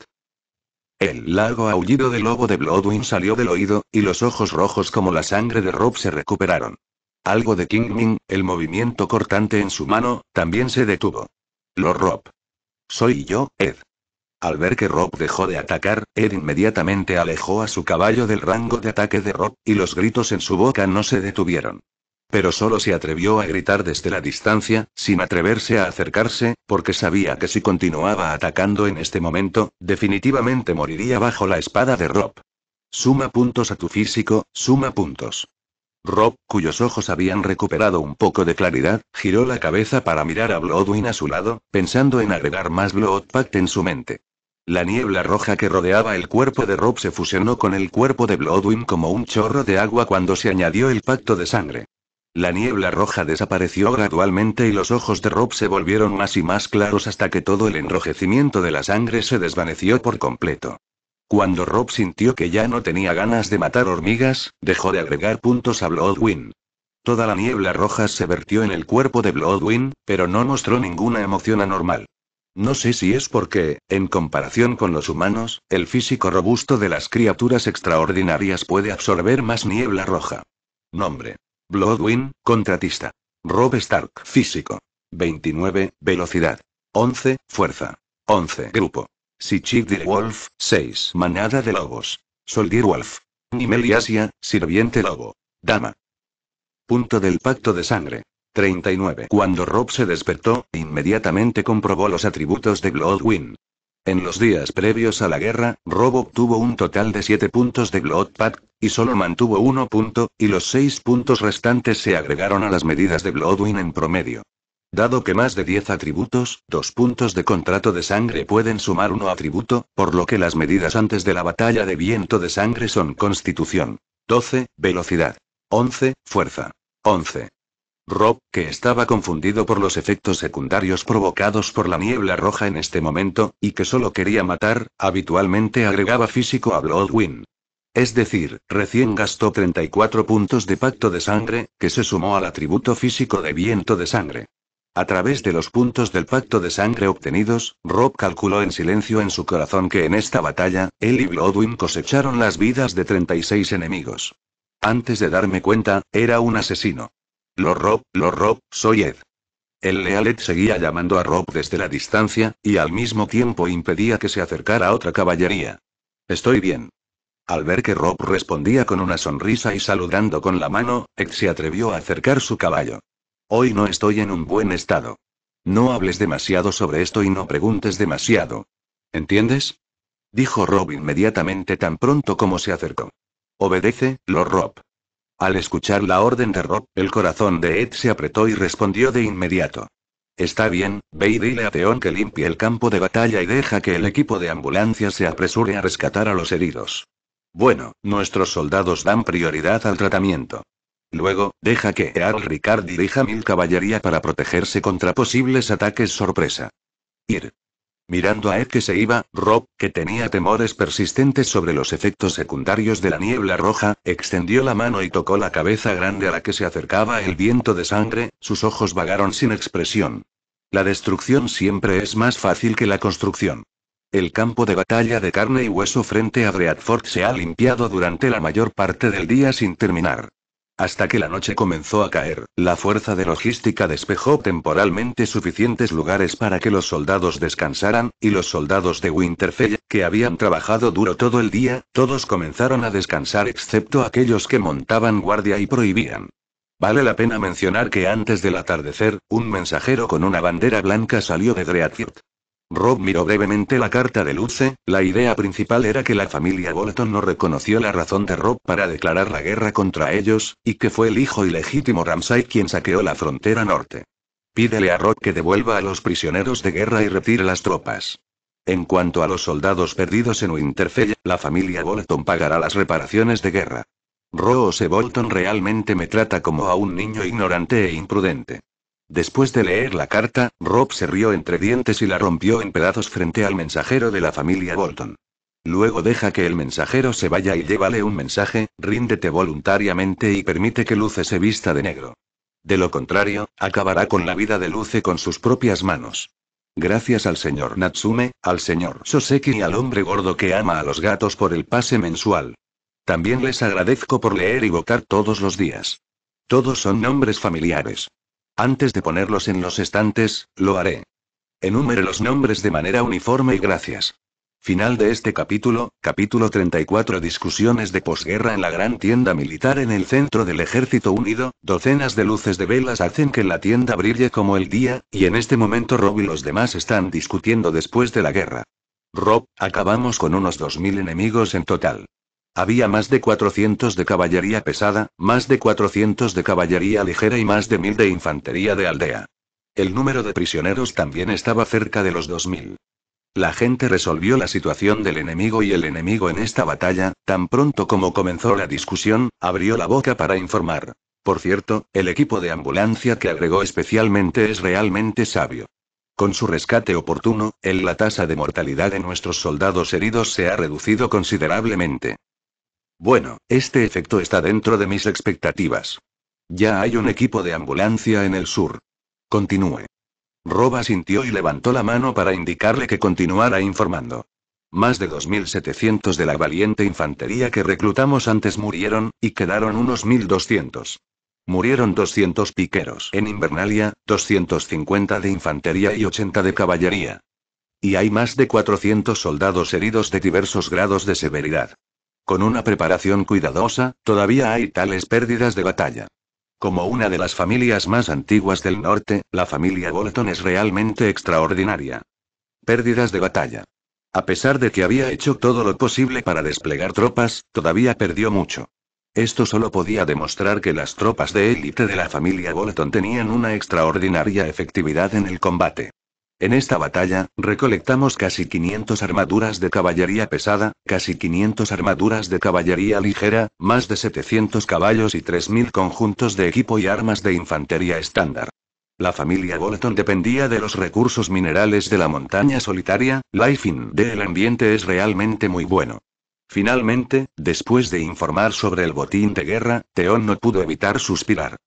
El largo aullido del lobo de Bloodwin salió del oído, y los ojos rojos como la sangre de Rob se recuperaron. Algo de Kingmin, el movimiento cortante en su mano, también se detuvo. Lord Rob. Soy yo, Ed. Al ver que Rob dejó de atacar, Ed inmediatamente alejó a su caballo del rango de ataque de Rob, y los gritos en su boca no se detuvieron. Pero solo se atrevió a gritar desde la distancia, sin atreverse a acercarse, porque sabía que si continuaba atacando en este momento, definitivamente moriría bajo la espada de Rob. Suma puntos a tu físico, suma puntos. Rob, cuyos ojos habían recuperado un poco de claridad, giró la cabeza para mirar a Bloodwin a su lado, pensando en agregar más Blood Pact en su mente. La niebla roja que rodeaba el cuerpo de Rob se fusionó con el cuerpo de Bloodwin como un chorro de agua cuando se añadió el pacto de sangre. La niebla roja desapareció gradualmente y los ojos de Rob se volvieron más y más claros hasta que todo el enrojecimiento de la sangre se desvaneció por completo. Cuando Rob sintió que ya no tenía ganas de matar hormigas, dejó de agregar puntos a Bloodwin. Toda la niebla roja se vertió en el cuerpo de Bloodwin, pero no mostró ninguna emoción anormal. No sé si es porque, en comparación con los humanos, el físico robusto de las criaturas extraordinarias puede absorber más niebla roja. Nombre. Bloodwin, contratista. Rob Stark, físico. 29, velocidad. 11, fuerza. 11, grupo. de Wolf, 6, manada de lobos. Soldier Wolf. y Asia, sirviente lobo. Dama. Punto del pacto de sangre. 39. Cuando Rob se despertó, inmediatamente comprobó los atributos de Bloodwin. En los días previos a la guerra, Rob obtuvo un total de 7 puntos de bloodpad y solo mantuvo 1 punto, y los 6 puntos restantes se agregaron a las medidas de Bloodwin en promedio. Dado que más de 10 atributos, 2 puntos de contrato de sangre pueden sumar uno atributo, por lo que las medidas antes de la batalla de viento de sangre son constitución. 12, velocidad. 11, fuerza. 11, Rob, que estaba confundido por los efectos secundarios provocados por la niebla roja en este momento, y que solo quería matar, habitualmente agregaba físico a Bloodwin. Es decir, recién gastó 34 puntos de pacto de sangre, que se sumó al atributo físico de viento de sangre. A través de los puntos del pacto de sangre obtenidos, Rob calculó en silencio en su corazón que en esta batalla, él y Bloodwin cosecharon las vidas de 36 enemigos. Antes de darme cuenta, era un asesino. Lo Rob, lo Rob, soy Ed. El Lealet seguía llamando a Rob desde la distancia, y al mismo tiempo impedía que se acercara a otra caballería. Estoy bien. Al ver que Rob respondía con una sonrisa y saludando con la mano, Ed se atrevió a acercar su caballo. Hoy no estoy en un buen estado. No hables demasiado sobre esto y no preguntes demasiado. ¿Entiendes? Dijo Rob inmediatamente tan pronto como se acercó. Obedece, Lord Rob. Al escuchar la orden de Rob, el corazón de Ed se apretó y respondió de inmediato. Está bien, ve y dile a Teón que limpie el campo de batalla y deja que el equipo de ambulancia se apresure a rescatar a los heridos. Bueno, nuestros soldados dan prioridad al tratamiento. Luego, deja que Earl Ricard dirija mil caballería para protegerse contra posibles ataques sorpresa. Ir. Mirando a Ed que se iba, Rob, que tenía temores persistentes sobre los efectos secundarios de la niebla roja, extendió la mano y tocó la cabeza grande a la que se acercaba el viento de sangre, sus ojos vagaron sin expresión. La destrucción siempre es más fácil que la construcción. El campo de batalla de carne y hueso frente a Bradford se ha limpiado durante la mayor parte del día sin terminar. Hasta que la noche comenzó a caer, la fuerza de logística despejó temporalmente suficientes lugares para que los soldados descansaran, y los soldados de Winterfell, que habían trabajado duro todo el día, todos comenzaron a descansar excepto aquellos que montaban guardia y prohibían. Vale la pena mencionar que antes del atardecer, un mensajero con una bandera blanca salió de Dreadfield. Rob miró brevemente la carta de Luce, la idea principal era que la familia Bolton no reconoció la razón de Rob para declarar la guerra contra ellos, y que fue el hijo ilegítimo Ramsay quien saqueó la frontera norte. Pídele a Rob que devuelva a los prisioneros de guerra y retire las tropas. En cuanto a los soldados perdidos en Winterfell, la familia Bolton pagará las reparaciones de guerra. Se Bolton realmente me trata como a un niño ignorante e imprudente. Después de leer la carta, Rob se rió entre dientes y la rompió en pedazos frente al mensajero de la familia Bolton. Luego deja que el mensajero se vaya y llévale un mensaje, ríndete voluntariamente y permite que Luce se vista de negro. De lo contrario, acabará con la vida de Luce con sus propias manos. Gracias al señor Natsume, al señor Soseki y al hombre gordo que ama a los gatos por el pase mensual. También les agradezco por leer y votar todos los días. Todos son nombres familiares. Antes de ponerlos en los estantes, lo haré. Enumere los nombres de manera uniforme y gracias. Final de este capítulo, capítulo 34 Discusiones de posguerra en la gran tienda militar en el centro del Ejército Unido, docenas de luces de velas hacen que la tienda brille como el día, y en este momento Rob y los demás están discutiendo después de la guerra. Rob, acabamos con unos 2.000 enemigos en total. Había más de 400 de caballería pesada, más de 400 de caballería ligera y más de 1000 de infantería de aldea. El número de prisioneros también estaba cerca de los 2000. La gente resolvió la situación del enemigo y el enemigo en esta batalla, tan pronto como comenzó la discusión, abrió la boca para informar. Por cierto, el equipo de ambulancia que agregó especialmente es realmente sabio. Con su rescate oportuno, la tasa de mortalidad de nuestros soldados heridos se ha reducido considerablemente. Bueno, este efecto está dentro de mis expectativas. Ya hay un equipo de ambulancia en el sur. Continúe. Roba sintió y levantó la mano para indicarle que continuara informando. Más de 2.700 de la valiente infantería que reclutamos antes murieron, y quedaron unos 1.200. Murieron 200 piqueros en Invernalia, 250 de infantería y 80 de caballería. Y hay más de 400 soldados heridos de diversos grados de severidad. Con una preparación cuidadosa, todavía hay tales pérdidas de batalla. Como una de las familias más antiguas del norte, la familia Bolton es realmente extraordinaria. Pérdidas de batalla. A pesar de que había hecho todo lo posible para desplegar tropas, todavía perdió mucho. Esto solo podía demostrar que las tropas de élite de la familia Bolton tenían una extraordinaria efectividad en el combate. En esta batalla, recolectamos casi 500 armaduras de caballería pesada, casi 500 armaduras de caballería ligera, más de 700 caballos y 3.000 conjuntos de equipo y armas de infantería estándar. La familia Bolton dependía de los recursos minerales de la montaña solitaria, Life in del ambiente es realmente muy bueno. Finalmente, después de informar sobre el botín de guerra, Teón no pudo evitar suspirar.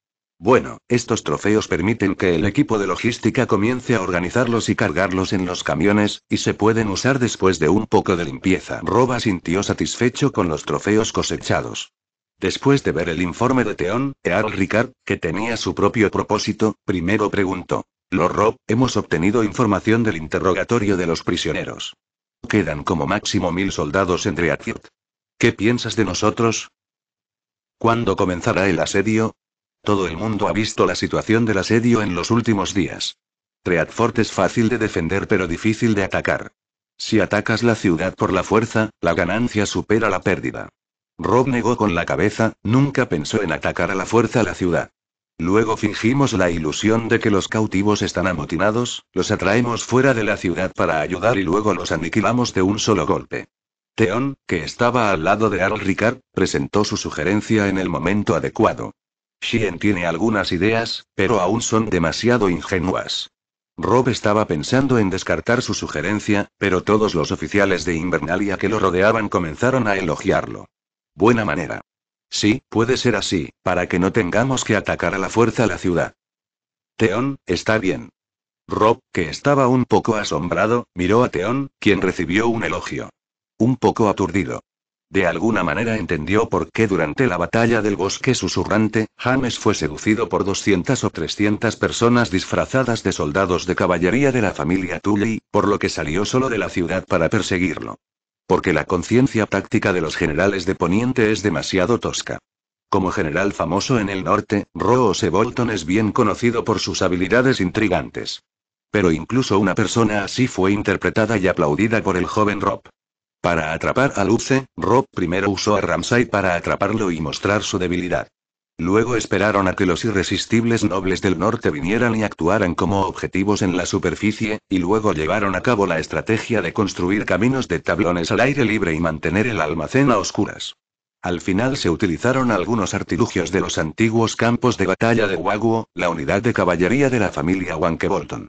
Bueno, estos trofeos permiten que el equipo de logística comience a organizarlos y cargarlos en los camiones, y se pueden usar después de un poco de limpieza. Roba sintió satisfecho con los trofeos cosechados. Después de ver el informe de Teón, Earl Ricard, que tenía su propio propósito, primero preguntó. Lord Rob, hemos obtenido información del interrogatorio de los prisioneros. Quedan como máximo mil soldados en Dreadfield. ¿Qué piensas de nosotros? ¿Cuándo comenzará el asedio? Todo el mundo ha visto la situación del asedio en los últimos días. Treadfort es fácil de defender pero difícil de atacar. Si atacas la ciudad por la fuerza, la ganancia supera la pérdida. Rob negó con la cabeza, nunca pensó en atacar a la fuerza la ciudad. Luego fingimos la ilusión de que los cautivos están amotinados, los atraemos fuera de la ciudad para ayudar y luego los aniquilamos de un solo golpe. Theon, que estaba al lado de Arl Ricard, presentó su sugerencia en el momento adecuado. Shien tiene algunas ideas, pero aún son demasiado ingenuas. Rob estaba pensando en descartar su sugerencia, pero todos los oficiales de Invernalia que lo rodeaban comenzaron a elogiarlo. Buena manera. Sí, puede ser así, para que no tengamos que atacar a la fuerza la ciudad. Teón, está bien. Rob, que estaba un poco asombrado, miró a Teón, quien recibió un elogio. Un poco aturdido. De alguna manera entendió por qué durante la batalla del bosque susurrante, James fue seducido por 200 o 300 personas disfrazadas de soldados de caballería de la familia Tully, por lo que salió solo de la ciudad para perseguirlo. Porque la conciencia táctica de los generales de Poniente es demasiado tosca. Como general famoso en el norte, Roose Bolton es bien conocido por sus habilidades intrigantes. Pero incluso una persona así fue interpretada y aplaudida por el joven Rob. Para atrapar a Luce, Rob primero usó a Ramsay para atraparlo y mostrar su debilidad. Luego esperaron a que los irresistibles nobles del norte vinieran y actuaran como objetivos en la superficie, y luego llevaron a cabo la estrategia de construir caminos de tablones al aire libre y mantener el almacén a oscuras. Al final se utilizaron algunos artilugios de los antiguos campos de batalla de Waguo, la unidad de caballería de la familia Wankebolton.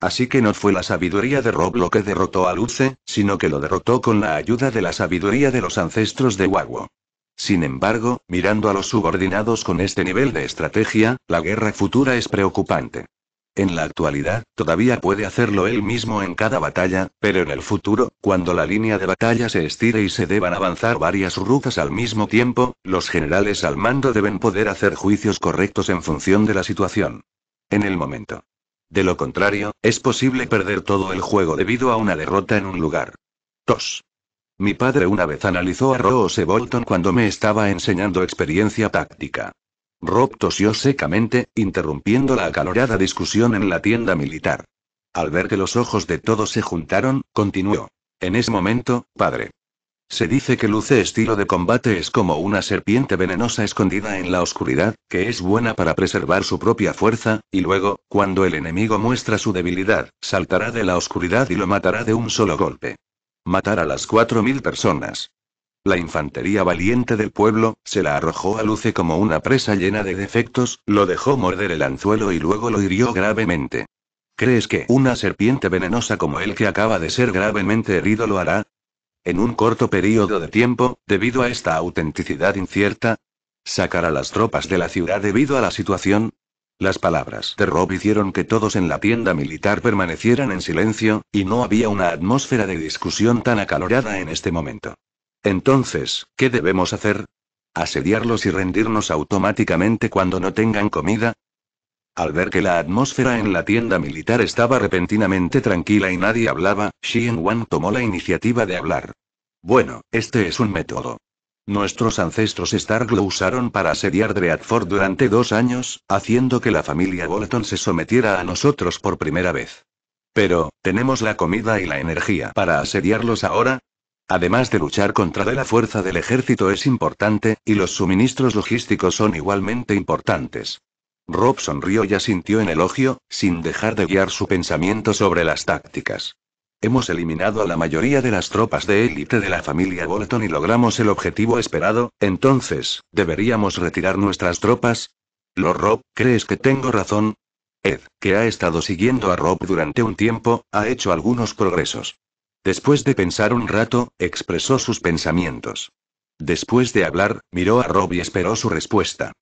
Así que no fue la sabiduría de Roblo que derrotó a Luce, sino que lo derrotó con la ayuda de la sabiduría de los ancestros de Wago. Sin embargo, mirando a los subordinados con este nivel de estrategia, la guerra futura es preocupante. En la actualidad, todavía puede hacerlo él mismo en cada batalla, pero en el futuro, cuando la línea de batalla se estire y se deban avanzar varias rutas al mismo tiempo, los generales al mando deben poder hacer juicios correctos en función de la situación. En el momento. De lo contrario, es posible perder todo el juego debido a una derrota en un lugar. Tos. Mi padre una vez analizó a Rose Bolton cuando me estaba enseñando experiencia táctica. Rob tosió secamente, interrumpiendo la acalorada discusión en la tienda militar. Al ver que los ojos de todos se juntaron, continuó. En ese momento, padre, se dice que luce estilo de combate es como una serpiente venenosa escondida en la oscuridad, que es buena para preservar su propia fuerza, y luego, cuando el enemigo muestra su debilidad, saltará de la oscuridad y lo matará de un solo golpe. Matar a las 4.000 personas. La infantería valiente del pueblo, se la arrojó a Luce como una presa llena de defectos, lo dejó morder el anzuelo y luego lo hirió gravemente. ¿Crees que una serpiente venenosa como el que acaba de ser gravemente herido lo hará? en un corto periodo de tiempo, debido a esta autenticidad incierta? ¿Sacar a las tropas de la ciudad debido a la situación? Las palabras de Rob hicieron que todos en la tienda militar permanecieran en silencio, y no había una atmósfera de discusión tan acalorada en este momento. Entonces, ¿qué debemos hacer? ¿Asediarlos y rendirnos automáticamente cuando no tengan comida? Al ver que la atmósfera en la tienda militar estaba repentinamente tranquila y nadie hablaba, Xian Wan tomó la iniciativa de hablar. Bueno, este es un método. Nuestros ancestros Stark lo usaron para asediar Dreadford durante dos años, haciendo que la familia Bolton se sometiera a nosotros por primera vez. Pero, ¿tenemos la comida y la energía para asediarlos ahora? Además de luchar contra la fuerza del ejército es importante, y los suministros logísticos son igualmente importantes. Rob sonrió y asintió en elogio, sin dejar de guiar su pensamiento sobre las tácticas. Hemos eliminado a la mayoría de las tropas de élite de la familia Bolton y logramos el objetivo esperado, entonces, ¿deberíamos retirar nuestras tropas? Lo Rob, ¿crees que tengo razón? Ed, que ha estado siguiendo a Rob durante un tiempo, ha hecho algunos progresos. Después de pensar un rato, expresó sus pensamientos. Después de hablar, miró a Rob y esperó su respuesta.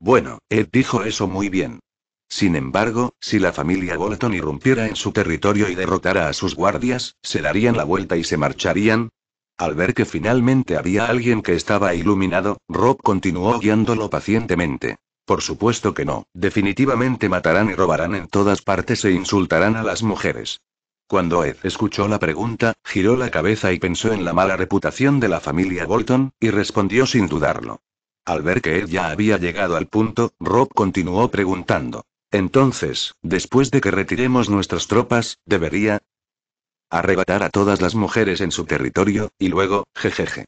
Bueno, Ed dijo eso muy bien. Sin embargo, si la familia Bolton irrumpiera en su territorio y derrotara a sus guardias, se darían la vuelta y se marcharían. Al ver que finalmente había alguien que estaba iluminado, Rob continuó guiándolo pacientemente. Por supuesto que no, definitivamente matarán y robarán en todas partes e insultarán a las mujeres. Cuando Ed escuchó la pregunta, giró la cabeza y pensó en la mala reputación de la familia Bolton, y respondió sin dudarlo. Al ver que él ya había llegado al punto, Rob continuó preguntando. Entonces, después de que retiremos nuestras tropas, debería arrebatar a todas las mujeres en su territorio, y luego, jejeje.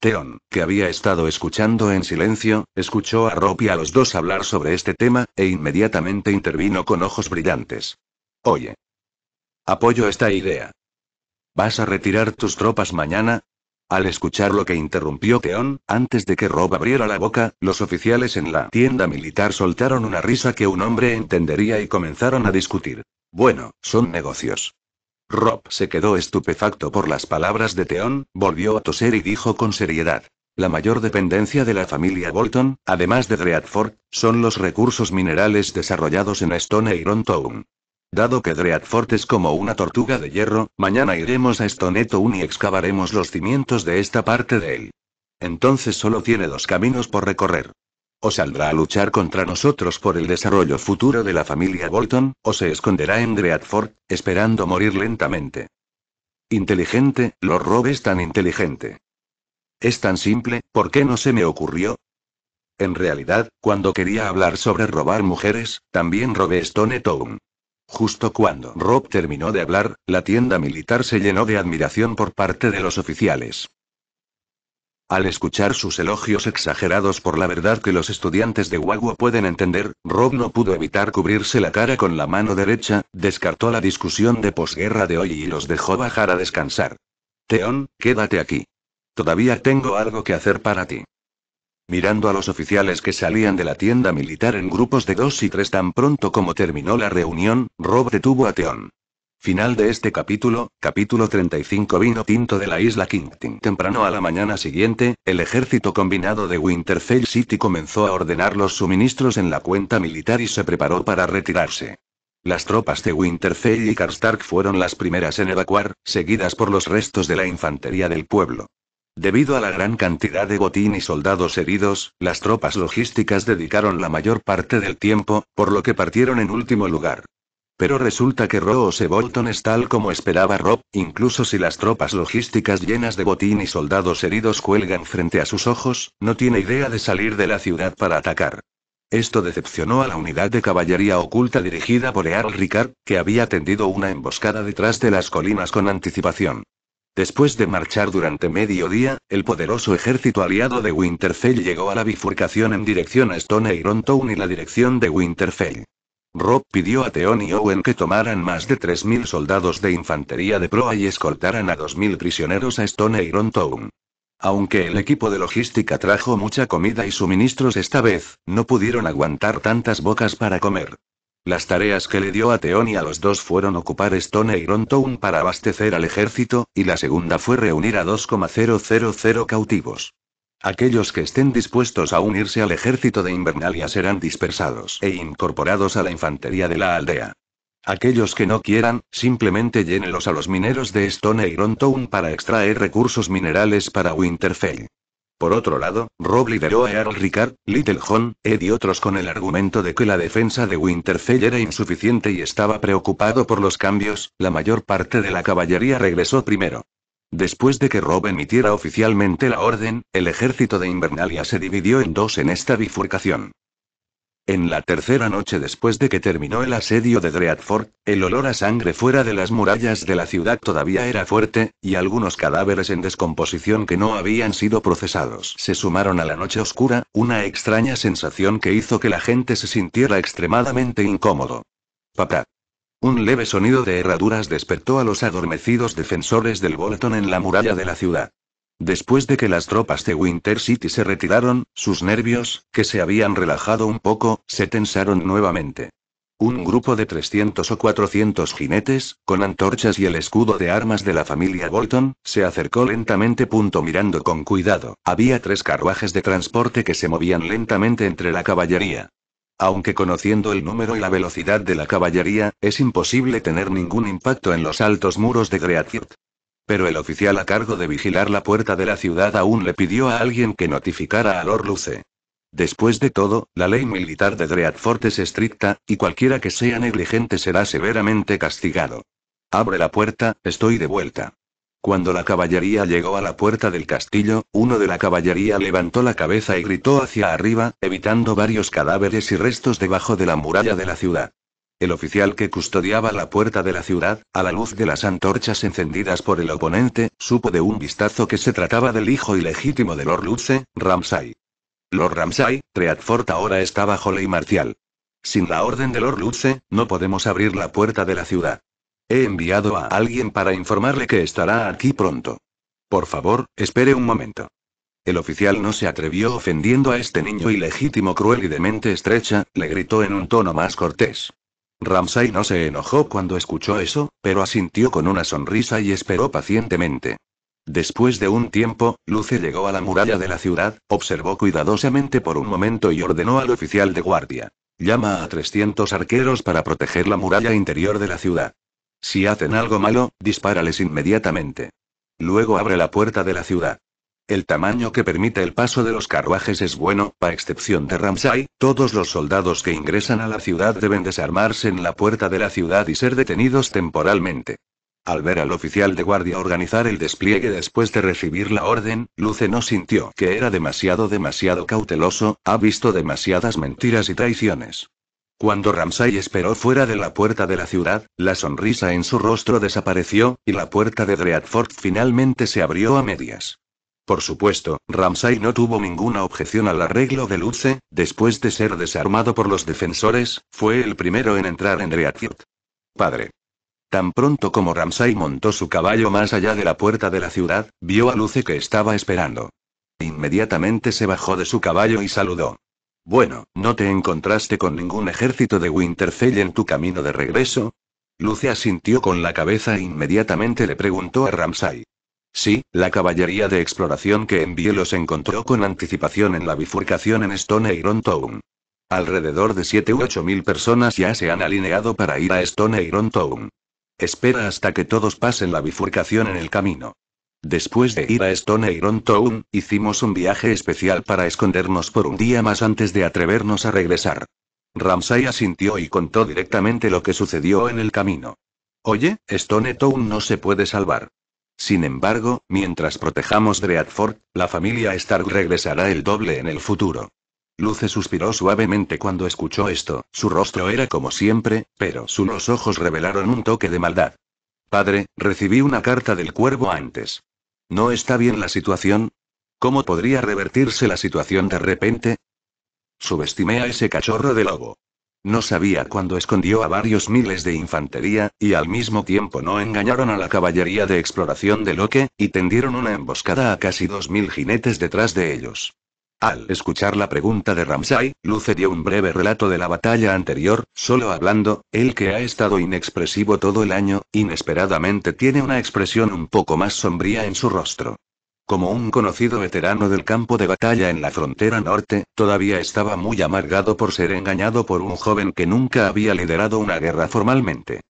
Teon, que había estado escuchando en silencio, escuchó a Rob y a los dos hablar sobre este tema, e inmediatamente intervino con ojos brillantes. Oye. Apoyo esta idea. ¿Vas a retirar tus tropas mañana? Al escuchar lo que interrumpió Teón, antes de que Rob abriera la boca, los oficiales en la tienda militar soltaron una risa que un hombre entendería y comenzaron a discutir. Bueno, son negocios. Rob se quedó estupefacto por las palabras de Teón, volvió a toser y dijo con seriedad. La mayor dependencia de la familia Bolton, además de Dreadford, son los recursos minerales desarrollados en Stone Iron Town. Dado que Dreadfort es como una tortuga de hierro, mañana iremos a Stonetown y excavaremos los cimientos de esta parte de él. Entonces solo tiene dos caminos por recorrer. O saldrá a luchar contra nosotros por el desarrollo futuro de la familia Bolton, o se esconderá en Dreadfort, esperando morir lentamente. Inteligente, los robes tan inteligente. Es tan simple, ¿por qué no se me ocurrió? En realidad, cuando quería hablar sobre robar mujeres, también robé Stone Town. Justo cuando Rob terminó de hablar, la tienda militar se llenó de admiración por parte de los oficiales. Al escuchar sus elogios exagerados por la verdad que los estudiantes de Wagua pueden entender, Rob no pudo evitar cubrirse la cara con la mano derecha, descartó la discusión de posguerra de hoy y los dejó bajar a descansar. Teón, quédate aquí. Todavía tengo algo que hacer para ti mirando a los oficiales que salían de la tienda militar en grupos de dos y tres tan pronto como terminó la reunión, Rob detuvo a Teón. Final de este capítulo, capítulo 35 Vino tinto de la isla Kington. Temprano a la mañana siguiente, el ejército combinado de Winterfell City comenzó a ordenar los suministros en la cuenta militar y se preparó para retirarse. Las tropas de Winterfell y Karstark fueron las primeras en evacuar, seguidas por los restos de la infantería del pueblo. Debido a la gran cantidad de botín y soldados heridos, las tropas logísticas dedicaron la mayor parte del tiempo, por lo que partieron en último lugar. Pero resulta que Rose Bolton es tal como esperaba Rob, incluso si las tropas logísticas llenas de botín y soldados heridos cuelgan frente a sus ojos, no tiene idea de salir de la ciudad para atacar. Esto decepcionó a la unidad de caballería oculta dirigida por Earl Ricard, que había tendido una emboscada detrás de las colinas con anticipación. Después de marchar durante medio día, el poderoso ejército aliado de Winterfell llegó a la bifurcación en dirección a Stone Town y la dirección de Winterfell. Rob pidió a Theon y Owen que tomaran más de 3.000 soldados de infantería de proa y escoltaran a 2.000 prisioneros a Stone Town. Aunque el equipo de logística trajo mucha comida y suministros esta vez, no pudieron aguantar tantas bocas para comer. Las tareas que le dio a Teón y a los dos fueron ocupar Stone y e Town para abastecer al ejército, y la segunda fue reunir a 2,000 cautivos. Aquellos que estén dispuestos a unirse al ejército de Invernalia serán dispersados e incorporados a la infantería de la aldea. Aquellos que no quieran, simplemente llénelos a los mineros de Stone y e Town para extraer recursos minerales para Winterfell. Por otro lado, Rob lideró a Earl Ricard, Little Ed y otros con el argumento de que la defensa de Winterfell era insuficiente y estaba preocupado por los cambios, la mayor parte de la caballería regresó primero. Después de que Rob emitiera oficialmente la orden, el ejército de Invernalia se dividió en dos en esta bifurcación. En la tercera noche después de que terminó el asedio de Dreadford, el olor a sangre fuera de las murallas de la ciudad todavía era fuerte, y algunos cadáveres en descomposición que no habían sido procesados se sumaron a la noche oscura, una extraña sensación que hizo que la gente se sintiera extremadamente incómodo. Papá. Un leve sonido de herraduras despertó a los adormecidos defensores del Bolton en la muralla de la ciudad. Después de que las tropas de Winter City se retiraron, sus nervios, que se habían relajado un poco, se tensaron nuevamente. Un grupo de 300 o 400 jinetes, con antorchas y el escudo de armas de la familia Bolton, se acercó lentamente. Punto mirando con cuidado. Había tres carruajes de transporte que se movían lentamente entre la caballería. Aunque conociendo el número y la velocidad de la caballería, es imposible tener ningún impacto en los altos muros de Greatfield pero el oficial a cargo de vigilar la puerta de la ciudad aún le pidió a alguien que notificara a Lord Luce. Después de todo, la ley militar de Dreadfort es estricta, y cualquiera que sea negligente será severamente castigado. Abre la puerta, estoy de vuelta. Cuando la caballería llegó a la puerta del castillo, uno de la caballería levantó la cabeza y gritó hacia arriba, evitando varios cadáveres y restos debajo de la muralla de la ciudad el oficial que custodiaba la puerta de la ciudad, a la luz de las antorchas encendidas por el oponente, supo de un vistazo que se trataba del hijo ilegítimo de Lord Luce, Ramsay. Lord Ramsay, Treadfort ahora está bajo ley marcial. Sin la orden de Lord Luce, no podemos abrir la puerta de la ciudad. He enviado a alguien para informarle que estará aquí pronto. Por favor, espere un momento. El oficial no se atrevió ofendiendo a este niño ilegítimo cruel y de mente estrecha, le gritó en un tono más cortés. Ramsay no se enojó cuando escuchó eso, pero asintió con una sonrisa y esperó pacientemente. Después de un tiempo, Luce llegó a la muralla de la ciudad, observó cuidadosamente por un momento y ordenó al oficial de guardia. Llama a 300 arqueros para proteger la muralla interior de la ciudad. Si hacen algo malo, dispárales inmediatamente. Luego abre la puerta de la ciudad. El tamaño que permite el paso de los carruajes es bueno, a excepción de Ramsay. Todos los soldados que ingresan a la ciudad deben desarmarse en la puerta de la ciudad y ser detenidos temporalmente. Al ver al oficial de guardia organizar el despliegue después de recibir la orden, Luce no sintió que era demasiado demasiado cauteloso, ha visto demasiadas mentiras y traiciones. Cuando Ramsay esperó fuera de la puerta de la ciudad, la sonrisa en su rostro desapareció, y la puerta de Dreadfort finalmente se abrió a medias. Por supuesto, Ramsay no tuvo ninguna objeción al arreglo de Luce, después de ser desarmado por los defensores, fue el primero en entrar en Redfield. Padre. Tan pronto como Ramsay montó su caballo más allá de la puerta de la ciudad, vio a Luce que estaba esperando. Inmediatamente se bajó de su caballo y saludó. Bueno, ¿no te encontraste con ningún ejército de Winterfell en tu camino de regreso? Luce asintió con la cabeza e inmediatamente le preguntó a Ramsay. Sí, la caballería de exploración que envié los encontró con anticipación en la bifurcación en Stone e Iron Town. Alrededor de 7 u 8 mil personas ya se han alineado para ir a Stone e Iron Town. Espera hasta que todos pasen la bifurcación en el camino. Después de ir a Stone e Iron Town, hicimos un viaje especial para escondernos por un día más antes de atrevernos a regresar. Ramsay asintió y contó directamente lo que sucedió en el camino. Oye, Stone Town no se puede salvar. Sin embargo, mientras protejamos Dreadfort, la familia Stark regresará el doble en el futuro. Luce suspiró suavemente cuando escuchó esto, su rostro era como siempre, pero sus ojos revelaron un toque de maldad. Padre, recibí una carta del cuervo antes. ¿No está bien la situación? ¿Cómo podría revertirse la situación de repente? Subestimé a ese cachorro de lobo. No sabía cuándo escondió a varios miles de infantería, y al mismo tiempo no engañaron a la caballería de exploración de Loque, y tendieron una emboscada a casi dos mil jinetes detrás de ellos. Al escuchar la pregunta de Ramsay, Luce dio un breve relato de la batalla anterior, solo hablando, el que ha estado inexpresivo todo el año, inesperadamente tiene una expresión un poco más sombría en su rostro. Como un conocido veterano del campo de batalla en la frontera norte, todavía estaba muy amargado por ser engañado por un joven que nunca había liderado una guerra formalmente.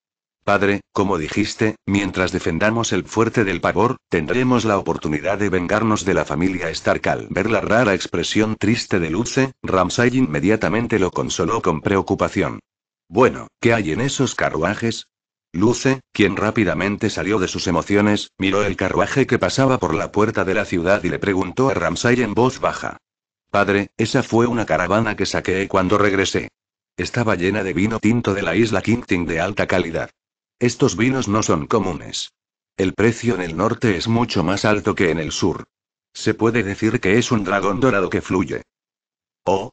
Padre, como dijiste, mientras defendamos el fuerte del pavor, tendremos la oportunidad de vengarnos de la familia Stark. ver la rara expresión triste de Luce, Ramsay inmediatamente lo consoló con preocupación. Bueno, ¿qué hay en esos carruajes? Luce, quien rápidamente salió de sus emociones, miró el carruaje que pasaba por la puerta de la ciudad y le preguntó a Ramsay en voz baja. Padre, esa fue una caravana que saqué cuando regresé. Estaba llena de vino tinto de la isla Kingting de alta calidad. Estos vinos no son comunes. El precio en el norte es mucho más alto que en el sur. Se puede decir que es un dragón dorado que fluye. Oh.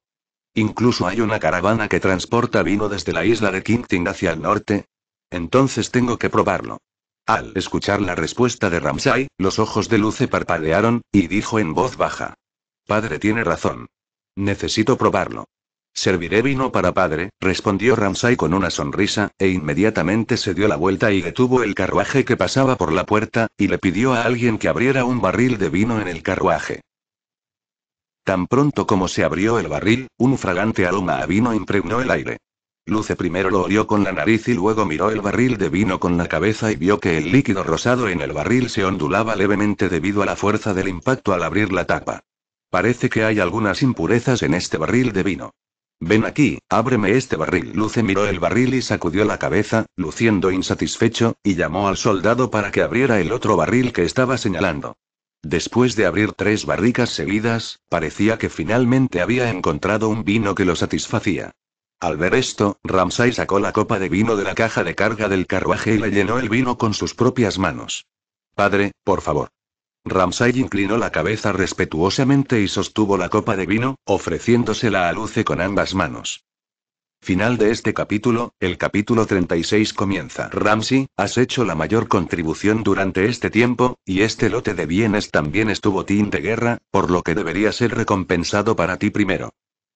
Incluso hay una caravana que transporta vino desde la isla de Kingting hacia el norte, entonces tengo que probarlo. Al escuchar la respuesta de Ramsay, los ojos de Luce parpadearon, y dijo en voz baja. Padre tiene razón. Necesito probarlo. Serviré vino para padre, respondió Ramsay con una sonrisa, e inmediatamente se dio la vuelta y detuvo el carruaje que pasaba por la puerta, y le pidió a alguien que abriera un barril de vino en el carruaje. Tan pronto como se abrió el barril, un fragante aroma a vino impregnó el aire. Luce primero lo olió con la nariz y luego miró el barril de vino con la cabeza y vio que el líquido rosado en el barril se ondulaba levemente debido a la fuerza del impacto al abrir la tapa. Parece que hay algunas impurezas en este barril de vino. Ven aquí, ábreme este barril. Luce miró el barril y sacudió la cabeza, luciendo insatisfecho, y llamó al soldado para que abriera el otro barril que estaba señalando. Después de abrir tres barricas seguidas, parecía que finalmente había encontrado un vino que lo satisfacía. Al ver esto, Ramsay sacó la copa de vino de la caja de carga del carruaje y le llenó el vino con sus propias manos. Padre, por favor. Ramsay inclinó la cabeza respetuosamente y sostuvo la copa de vino, ofreciéndosela a Luce con ambas manos. Final de este capítulo, el capítulo 36 comienza. Ramsay, has hecho la mayor contribución durante este tiempo, y este lote de bienes también estuvo tin de guerra, por lo que debería ser recompensado para ti primero.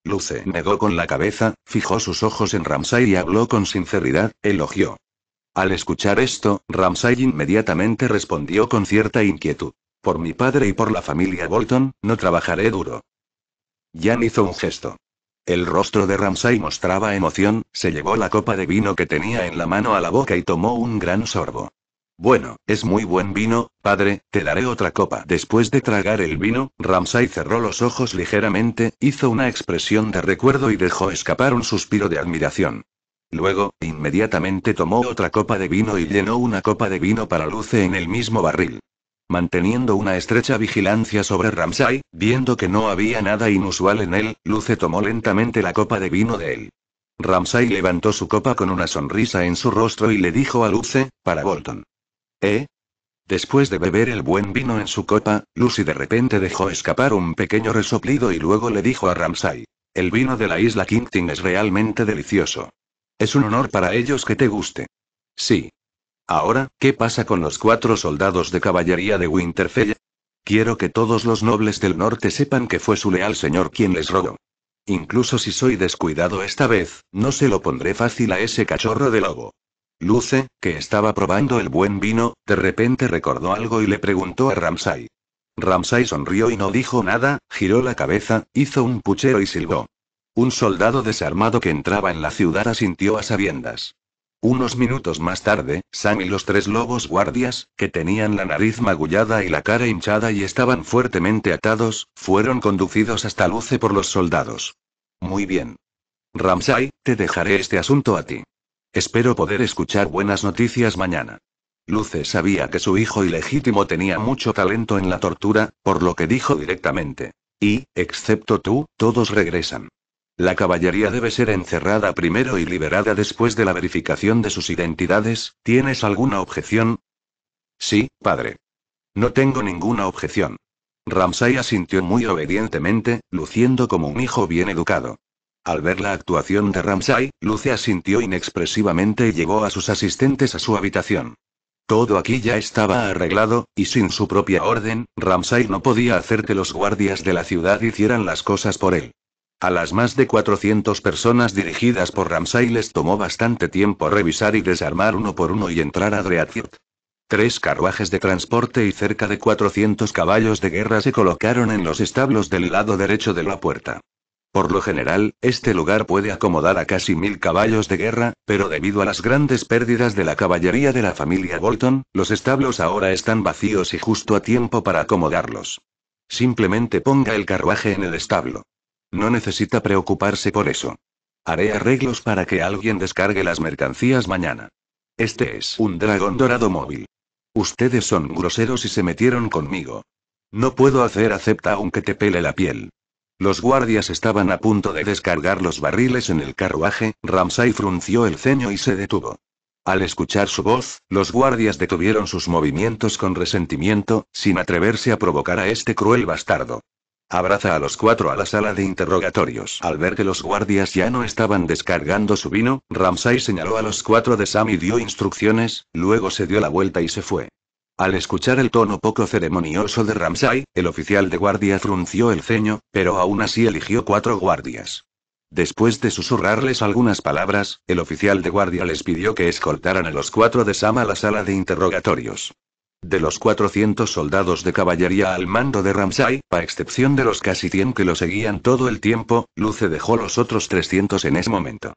Luce negó con la cabeza, fijó sus ojos en Ramsay y habló con sinceridad, elogió. Al escuchar esto, Ramsay inmediatamente respondió con cierta inquietud. Por mi padre y por la familia Bolton, no trabajaré duro. Jan hizo un gesto. El rostro de Ramsay mostraba emoción, se llevó la copa de vino que tenía en la mano a la boca y tomó un gran sorbo. Bueno, es muy buen vino, padre, te daré otra copa. Después de tragar el vino, Ramsay cerró los ojos ligeramente, hizo una expresión de recuerdo y dejó escapar un suspiro de admiración. Luego, inmediatamente tomó otra copa de vino y llenó una copa de vino para Luce en el mismo barril. Manteniendo una estrecha vigilancia sobre Ramsay, viendo que no había nada inusual en él, Luce tomó lentamente la copa de vino de él. Ramsay levantó su copa con una sonrisa en su rostro y le dijo a Luce, para Bolton. ¿Eh? Después de beber el buen vino en su copa, Lucy de repente dejó escapar un pequeño resoplido y luego le dijo a Ramsay. El vino de la isla Kingting es realmente delicioso. Es un honor para ellos que te guste. Sí. Ahora, ¿qué pasa con los cuatro soldados de caballería de Winterfell? Quiero que todos los nobles del norte sepan que fue su leal señor quien les robó. Incluso si soy descuidado esta vez, no se lo pondré fácil a ese cachorro de lobo. Luce, que estaba probando el buen vino, de repente recordó algo y le preguntó a Ramsay. Ramsay sonrió y no dijo nada, giró la cabeza, hizo un puchero y silbó. Un soldado desarmado que entraba en la ciudad asintió a sabiendas. Unos minutos más tarde, Sam y los tres lobos guardias, que tenían la nariz magullada y la cara hinchada y estaban fuertemente atados, fueron conducidos hasta Luce por los soldados. Muy bien. Ramsay, te dejaré este asunto a ti. Espero poder escuchar buenas noticias mañana. Luce sabía que su hijo ilegítimo tenía mucho talento en la tortura, por lo que dijo directamente. Y, excepto tú, todos regresan. La caballería debe ser encerrada primero y liberada después de la verificación de sus identidades. ¿Tienes alguna objeción? Sí, padre. No tengo ninguna objeción. Ramsay asintió muy obedientemente, luciendo como un hijo bien educado. Al ver la actuación de Ramsay, Luce sintió inexpresivamente y llevó a sus asistentes a su habitación. Todo aquí ya estaba arreglado, y sin su propia orden, Ramsay no podía hacer que los guardias de la ciudad hicieran las cosas por él. A las más de 400 personas dirigidas por Ramsay les tomó bastante tiempo revisar y desarmar uno por uno y entrar a Dreatfjord. Tres carruajes de transporte y cerca de 400 caballos de guerra se colocaron en los establos del lado derecho de la puerta. Por lo general, este lugar puede acomodar a casi mil caballos de guerra, pero debido a las grandes pérdidas de la caballería de la familia Bolton, los establos ahora están vacíos y justo a tiempo para acomodarlos. Simplemente ponga el carruaje en el establo. No necesita preocuparse por eso. Haré arreglos para que alguien descargue las mercancías mañana. Este es un dragón dorado móvil. Ustedes son groseros y se metieron conmigo. No puedo hacer acepta aunque te pele la piel. Los guardias estaban a punto de descargar los barriles en el carruaje, Ramsay frunció el ceño y se detuvo. Al escuchar su voz, los guardias detuvieron sus movimientos con resentimiento, sin atreverse a provocar a este cruel bastardo. Abraza a los cuatro a la sala de interrogatorios. Al ver que los guardias ya no estaban descargando su vino, Ramsay señaló a los cuatro de Sam y dio instrucciones, luego se dio la vuelta y se fue. Al escuchar el tono poco ceremonioso de Ramsay, el oficial de guardia frunció el ceño, pero aún así eligió cuatro guardias. Después de susurrarles algunas palabras, el oficial de guardia les pidió que escoltaran a los cuatro de Sama a la sala de interrogatorios. De los 400 soldados de caballería al mando de Ramsay, a excepción de los casi 100 que lo seguían todo el tiempo, Luce dejó los otros 300 en ese momento.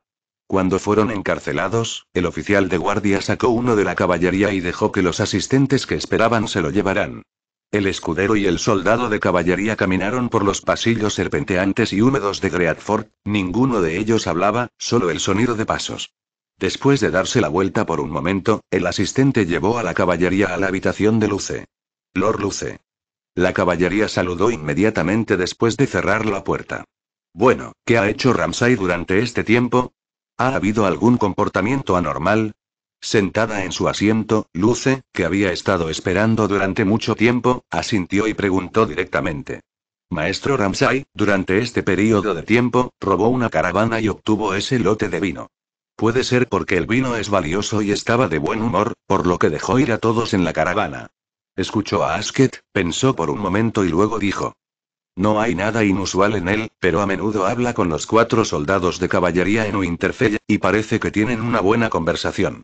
Cuando fueron encarcelados, el oficial de guardia sacó uno de la caballería y dejó que los asistentes que esperaban se lo llevaran. El escudero y el soldado de caballería caminaron por los pasillos serpenteantes y húmedos de Greatford, ninguno de ellos hablaba, solo el sonido de pasos. Después de darse la vuelta por un momento, el asistente llevó a la caballería a la habitación de Luce. Lord Luce. La caballería saludó inmediatamente después de cerrar la puerta. Bueno, ¿qué ha hecho Ramsay durante este tiempo? ¿Ha habido algún comportamiento anormal? Sentada en su asiento, Luce, que había estado esperando durante mucho tiempo, asintió y preguntó directamente. Maestro Ramsay, durante este periodo de tiempo, robó una caravana y obtuvo ese lote de vino. Puede ser porque el vino es valioso y estaba de buen humor, por lo que dejó ir a todos en la caravana. Escuchó a Asket, pensó por un momento y luego dijo. No hay nada inusual en él, pero a menudo habla con los cuatro soldados de caballería en Winterfell, y parece que tienen una buena conversación.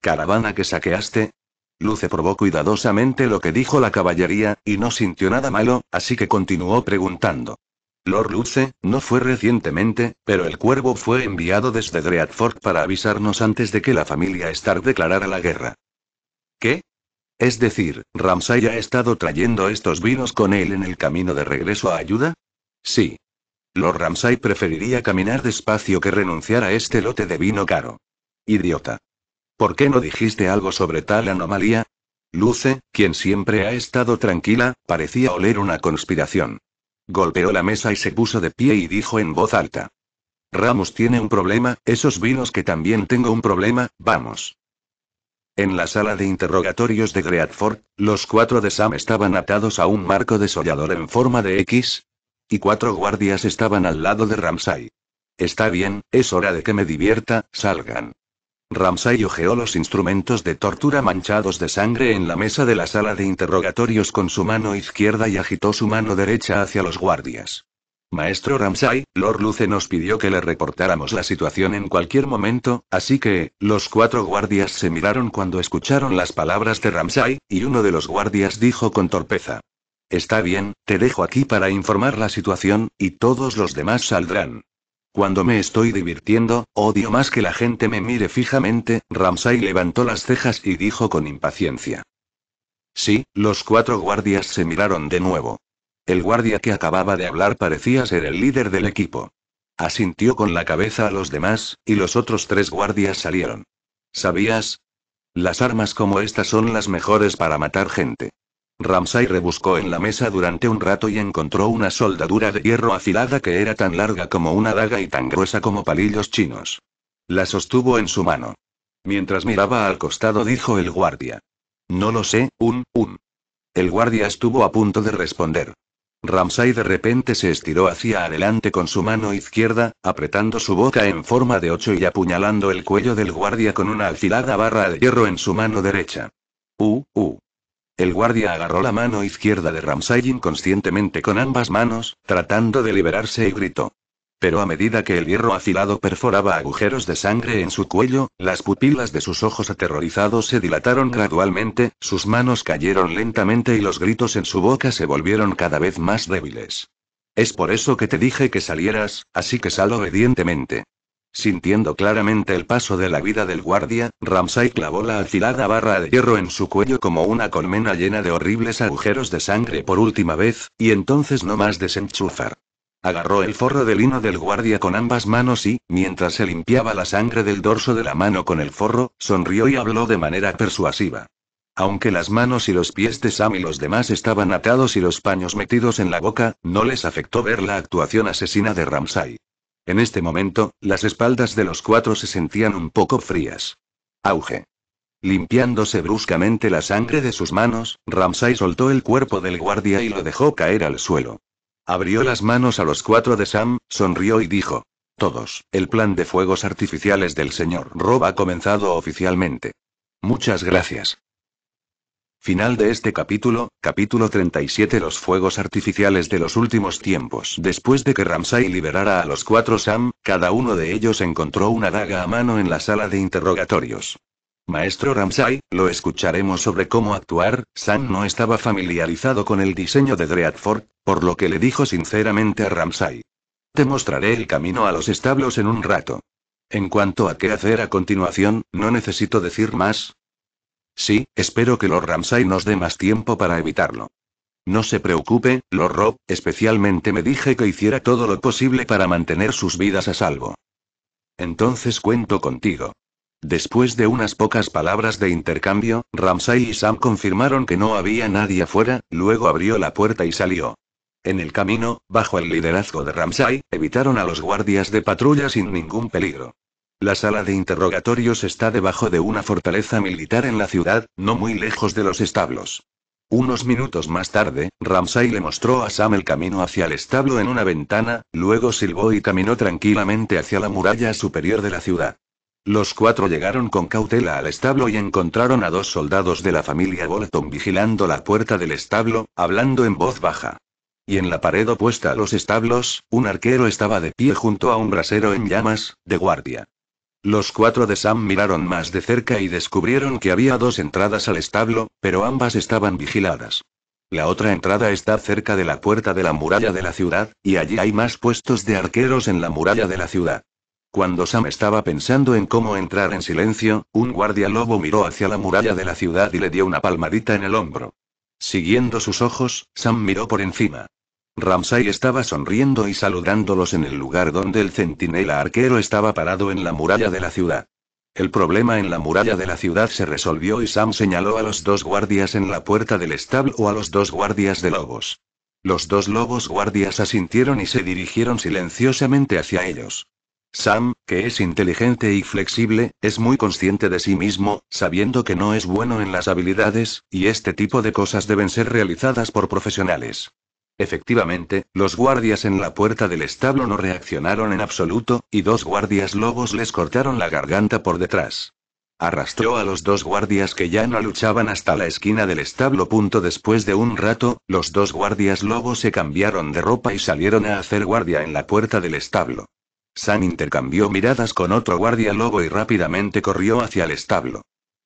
Caravana que saqueaste, Luce probó cuidadosamente lo que dijo la caballería, y no sintió nada malo, así que continuó preguntando. Lord Luce, no fue recientemente, pero el cuervo fue enviado desde Dreadfork para avisarnos antes de que la familia Stark declarara la guerra. ¿Qué? Es decir, ¿Ramsay ha estado trayendo estos vinos con él en el camino de regreso a ayuda? Sí. Lord Ramsay preferiría caminar despacio que renunciar a este lote de vino caro. Idiota. ¿Por qué no dijiste algo sobre tal anomalía? Luce, quien siempre ha estado tranquila, parecía oler una conspiración. Golpeó la mesa y se puso de pie y dijo en voz alta. Ramos tiene un problema, esos vinos que también tengo un problema, vamos. En la sala de interrogatorios de Greatford, los cuatro de Sam estaban atados a un marco desollador en forma de X. Y cuatro guardias estaban al lado de Ramsay. Está bien, es hora de que me divierta, salgan. Ramsay ojeó los instrumentos de tortura manchados de sangre en la mesa de la sala de interrogatorios con su mano izquierda y agitó su mano derecha hacia los guardias. Maestro Ramsay, Lord Luce nos pidió que le reportáramos la situación en cualquier momento, así que, los cuatro guardias se miraron cuando escucharon las palabras de Ramsay, y uno de los guardias dijo con torpeza. Está bien, te dejo aquí para informar la situación, y todos los demás saldrán. Cuando me estoy divirtiendo, odio más que la gente me mire fijamente, Ramsay levantó las cejas y dijo con impaciencia. Sí, los cuatro guardias se miraron de nuevo. El guardia que acababa de hablar parecía ser el líder del equipo. Asintió con la cabeza a los demás, y los otros tres guardias salieron. ¿Sabías? Las armas como estas son las mejores para matar gente. Ramsay rebuscó en la mesa durante un rato y encontró una soldadura de hierro afilada que era tan larga como una daga y tan gruesa como palillos chinos. La sostuvo en su mano. Mientras miraba al costado dijo el guardia. No lo sé, un, un. El guardia estuvo a punto de responder. Ramsay de repente se estiró hacia adelante con su mano izquierda, apretando su boca en forma de ocho y apuñalando el cuello del guardia con una alfilada barra de hierro en su mano derecha. U, u. El guardia agarró la mano izquierda de Ramsay inconscientemente con ambas manos, tratando de liberarse y gritó pero a medida que el hierro afilado perforaba agujeros de sangre en su cuello, las pupilas de sus ojos aterrorizados se dilataron gradualmente, sus manos cayeron lentamente y los gritos en su boca se volvieron cada vez más débiles. Es por eso que te dije que salieras, así que sal obedientemente. Sintiendo claramente el paso de la vida del guardia, Ramsay clavó la afilada barra de hierro en su cuello como una colmena llena de horribles agujeros de sangre por última vez, y entonces no más desenchufar. Agarró el forro de lino del guardia con ambas manos y, mientras se limpiaba la sangre del dorso de la mano con el forro, sonrió y habló de manera persuasiva. Aunque las manos y los pies de Sam y los demás estaban atados y los paños metidos en la boca, no les afectó ver la actuación asesina de Ramsay. En este momento, las espaldas de los cuatro se sentían un poco frías. Auge. Limpiándose bruscamente la sangre de sus manos, Ramsay soltó el cuerpo del guardia y lo dejó caer al suelo. Abrió las manos a los cuatro de Sam, sonrió y dijo. Todos, el plan de fuegos artificiales del señor Rob ha comenzado oficialmente. Muchas gracias. Final de este capítulo, capítulo 37 Los fuegos artificiales de los últimos tiempos. Después de que Ramsay liberara a los cuatro Sam, cada uno de ellos encontró una daga a mano en la sala de interrogatorios. Maestro Ramsay, lo escucharemos sobre cómo actuar. Sam no estaba familiarizado con el diseño de Dreadfort, por lo que le dijo sinceramente a Ramsay. Te mostraré el camino a los establos en un rato. En cuanto a qué hacer a continuación, no necesito decir más. Sí, espero que Lord Ramsay nos dé más tiempo para evitarlo. No se preocupe, Lord Rob, especialmente me dije que hiciera todo lo posible para mantener sus vidas a salvo. Entonces cuento contigo. Después de unas pocas palabras de intercambio, Ramsay y Sam confirmaron que no había nadie afuera, luego abrió la puerta y salió. En el camino, bajo el liderazgo de Ramsay, evitaron a los guardias de patrulla sin ningún peligro. La sala de interrogatorios está debajo de una fortaleza militar en la ciudad, no muy lejos de los establos. Unos minutos más tarde, Ramsay le mostró a Sam el camino hacia el establo en una ventana, luego silbó y caminó tranquilamente hacia la muralla superior de la ciudad. Los cuatro llegaron con cautela al establo y encontraron a dos soldados de la familia Bolton vigilando la puerta del establo, hablando en voz baja. Y en la pared opuesta a los establos, un arquero estaba de pie junto a un brasero en llamas, de guardia. Los cuatro de Sam miraron más de cerca y descubrieron que había dos entradas al establo, pero ambas estaban vigiladas. La otra entrada está cerca de la puerta de la muralla de la ciudad, y allí hay más puestos de arqueros en la muralla de la ciudad. Cuando Sam estaba pensando en cómo entrar en silencio, un guardia lobo miró hacia la muralla de la ciudad y le dio una palmadita en el hombro. Siguiendo sus ojos, Sam miró por encima. Ramsay estaba sonriendo y saludándolos en el lugar donde el centinela arquero estaba parado en la muralla de la ciudad. El problema en la muralla de la ciudad se resolvió y Sam señaló a los dos guardias en la puerta del establo o a los dos guardias de lobos. Los dos lobos guardias asintieron y se dirigieron silenciosamente hacia ellos. Sam, que es inteligente y flexible, es muy consciente de sí mismo, sabiendo que no es bueno en las habilidades, y este tipo de cosas deben ser realizadas por profesionales. Efectivamente, los guardias en la puerta del establo no reaccionaron en absoluto, y dos guardias lobos les cortaron la garganta por detrás. Arrastró a los dos guardias que ya no luchaban hasta la esquina del establo. Punto después de un rato, los dos guardias lobos se cambiaron de ropa y salieron a hacer guardia en la puerta del establo. Sam intercambió miradas con otro guardia lobo y rápidamente corrió hacia el establo.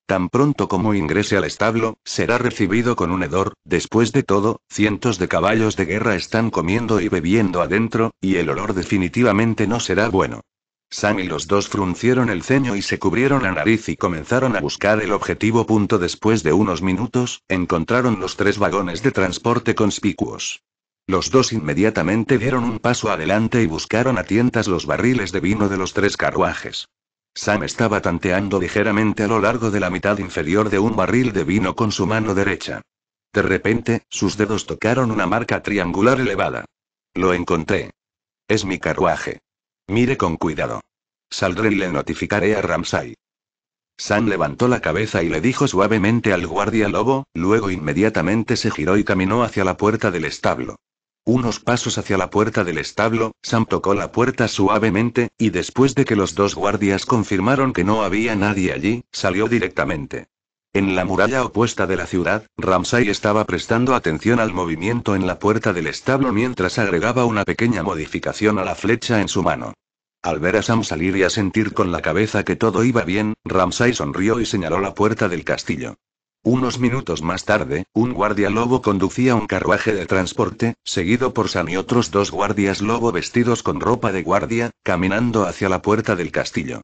Tan pronto como ingrese al establo, será recibido con un hedor, después de todo, cientos de caballos de guerra están comiendo y bebiendo adentro, y el olor definitivamente no será bueno. Sam y los dos fruncieron el ceño y se cubrieron la nariz y comenzaron a buscar el objetivo. Punto después de unos minutos, encontraron los tres vagones de transporte conspicuos. Los dos inmediatamente dieron un paso adelante y buscaron a tientas los barriles de vino de los tres carruajes. Sam estaba tanteando ligeramente a lo largo de la mitad inferior de un barril de vino con su mano derecha. De repente, sus dedos tocaron una marca triangular elevada. Lo encontré. Es mi carruaje. Mire con cuidado. Saldré y le notificaré a Ramsay. Sam levantó la cabeza y le dijo suavemente al guardia lobo, luego inmediatamente se giró y caminó hacia la puerta del establo. Unos pasos hacia la puerta del establo, Sam tocó la puerta suavemente, y después de que los dos guardias confirmaron que no había nadie allí, salió directamente. En la muralla opuesta de la ciudad, Ramsay estaba prestando atención al movimiento en la puerta del establo mientras agregaba una pequeña modificación a la flecha en su mano. Al ver a Sam salir y a sentir con la cabeza que todo iba bien, Ramsay sonrió y señaló la puerta del castillo. Unos minutos más tarde, un guardia lobo conducía un carruaje de transporte, seguido por San y otros dos guardias lobo vestidos con ropa de guardia, caminando hacia la puerta del castillo.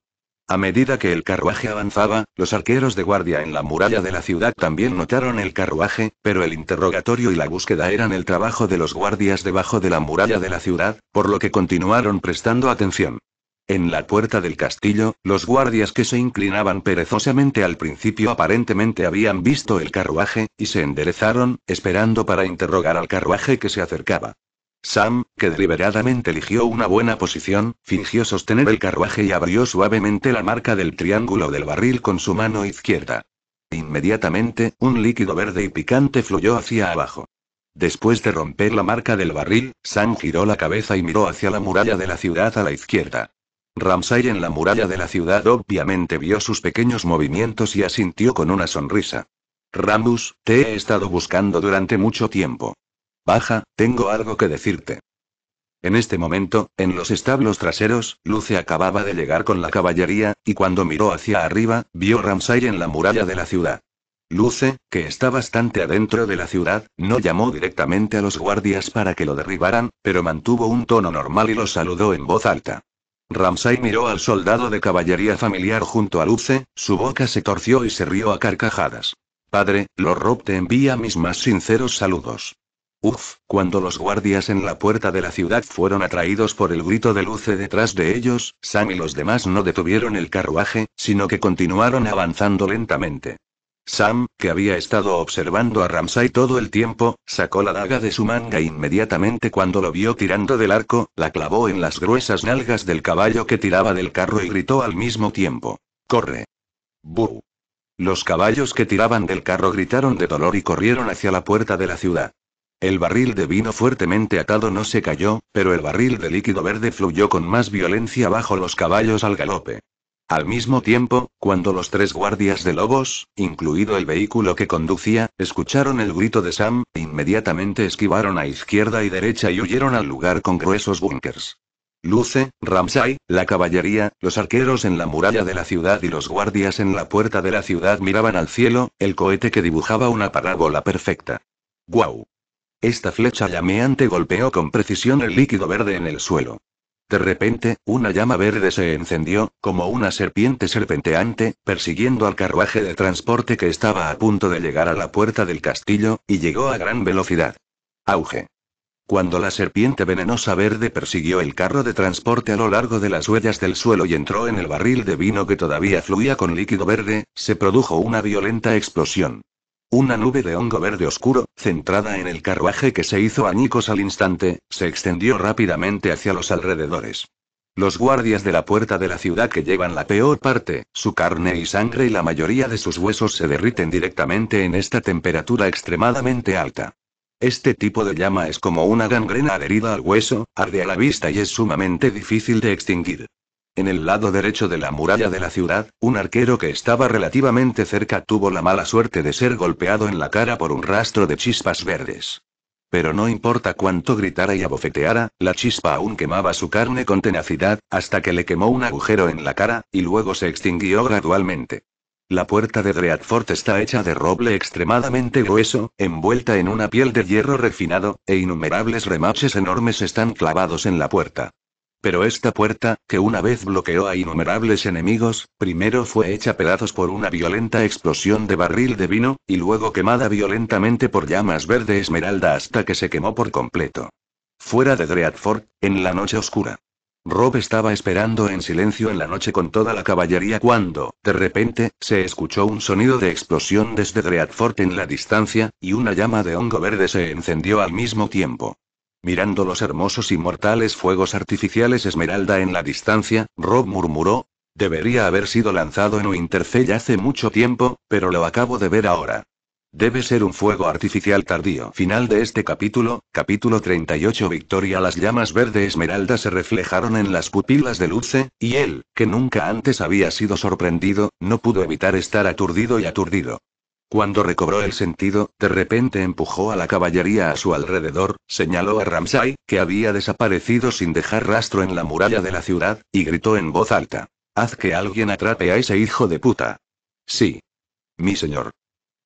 A medida que el carruaje avanzaba, los arqueros de guardia en la muralla de la ciudad también notaron el carruaje, pero el interrogatorio y la búsqueda eran el trabajo de los guardias debajo de la muralla de la ciudad, por lo que continuaron prestando atención. En la puerta del castillo, los guardias que se inclinaban perezosamente al principio aparentemente habían visto el carruaje, y se enderezaron, esperando para interrogar al carruaje que se acercaba. Sam, que deliberadamente eligió una buena posición, fingió sostener el carruaje y abrió suavemente la marca del triángulo del barril con su mano izquierda. Inmediatamente, un líquido verde y picante fluyó hacia abajo. Después de romper la marca del barril, Sam giró la cabeza y miró hacia la muralla de la ciudad a la izquierda. Ramsay en la muralla de la ciudad obviamente vio sus pequeños movimientos y asintió con una sonrisa. Ramus, te he estado buscando durante mucho tiempo. Baja, tengo algo que decirte. En este momento, en los establos traseros, Luce acababa de llegar con la caballería, y cuando miró hacia arriba, vio Ramsay en la muralla de la ciudad. Luce, que está bastante adentro de la ciudad, no llamó directamente a los guardias para que lo derribaran, pero mantuvo un tono normal y lo saludó en voz alta. Ramsay miró al soldado de caballería familiar junto a Luce, su boca se torció y se rió a carcajadas. Padre, Lord te envía mis más sinceros saludos. Uf, cuando los guardias en la puerta de la ciudad fueron atraídos por el grito de Luce detrás de ellos, Sam y los demás no detuvieron el carruaje, sino que continuaron avanzando lentamente. Sam, que había estado observando a Ramsay todo el tiempo, sacó la daga de su manga e inmediatamente cuando lo vio tirando del arco, la clavó en las gruesas nalgas del caballo que tiraba del carro y gritó al mismo tiempo. ¡Corre! ¡Bu! Los caballos que tiraban del carro gritaron de dolor y corrieron hacia la puerta de la ciudad. El barril de vino fuertemente atado no se cayó, pero el barril de líquido verde fluyó con más violencia bajo los caballos al galope. Al mismo tiempo, cuando los tres guardias de lobos, incluido el vehículo que conducía, escucharon el grito de Sam, inmediatamente esquivaron a izquierda y derecha y huyeron al lugar con gruesos búnkers. Luce, Ramsay, la caballería, los arqueros en la muralla de la ciudad y los guardias en la puerta de la ciudad miraban al cielo, el cohete que dibujaba una parábola perfecta. ¡Guau! Esta flecha llameante golpeó con precisión el líquido verde en el suelo. De repente, una llama verde se encendió, como una serpiente serpenteante, persiguiendo al carruaje de transporte que estaba a punto de llegar a la puerta del castillo, y llegó a gran velocidad. Auge. Cuando la serpiente venenosa verde persiguió el carro de transporte a lo largo de las huellas del suelo y entró en el barril de vino que todavía fluía con líquido verde, se produjo una violenta explosión. Una nube de hongo verde oscuro, centrada en el carruaje que se hizo añicos al instante, se extendió rápidamente hacia los alrededores. Los guardias de la puerta de la ciudad que llevan la peor parte, su carne y sangre y la mayoría de sus huesos se derriten directamente en esta temperatura extremadamente alta. Este tipo de llama es como una gangrena adherida al hueso, arde a la vista y es sumamente difícil de extinguir. En el lado derecho de la muralla de la ciudad, un arquero que estaba relativamente cerca tuvo la mala suerte de ser golpeado en la cara por un rastro de chispas verdes. Pero no importa cuánto gritara y abofeteara, la chispa aún quemaba su carne con tenacidad, hasta que le quemó un agujero en la cara, y luego se extinguió gradualmente. La puerta de Dreadfort está hecha de roble extremadamente grueso, envuelta en una piel de hierro refinado, e innumerables remaches enormes están clavados en la puerta. Pero esta puerta, que una vez bloqueó a innumerables enemigos, primero fue hecha pedazos por una violenta explosión de barril de vino, y luego quemada violentamente por llamas verde esmeralda hasta que se quemó por completo. Fuera de Dreadfort, en la noche oscura. Rob estaba esperando en silencio en la noche con toda la caballería cuando, de repente, se escuchó un sonido de explosión desde Dreadfort en la distancia, y una llama de hongo verde se encendió al mismo tiempo. Mirando los hermosos y mortales fuegos artificiales esmeralda en la distancia, Rob murmuró, Debería haber sido lanzado en Winterfell hace mucho tiempo, pero lo acabo de ver ahora. Debe ser un fuego artificial tardío. Final de este capítulo, capítulo 38 Victoria Las llamas verde esmeralda se reflejaron en las pupilas de Luce, y él, que nunca antes había sido sorprendido, no pudo evitar estar aturdido y aturdido. Cuando recobró el sentido, de repente empujó a la caballería a su alrededor, señaló a Ramsay, que había desaparecido sin dejar rastro en la muralla de la ciudad, y gritó en voz alta. Haz que alguien atrape a ese hijo de puta. Sí. Mi señor.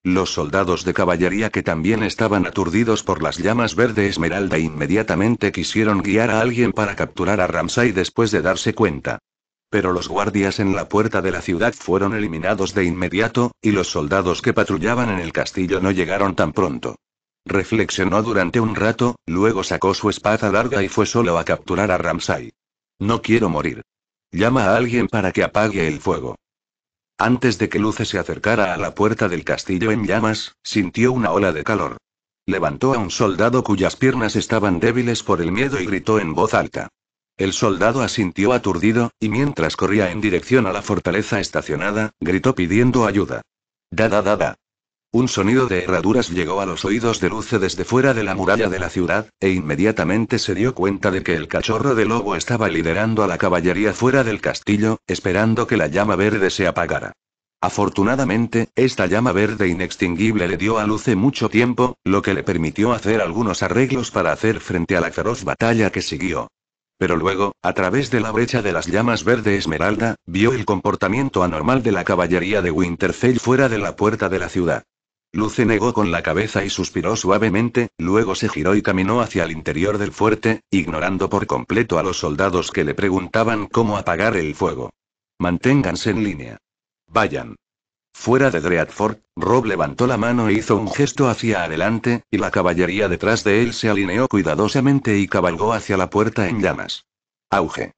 Los soldados de caballería que también estaban aturdidos por las llamas verde esmeralda inmediatamente quisieron guiar a alguien para capturar a Ramsay después de darse cuenta. Pero los guardias en la puerta de la ciudad fueron eliminados de inmediato, y los soldados que patrullaban en el castillo no llegaron tan pronto. Reflexionó durante un rato, luego sacó su espada larga y fue solo a capturar a Ramsay. No quiero morir. Llama a alguien para que apague el fuego. Antes de que Luce se acercara a la puerta del castillo en llamas, sintió una ola de calor. Levantó a un soldado cuyas piernas estaban débiles por el miedo y gritó en voz alta. El soldado asintió aturdido, y mientras corría en dirección a la fortaleza estacionada, gritó pidiendo ayuda. Da da da da. Un sonido de herraduras llegó a los oídos de Luce desde fuera de la muralla de la ciudad, e inmediatamente se dio cuenta de que el cachorro de lobo estaba liderando a la caballería fuera del castillo, esperando que la llama verde se apagara. Afortunadamente, esta llama verde inextinguible le dio a Luce mucho tiempo, lo que le permitió hacer algunos arreglos para hacer frente a la feroz batalla que siguió. Pero luego, a través de la brecha de las llamas verde esmeralda, vio el comportamiento anormal de la caballería de Winterfell fuera de la puerta de la ciudad. Luce negó con la cabeza y suspiró suavemente, luego se giró y caminó hacia el interior del fuerte, ignorando por completo a los soldados que le preguntaban cómo apagar el fuego. Manténganse en línea. Vayan. Fuera de Dreadfort, Rob levantó la mano e hizo un gesto hacia adelante, y la caballería detrás de él se alineó cuidadosamente y cabalgó hacia la puerta en llamas. Auge.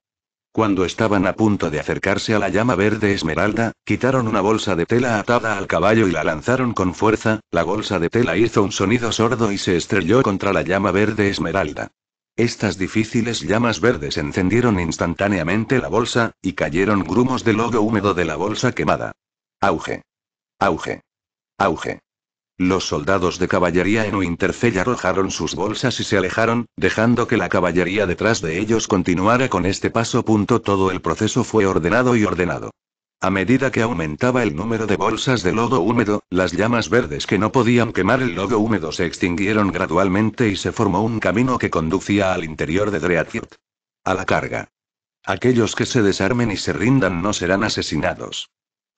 Cuando estaban a punto de acercarse a la llama verde esmeralda, quitaron una bolsa de tela atada al caballo y la lanzaron con fuerza, la bolsa de tela hizo un sonido sordo y se estrelló contra la llama verde esmeralda. Estas difíciles llamas verdes encendieron instantáneamente la bolsa, y cayeron grumos de lodo húmedo de la bolsa quemada. Auge. Auge. Auge. Los soldados de caballería en Winterfell arrojaron sus bolsas y se alejaron, dejando que la caballería detrás de ellos continuara con este paso. Punto. Todo el proceso fue ordenado y ordenado. A medida que aumentaba el número de bolsas de lodo húmedo, las llamas verdes que no podían quemar el lodo húmedo se extinguieron gradualmente y se formó un camino que conducía al interior de Dreadfield. A la carga. Aquellos que se desarmen y se rindan no serán asesinados.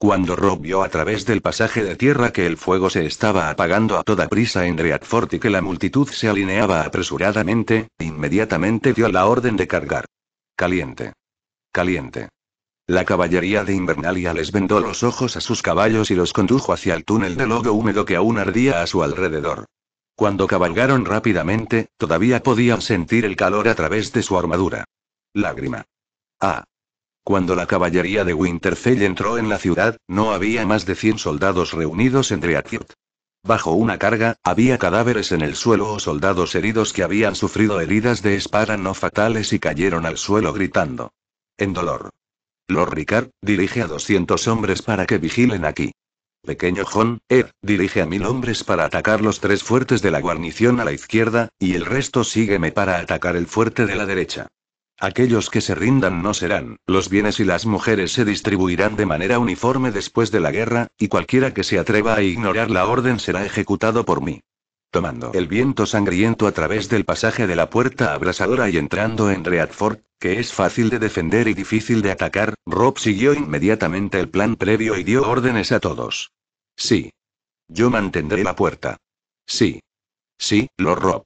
Cuando Rob vio a través del pasaje de tierra que el fuego se estaba apagando a toda prisa en Dreadfort y que la multitud se alineaba apresuradamente, inmediatamente dio la orden de cargar. Caliente. Caliente. La caballería de Invernalia les vendó los ojos a sus caballos y los condujo hacia el túnel de lodo húmedo que aún ardía a su alrededor. Cuando cabalgaron rápidamente, todavía podían sentir el calor a través de su armadura. Lágrima. Ah. Cuando la caballería de Winterfell entró en la ciudad, no había más de 100 soldados reunidos en Dreadfort. Bajo una carga, había cadáveres en el suelo o soldados heridos que habían sufrido heridas de espada no fatales y cayeron al suelo gritando. En dolor. Lord Ricard, dirige a 200 hombres para que vigilen aquí. Pequeño John, Ed, dirige a mil hombres para atacar los tres fuertes de la guarnición a la izquierda, y el resto sígueme para atacar el fuerte de la derecha. Aquellos que se rindan no serán, los bienes y las mujeres se distribuirán de manera uniforme después de la guerra, y cualquiera que se atreva a ignorar la orden será ejecutado por mí. Tomando el viento sangriento a través del pasaje de la puerta abrasadora y entrando en Readford, que es fácil de defender y difícil de atacar, Rob siguió inmediatamente el plan previo y dio órdenes a todos. Sí. Yo mantendré la puerta. Sí. Sí, lo Rob.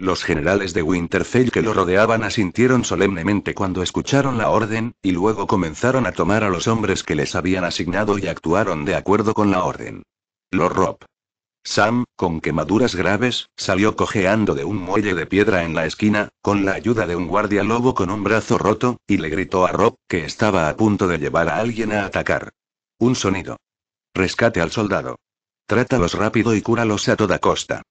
Los generales de Winterfell que lo rodeaban asintieron solemnemente cuando escucharon la orden, y luego comenzaron a tomar a los hombres que les habían asignado y actuaron de acuerdo con la orden. Los Rob. Sam, con quemaduras graves, salió cojeando de un muelle de piedra en la esquina, con la ayuda de un guardia lobo con un brazo roto, y le gritó a Rob, que estaba a punto de llevar a alguien a atacar. Un sonido. Rescate al soldado. Trátalos rápido y cúralos a toda costa.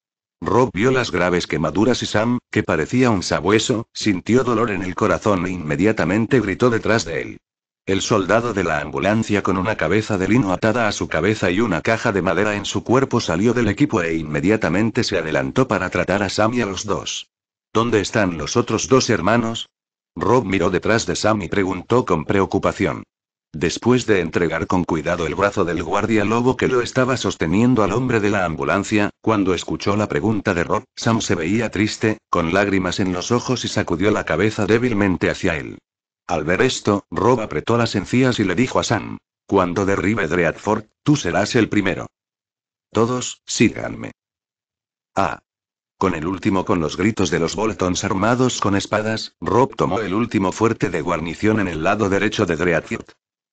Rob vio las graves quemaduras y Sam, que parecía un sabueso, sintió dolor en el corazón e inmediatamente gritó detrás de él. El soldado de la ambulancia con una cabeza de lino atada a su cabeza y una caja de madera en su cuerpo salió del equipo e inmediatamente se adelantó para tratar a Sam y a los dos. ¿Dónde están los otros dos hermanos? Rob miró detrás de Sam y preguntó con preocupación. Después de entregar con cuidado el brazo del guardia lobo que lo estaba sosteniendo al hombre de la ambulancia, cuando escuchó la pregunta de Rob, Sam se veía triste, con lágrimas en los ojos y sacudió la cabeza débilmente hacia él. Al ver esto, Rob apretó las encías y le dijo a Sam, cuando derribe Dreadfort, tú serás el primero. Todos, síganme. Ah. Con el último con los gritos de los Boltons armados con espadas, Rob tomó el último fuerte de guarnición en el lado derecho de Dreadfort.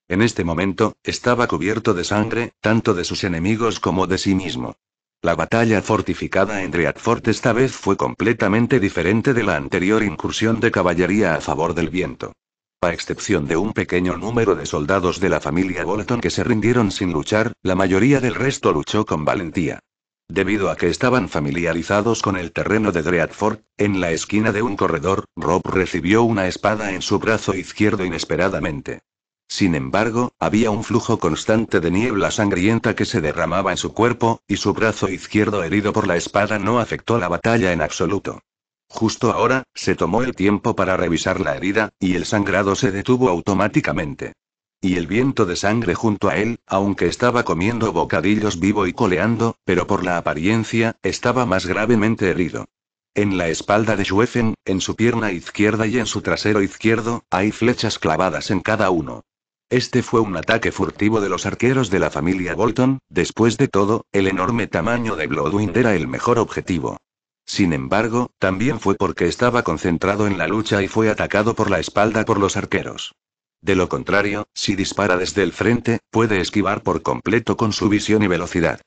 En este momento, estaba cubierto de sangre, tanto de sus enemigos como de sí mismo. La batalla fortificada en Dreadfort esta vez fue completamente diferente de la anterior incursión de caballería a favor del viento. A excepción de un pequeño número de soldados de la familia Bolton que se rindieron sin luchar, la mayoría del resto luchó con valentía. Debido a que estaban familiarizados con el terreno de Dreadfort, en la esquina de un corredor, Rob recibió una espada en su brazo izquierdo inesperadamente. Sin embargo, había un flujo constante de niebla sangrienta que se derramaba en su cuerpo, y su brazo izquierdo herido por la espada no afectó la batalla en absoluto. Justo ahora, se tomó el tiempo para revisar la herida, y el sangrado se detuvo automáticamente. Y el viento de sangre junto a él, aunque estaba comiendo bocadillos vivo y coleando, pero por la apariencia, estaba más gravemente herido. En la espalda de Schueffen, en su pierna izquierda y en su trasero izquierdo, hay flechas clavadas en cada uno. Este fue un ataque furtivo de los arqueros de la familia Bolton, después de todo, el enorme tamaño de Bloodwind era el mejor objetivo. Sin embargo, también fue porque estaba concentrado en la lucha y fue atacado por la espalda por los arqueros. De lo contrario, si dispara desde el frente, puede esquivar por completo con su visión y velocidad.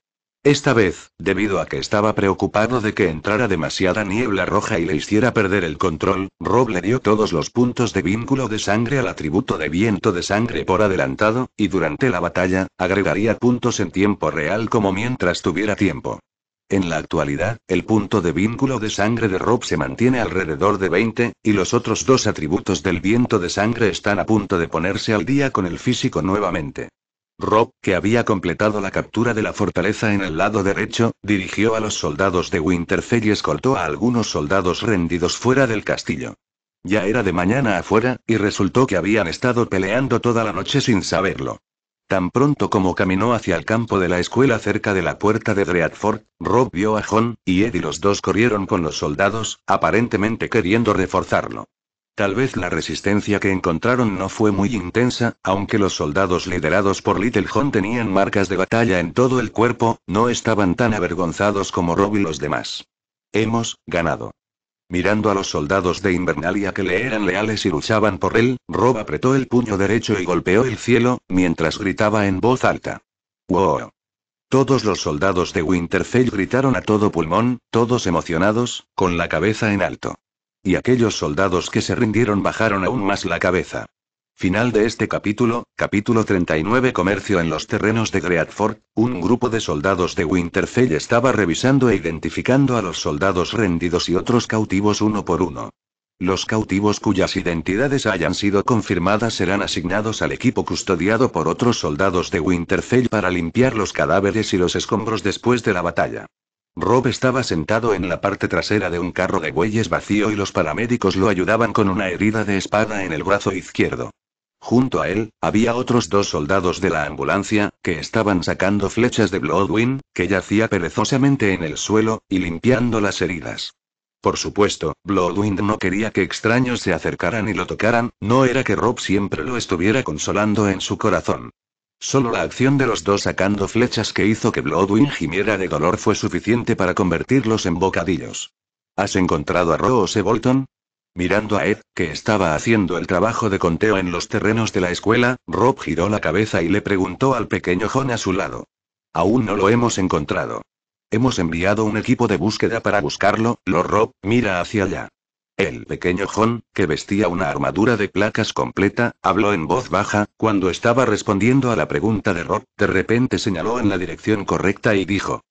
Esta vez, debido a que estaba preocupado de que entrara demasiada niebla roja y le hiciera perder el control, Rob le dio todos los puntos de vínculo de sangre al atributo de viento de sangre por adelantado, y durante la batalla, agregaría puntos en tiempo real como mientras tuviera tiempo. En la actualidad, el punto de vínculo de sangre de Rob se mantiene alrededor de 20, y los otros dos atributos del viento de sangre están a punto de ponerse al día con el físico nuevamente. Rob, que había completado la captura de la fortaleza en el lado derecho, dirigió a los soldados de Winterfell y escoltó a algunos soldados rendidos fuera del castillo. Ya era de mañana afuera, y resultó que habían estado peleando toda la noche sin saberlo. Tan pronto como caminó hacia el campo de la escuela cerca de la puerta de Dreadford, Rob vio a John, y Ed y los dos corrieron con los soldados, aparentemente queriendo reforzarlo. Tal vez la resistencia que encontraron no fue muy intensa, aunque los soldados liderados por Little John tenían marcas de batalla en todo el cuerpo, no estaban tan avergonzados como Rob y los demás. Hemos ganado. Mirando a los soldados de Invernalia que le eran leales y luchaban por él, Rob apretó el puño derecho y golpeó el cielo, mientras gritaba en voz alta. ¡Wow! Todos los soldados de Winterfell gritaron a todo pulmón, todos emocionados, con la cabeza en alto y aquellos soldados que se rindieron bajaron aún más la cabeza. Final de este capítulo, capítulo 39 Comercio en los terrenos de Greatford, un grupo de soldados de Winterfell estaba revisando e identificando a los soldados rendidos y otros cautivos uno por uno. Los cautivos cuyas identidades hayan sido confirmadas serán asignados al equipo custodiado por otros soldados de Winterfell para limpiar los cadáveres y los escombros después de la batalla. Rob estaba sentado en la parte trasera de un carro de bueyes vacío y los paramédicos lo ayudaban con una herida de espada en el brazo izquierdo. Junto a él, había otros dos soldados de la ambulancia, que estaban sacando flechas de Bloodwind, que yacía perezosamente en el suelo, y limpiando las heridas. Por supuesto, Bloodwind no quería que extraños se acercaran y lo tocaran, no era que Rob siempre lo estuviera consolando en su corazón. Solo la acción de los dos sacando flechas que hizo que Bloodwing gimiera de dolor fue suficiente para convertirlos en bocadillos. ¿Has encontrado a Rose Bolton? Mirando a Ed, que estaba haciendo el trabajo de conteo en los terrenos de la escuela, Rob giró la cabeza y le preguntó al pequeño John a su lado. Aún no lo hemos encontrado. Hemos enviado un equipo de búsqueda para buscarlo, lo Rob, mira hacia allá. El pequeño John, que vestía una armadura de placas completa, habló en voz baja, cuando estaba respondiendo a la pregunta de Rob, de repente señaló en la dirección correcta y dijo.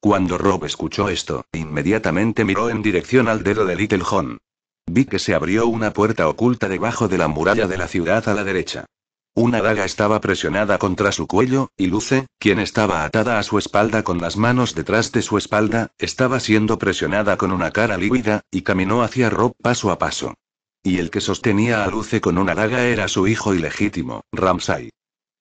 Cuando Rob escuchó esto, inmediatamente miró en dirección al dedo de Little John. Vi que se abrió una puerta oculta debajo de la muralla de la ciudad a la derecha. Una daga estaba presionada contra su cuello, y Luce, quien estaba atada a su espalda con las manos detrás de su espalda, estaba siendo presionada con una cara lívida, y caminó hacia Rob paso a paso. Y el que sostenía a Luce con una daga era su hijo ilegítimo, Ramsay.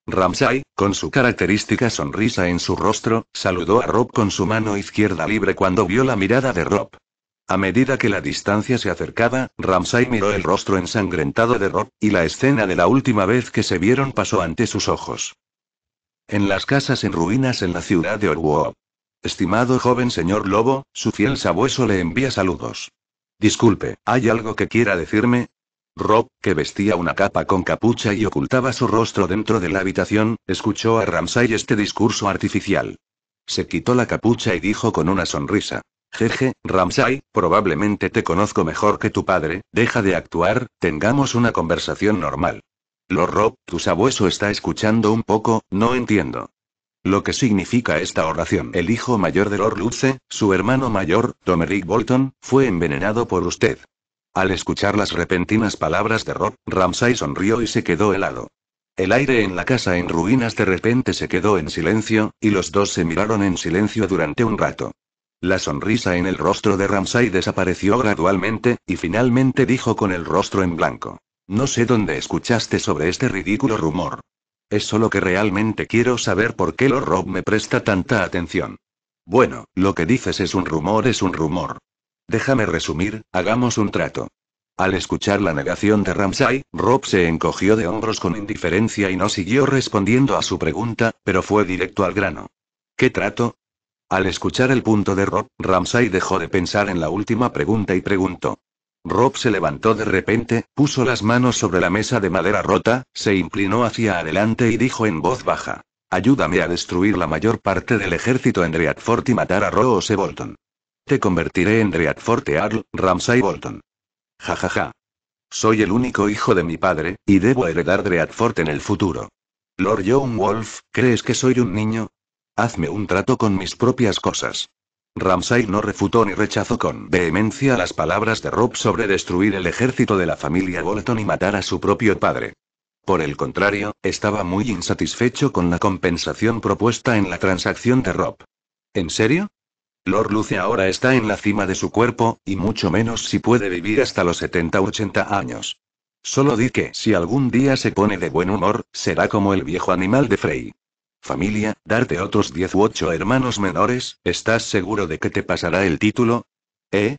Ramsay, con su característica sonrisa en su rostro, saludó a Rob con su mano izquierda libre cuando vio la mirada de Rob. A medida que la distancia se acercaba, Ramsay miró el rostro ensangrentado de Rob, y la escena de la última vez que se vieron pasó ante sus ojos. En las casas en ruinas en la ciudad de Orwó. Estimado joven señor Lobo, su fiel sabueso le envía saludos. Disculpe, ¿hay algo que quiera decirme? Rob, que vestía una capa con capucha y ocultaba su rostro dentro de la habitación, escuchó a Ramsay este discurso artificial. Se quitó la capucha y dijo con una sonrisa. Jeje, Ramsay, probablemente te conozco mejor que tu padre, deja de actuar, tengamos una conversación normal. Lord Rob, tu sabueso está escuchando un poco, no entiendo. Lo que significa esta oración. El hijo mayor de Lord Luce, su hermano mayor, Domerick Bolton, fue envenenado por usted. Al escuchar las repentinas palabras de Rob, Ramsay sonrió y se quedó helado. El aire en la casa en ruinas de repente se quedó en silencio, y los dos se miraron en silencio durante un rato. La sonrisa en el rostro de Ramsay desapareció gradualmente, y finalmente dijo con el rostro en blanco. No sé dónde escuchaste sobre este ridículo rumor. Es solo que realmente quiero saber por qué lo Rob me presta tanta atención. Bueno, lo que dices es un rumor, es un rumor. Déjame resumir, hagamos un trato. Al escuchar la negación de Ramsay, Rob se encogió de hombros con indiferencia y no siguió respondiendo a su pregunta, pero fue directo al grano. ¿Qué trato? Al escuchar el punto de Rob, Ramsay dejó de pensar en la última pregunta y preguntó. Rob se levantó de repente, puso las manos sobre la mesa de madera rota, se inclinó hacia adelante y dijo en voz baja. Ayúdame a destruir la mayor parte del ejército en Dreadfort y matar a Roose Bolton. Te convertiré en Dreadfort Earl, Ramsay Bolton. Ja ja ja. Soy el único hijo de mi padre, y debo heredar Dreadfort en el futuro. Lord John Wolf, ¿crees que soy un niño? Hazme un trato con mis propias cosas. Ramsay no refutó ni rechazó con vehemencia las palabras de Rob sobre destruir el ejército de la familia Bolton y matar a su propio padre. Por el contrario, estaba muy insatisfecho con la compensación propuesta en la transacción de Rob. ¿En serio? Lord Luce ahora está en la cima de su cuerpo, y mucho menos si puede vivir hasta los 70 80 años. Solo di que si algún día se pone de buen humor, será como el viejo animal de Frey. Familia, darte otros diez u ocho hermanos menores, ¿estás seguro de que te pasará el título? ¿Eh?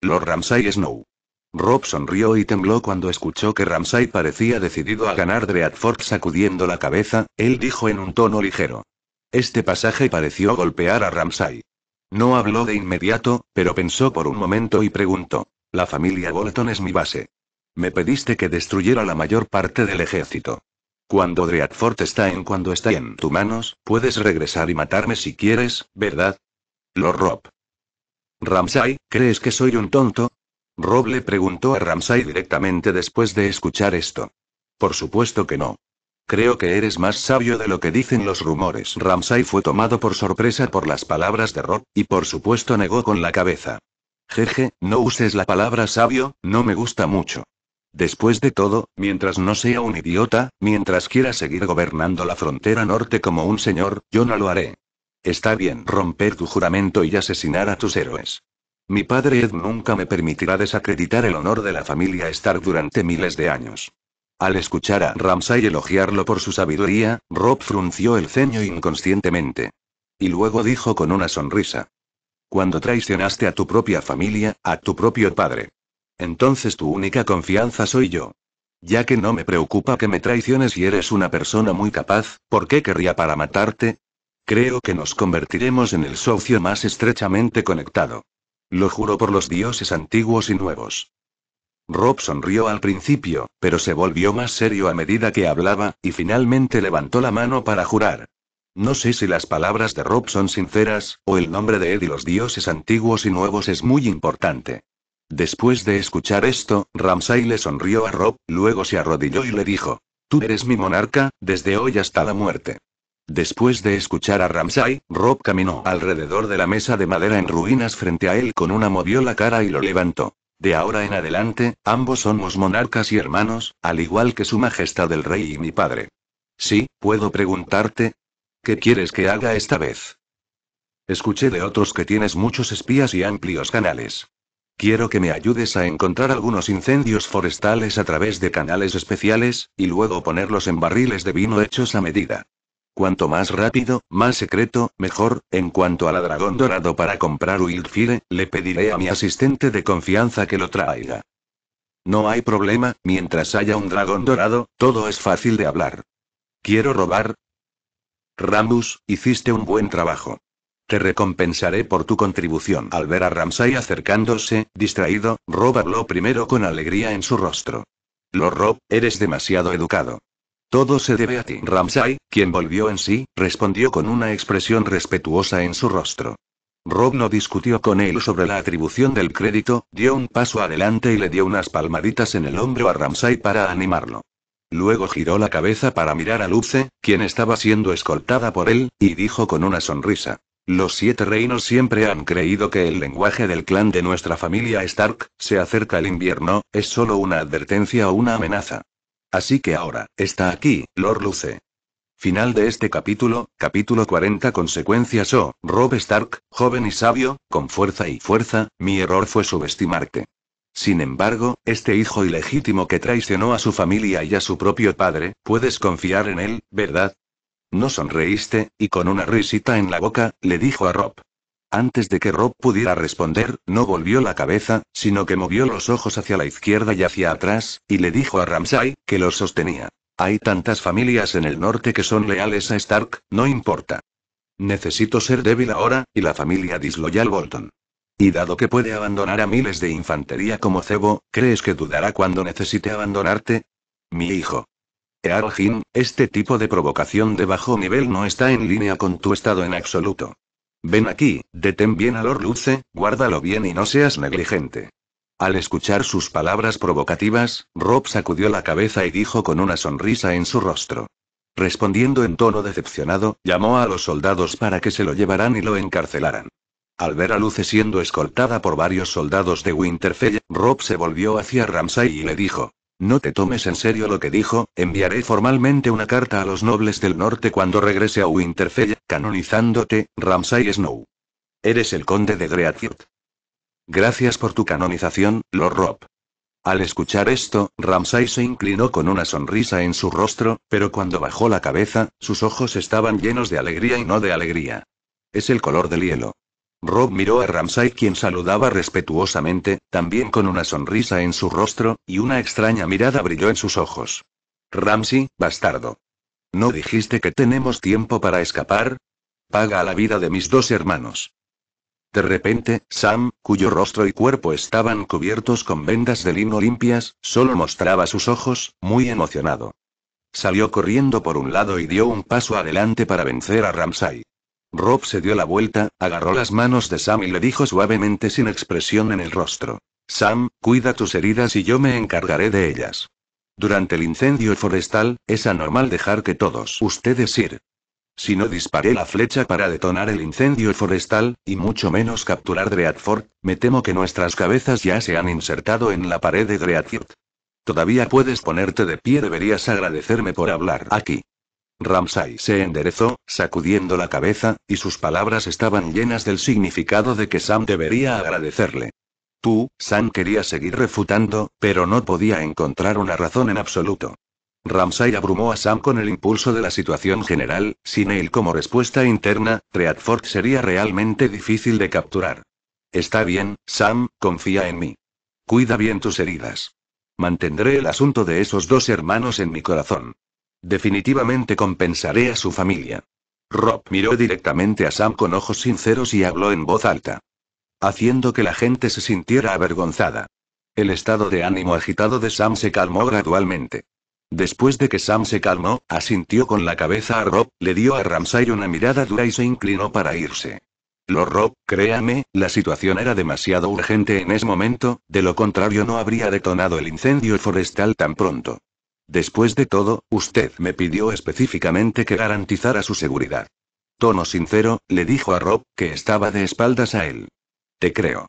Lord Ramsay Snow. Rob sonrió y tembló cuando escuchó que Ramsay parecía decidido a ganar Dreadfort sacudiendo la cabeza, él dijo en un tono ligero. Este pasaje pareció golpear a Ramsay. No habló de inmediato, pero pensó por un momento y preguntó. La familia Bolton es mi base. Me pediste que destruyera la mayor parte del ejército. Cuando Dreadfort está en cuando está en tus manos, puedes regresar y matarme si quieres, ¿verdad? Lo Rob. Ramsay, ¿crees que soy un tonto? Rob le preguntó a Ramsay directamente después de escuchar esto. Por supuesto que no. Creo que eres más sabio de lo que dicen los rumores. Ramsay fue tomado por sorpresa por las palabras de Rob, y por supuesto negó con la cabeza. Jeje, no uses la palabra sabio, no me gusta mucho. Después de todo, mientras no sea un idiota, mientras quiera seguir gobernando la frontera norte como un señor, yo no lo haré. Está bien romper tu juramento y asesinar a tus héroes. Mi padre Ed nunca me permitirá desacreditar el honor de la familia Stark durante miles de años. Al escuchar a Ramsay elogiarlo por su sabiduría, Rob frunció el ceño inconscientemente. Y luego dijo con una sonrisa. Cuando traicionaste a tu propia familia, a tu propio padre. Entonces tu única confianza soy yo. Ya que no me preocupa que me traiciones y eres una persona muy capaz, ¿por qué querría para matarte? Creo que nos convertiremos en el socio más estrechamente conectado. Lo juro por los dioses antiguos y nuevos. Rob sonrió al principio, pero se volvió más serio a medida que hablaba, y finalmente levantó la mano para jurar. No sé si las palabras de Rob son sinceras, o el nombre de Ed y los dioses antiguos y nuevos es muy importante. Después de escuchar esto, Ramsay le sonrió a Rob, luego se arrodilló y le dijo, Tú eres mi monarca, desde hoy hasta la muerte. Después de escuchar a Ramsay, Rob caminó alrededor de la mesa de madera en ruinas frente a él con una movió la cara y lo levantó. De ahora en adelante, ambos somos monarcas y hermanos, al igual que su majestad el rey y mi padre. Sí, puedo preguntarte. ¿Qué quieres que haga esta vez? Escuché de otros que tienes muchos espías y amplios canales. Quiero que me ayudes a encontrar algunos incendios forestales a través de canales especiales, y luego ponerlos en barriles de vino hechos a medida. Cuanto más rápido, más secreto, mejor. En cuanto a la dragón dorado para comprar Wildfire, le pediré a mi asistente de confianza que lo traiga. No hay problema, mientras haya un dragón dorado, todo es fácil de hablar. Quiero robar. Ramus, hiciste un buen trabajo. Te recompensaré por tu contribución. Al ver a Ramsay acercándose, distraído, Rob habló primero con alegría en su rostro. Lo Rob, eres demasiado educado. Todo se debe a ti. Ramsay, quien volvió en sí, respondió con una expresión respetuosa en su rostro. Rob no discutió con él sobre la atribución del crédito, dio un paso adelante y le dio unas palmaditas en el hombro a Ramsay para animarlo. Luego giró la cabeza para mirar a Luce, quien estaba siendo escoltada por él, y dijo con una sonrisa. Los siete reinos siempre han creído que el lenguaje del clan de nuestra familia Stark, se acerca el invierno, es solo una advertencia o una amenaza. Así que ahora, está aquí, Lord Luce. Final de este capítulo, capítulo 40 Consecuencias o, oh, Rob Stark, joven y sabio, con fuerza y fuerza, mi error fue subestimarte. Sin embargo, este hijo ilegítimo que traicionó a su familia y a su propio padre, puedes confiar en él, ¿verdad? No sonreíste, y con una risita en la boca, le dijo a Rob. Antes de que Rob pudiera responder, no volvió la cabeza, sino que movió los ojos hacia la izquierda y hacia atrás, y le dijo a Ramsay, que lo sostenía. Hay tantas familias en el norte que son leales a Stark, no importa. Necesito ser débil ahora, y la familia disloyal Bolton. Y dado que puede abandonar a miles de infantería como cebo, ¿crees que dudará cuando necesite abandonarte? Mi hijo. Eargin, este tipo de provocación de bajo nivel no está en línea con tu estado en absoluto. Ven aquí, detén bien a Lord Luce, guárdalo bien y no seas negligente. Al escuchar sus palabras provocativas, Rob sacudió la cabeza y dijo con una sonrisa en su rostro. Respondiendo en tono decepcionado, llamó a los soldados para que se lo llevaran y lo encarcelaran. Al ver a Luce siendo escoltada por varios soldados de Winterfell, Rob se volvió hacia Ramsay y le dijo: no te tomes en serio lo que dijo, enviaré formalmente una carta a los nobles del norte cuando regrese a Winterfell, canonizándote, Ramsay Snow. Eres el conde de Greatford. Gracias por tu canonización, Lord Rob. Al escuchar esto, Ramsay se inclinó con una sonrisa en su rostro, pero cuando bajó la cabeza, sus ojos estaban llenos de alegría y no de alegría. Es el color del hielo. Rob miró a Ramsay quien saludaba respetuosamente, también con una sonrisa en su rostro, y una extraña mirada brilló en sus ojos. Ramsay, bastardo. ¿No dijiste que tenemos tiempo para escapar? Paga la vida de mis dos hermanos. De repente, Sam, cuyo rostro y cuerpo estaban cubiertos con vendas de lino limpias, solo mostraba sus ojos, muy emocionado. Salió corriendo por un lado y dio un paso adelante para vencer a Ramsay. Rob se dio la vuelta, agarró las manos de Sam y le dijo suavemente sin expresión en el rostro. Sam, cuida tus heridas y yo me encargaré de ellas. Durante el incendio forestal, es anormal dejar que todos ustedes ir. Si no disparé la flecha para detonar el incendio forestal, y mucho menos capturar Dreadfort, me temo que nuestras cabezas ya se han insertado en la pared de Dreadfort. Todavía puedes ponerte de pie, deberías agradecerme por hablar aquí. Ramsay se enderezó, sacudiendo la cabeza, y sus palabras estaban llenas del significado de que Sam debería agradecerle. Tú, Sam quería seguir refutando, pero no podía encontrar una razón en absoluto. Ramsay abrumó a Sam con el impulso de la situación general, sin él como respuesta interna, Treadford sería realmente difícil de capturar. Está bien, Sam, confía en mí. Cuida bien tus heridas. Mantendré el asunto de esos dos hermanos en mi corazón. Definitivamente compensaré a su familia. Rob miró directamente a Sam con ojos sinceros y habló en voz alta. Haciendo que la gente se sintiera avergonzada. El estado de ánimo agitado de Sam se calmó gradualmente. Después de que Sam se calmó, asintió con la cabeza a Rob, le dio a Ramsay una mirada dura y se inclinó para irse. Lo Rob, créame, la situación era demasiado urgente en ese momento, de lo contrario no habría detonado el incendio forestal tan pronto. Después de todo, usted me pidió específicamente que garantizara su seguridad. Tono sincero, le dijo a Rob, que estaba de espaldas a él. Te creo.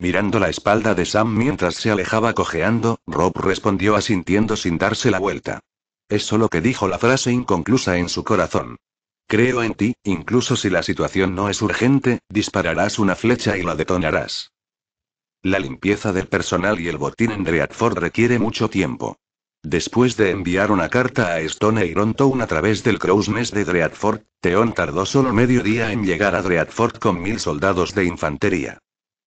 Mirando la espalda de Sam mientras se alejaba cojeando, Rob respondió asintiendo sin darse la vuelta. Es solo que dijo la frase inconclusa en su corazón. Creo en ti, incluso si la situación no es urgente, dispararás una flecha y la detonarás. La limpieza del personal y el botín en Dreadford requiere mucho tiempo. Después de enviar una carta a Stone e Town a través del Crow's de Dreadford, Theon tardó solo medio día en llegar a Dreadfort con mil soldados de infantería.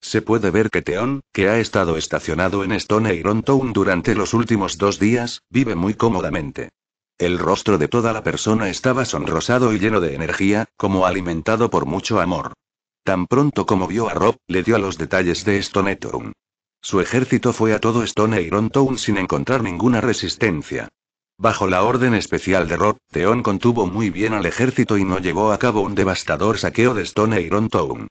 Se puede ver que Theon, que ha estado estacionado en Stone e Town durante los últimos dos días, vive muy cómodamente. El rostro de toda la persona estaba sonrosado y lleno de energía, como alimentado por mucho amor. Tan pronto como vio a Rob, le dio a los detalles de Stone e Town. Su ejército fue a todo Stone e Town sin encontrar ninguna resistencia. Bajo la orden especial de Rob, Theon contuvo muy bien al ejército y no llevó a cabo un devastador saqueo de Stone e Iron Town.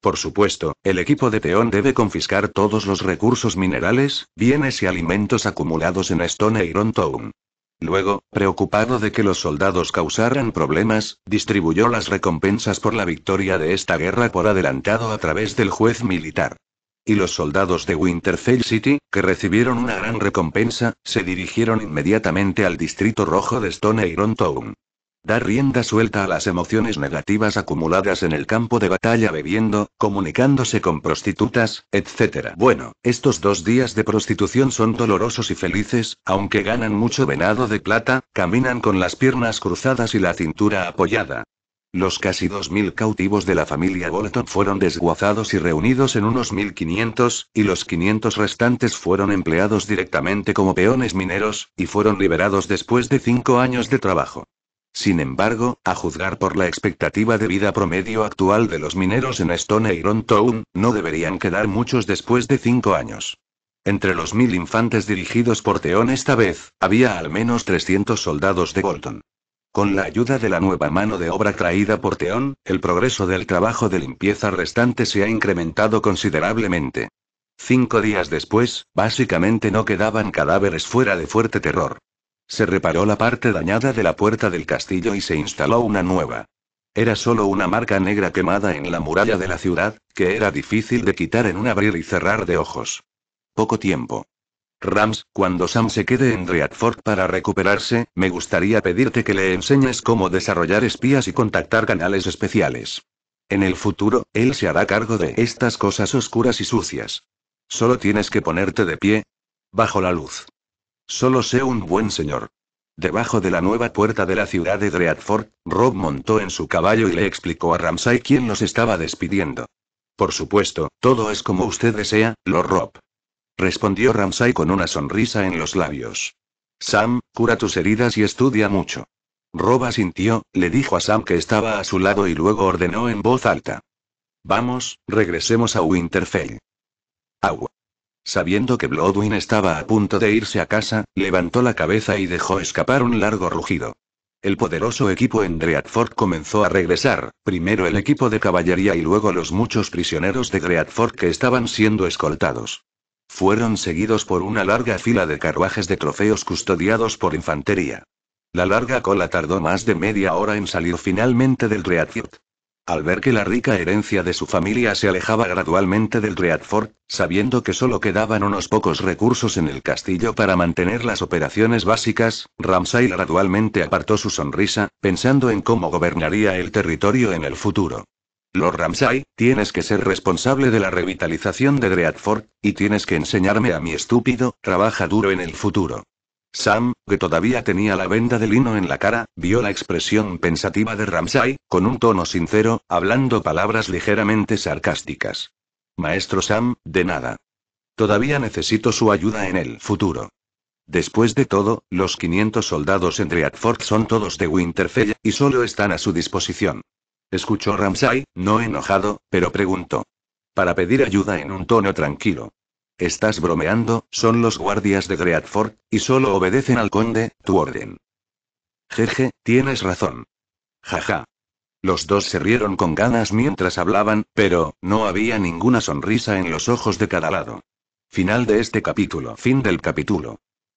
Por supuesto, el equipo de Theon debe confiscar todos los recursos minerales, bienes y alimentos acumulados en Stone e Town. Luego, preocupado de que los soldados causaran problemas, distribuyó las recompensas por la victoria de esta guerra por adelantado a través del juez militar y los soldados de Winterfell City, que recibieron una gran recompensa, se dirigieron inmediatamente al distrito rojo de Stone Iron Town. Dar rienda suelta a las emociones negativas acumuladas en el campo de batalla bebiendo, comunicándose con prostitutas, etc. Bueno, estos dos días de prostitución son dolorosos y felices, aunque ganan mucho venado de plata, caminan con las piernas cruzadas y la cintura apoyada. Los casi 2.000 cautivos de la familia Bolton fueron desguazados y reunidos en unos 1.500, y los 500 restantes fueron empleados directamente como peones mineros, y fueron liberados después de cinco años de trabajo. Sin embargo, a juzgar por la expectativa de vida promedio actual de los mineros en Stone Iron Town, no deberían quedar muchos después de cinco años. Entre los mil infantes dirigidos por Teón esta vez, había al menos 300 soldados de Bolton. Con la ayuda de la nueva mano de obra traída por Teón, el progreso del trabajo de limpieza restante se ha incrementado considerablemente. Cinco días después, básicamente no quedaban cadáveres fuera de fuerte terror. Se reparó la parte dañada de la puerta del castillo y se instaló una nueva. Era solo una marca negra quemada en la muralla de la ciudad, que era difícil de quitar en un abrir y cerrar de ojos. Poco tiempo. Rams, cuando Sam se quede en Dreadfort para recuperarse, me gustaría pedirte que le enseñes cómo desarrollar espías y contactar canales especiales. En el futuro, él se hará cargo de estas cosas oscuras y sucias. Solo tienes que ponerte de pie. Bajo la luz. Solo sé un buen señor. Debajo de la nueva puerta de la ciudad de Dreadfort, Rob montó en su caballo y le explicó a Ramsay quién los estaba despidiendo. Por supuesto, todo es como usted desea, Lord Rob respondió Ramsay con una sonrisa en los labios. Sam, cura tus heridas y estudia mucho. Roba sintió, le dijo a Sam que estaba a su lado y luego ordenó en voz alta. Vamos, regresemos a Winterfell. Agua. Sabiendo que Bloodwin estaba a punto de irse a casa, levantó la cabeza y dejó escapar un largo rugido. El poderoso equipo en Dreadfort comenzó a regresar, primero el equipo de caballería y luego los muchos prisioneros de Greatford que estaban siendo escoltados. Fueron seguidos por una larga fila de carruajes de trofeos custodiados por infantería. La larga cola tardó más de media hora en salir finalmente del Dreadfort. Al ver que la rica herencia de su familia se alejaba gradualmente del Dreadfort, sabiendo que solo quedaban unos pocos recursos en el castillo para mantener las operaciones básicas, Ramsay gradualmente apartó su sonrisa, pensando en cómo gobernaría el territorio en el futuro. Lord Ramsay, tienes que ser responsable de la revitalización de Dreadfort, y tienes que enseñarme a mi estúpido, trabaja duro en el futuro. Sam, que todavía tenía la venda de lino en la cara, vio la expresión pensativa de Ramsay, con un tono sincero, hablando palabras ligeramente sarcásticas. Maestro Sam, de nada. Todavía necesito su ayuda en el futuro. Después de todo, los 500 soldados en Dreadfort son todos de Winterfell, y solo están a su disposición. Escuchó Ramsay, no enojado, pero preguntó. Para pedir ayuda en un tono tranquilo. Estás bromeando, son los guardias de Greatford, y solo obedecen al conde, tu orden. Jeje, tienes razón. Jaja. Los dos se rieron con ganas mientras hablaban, pero, no había ninguna sonrisa en los ojos de cada lado. Final de este capítulo. Fin del capítulo.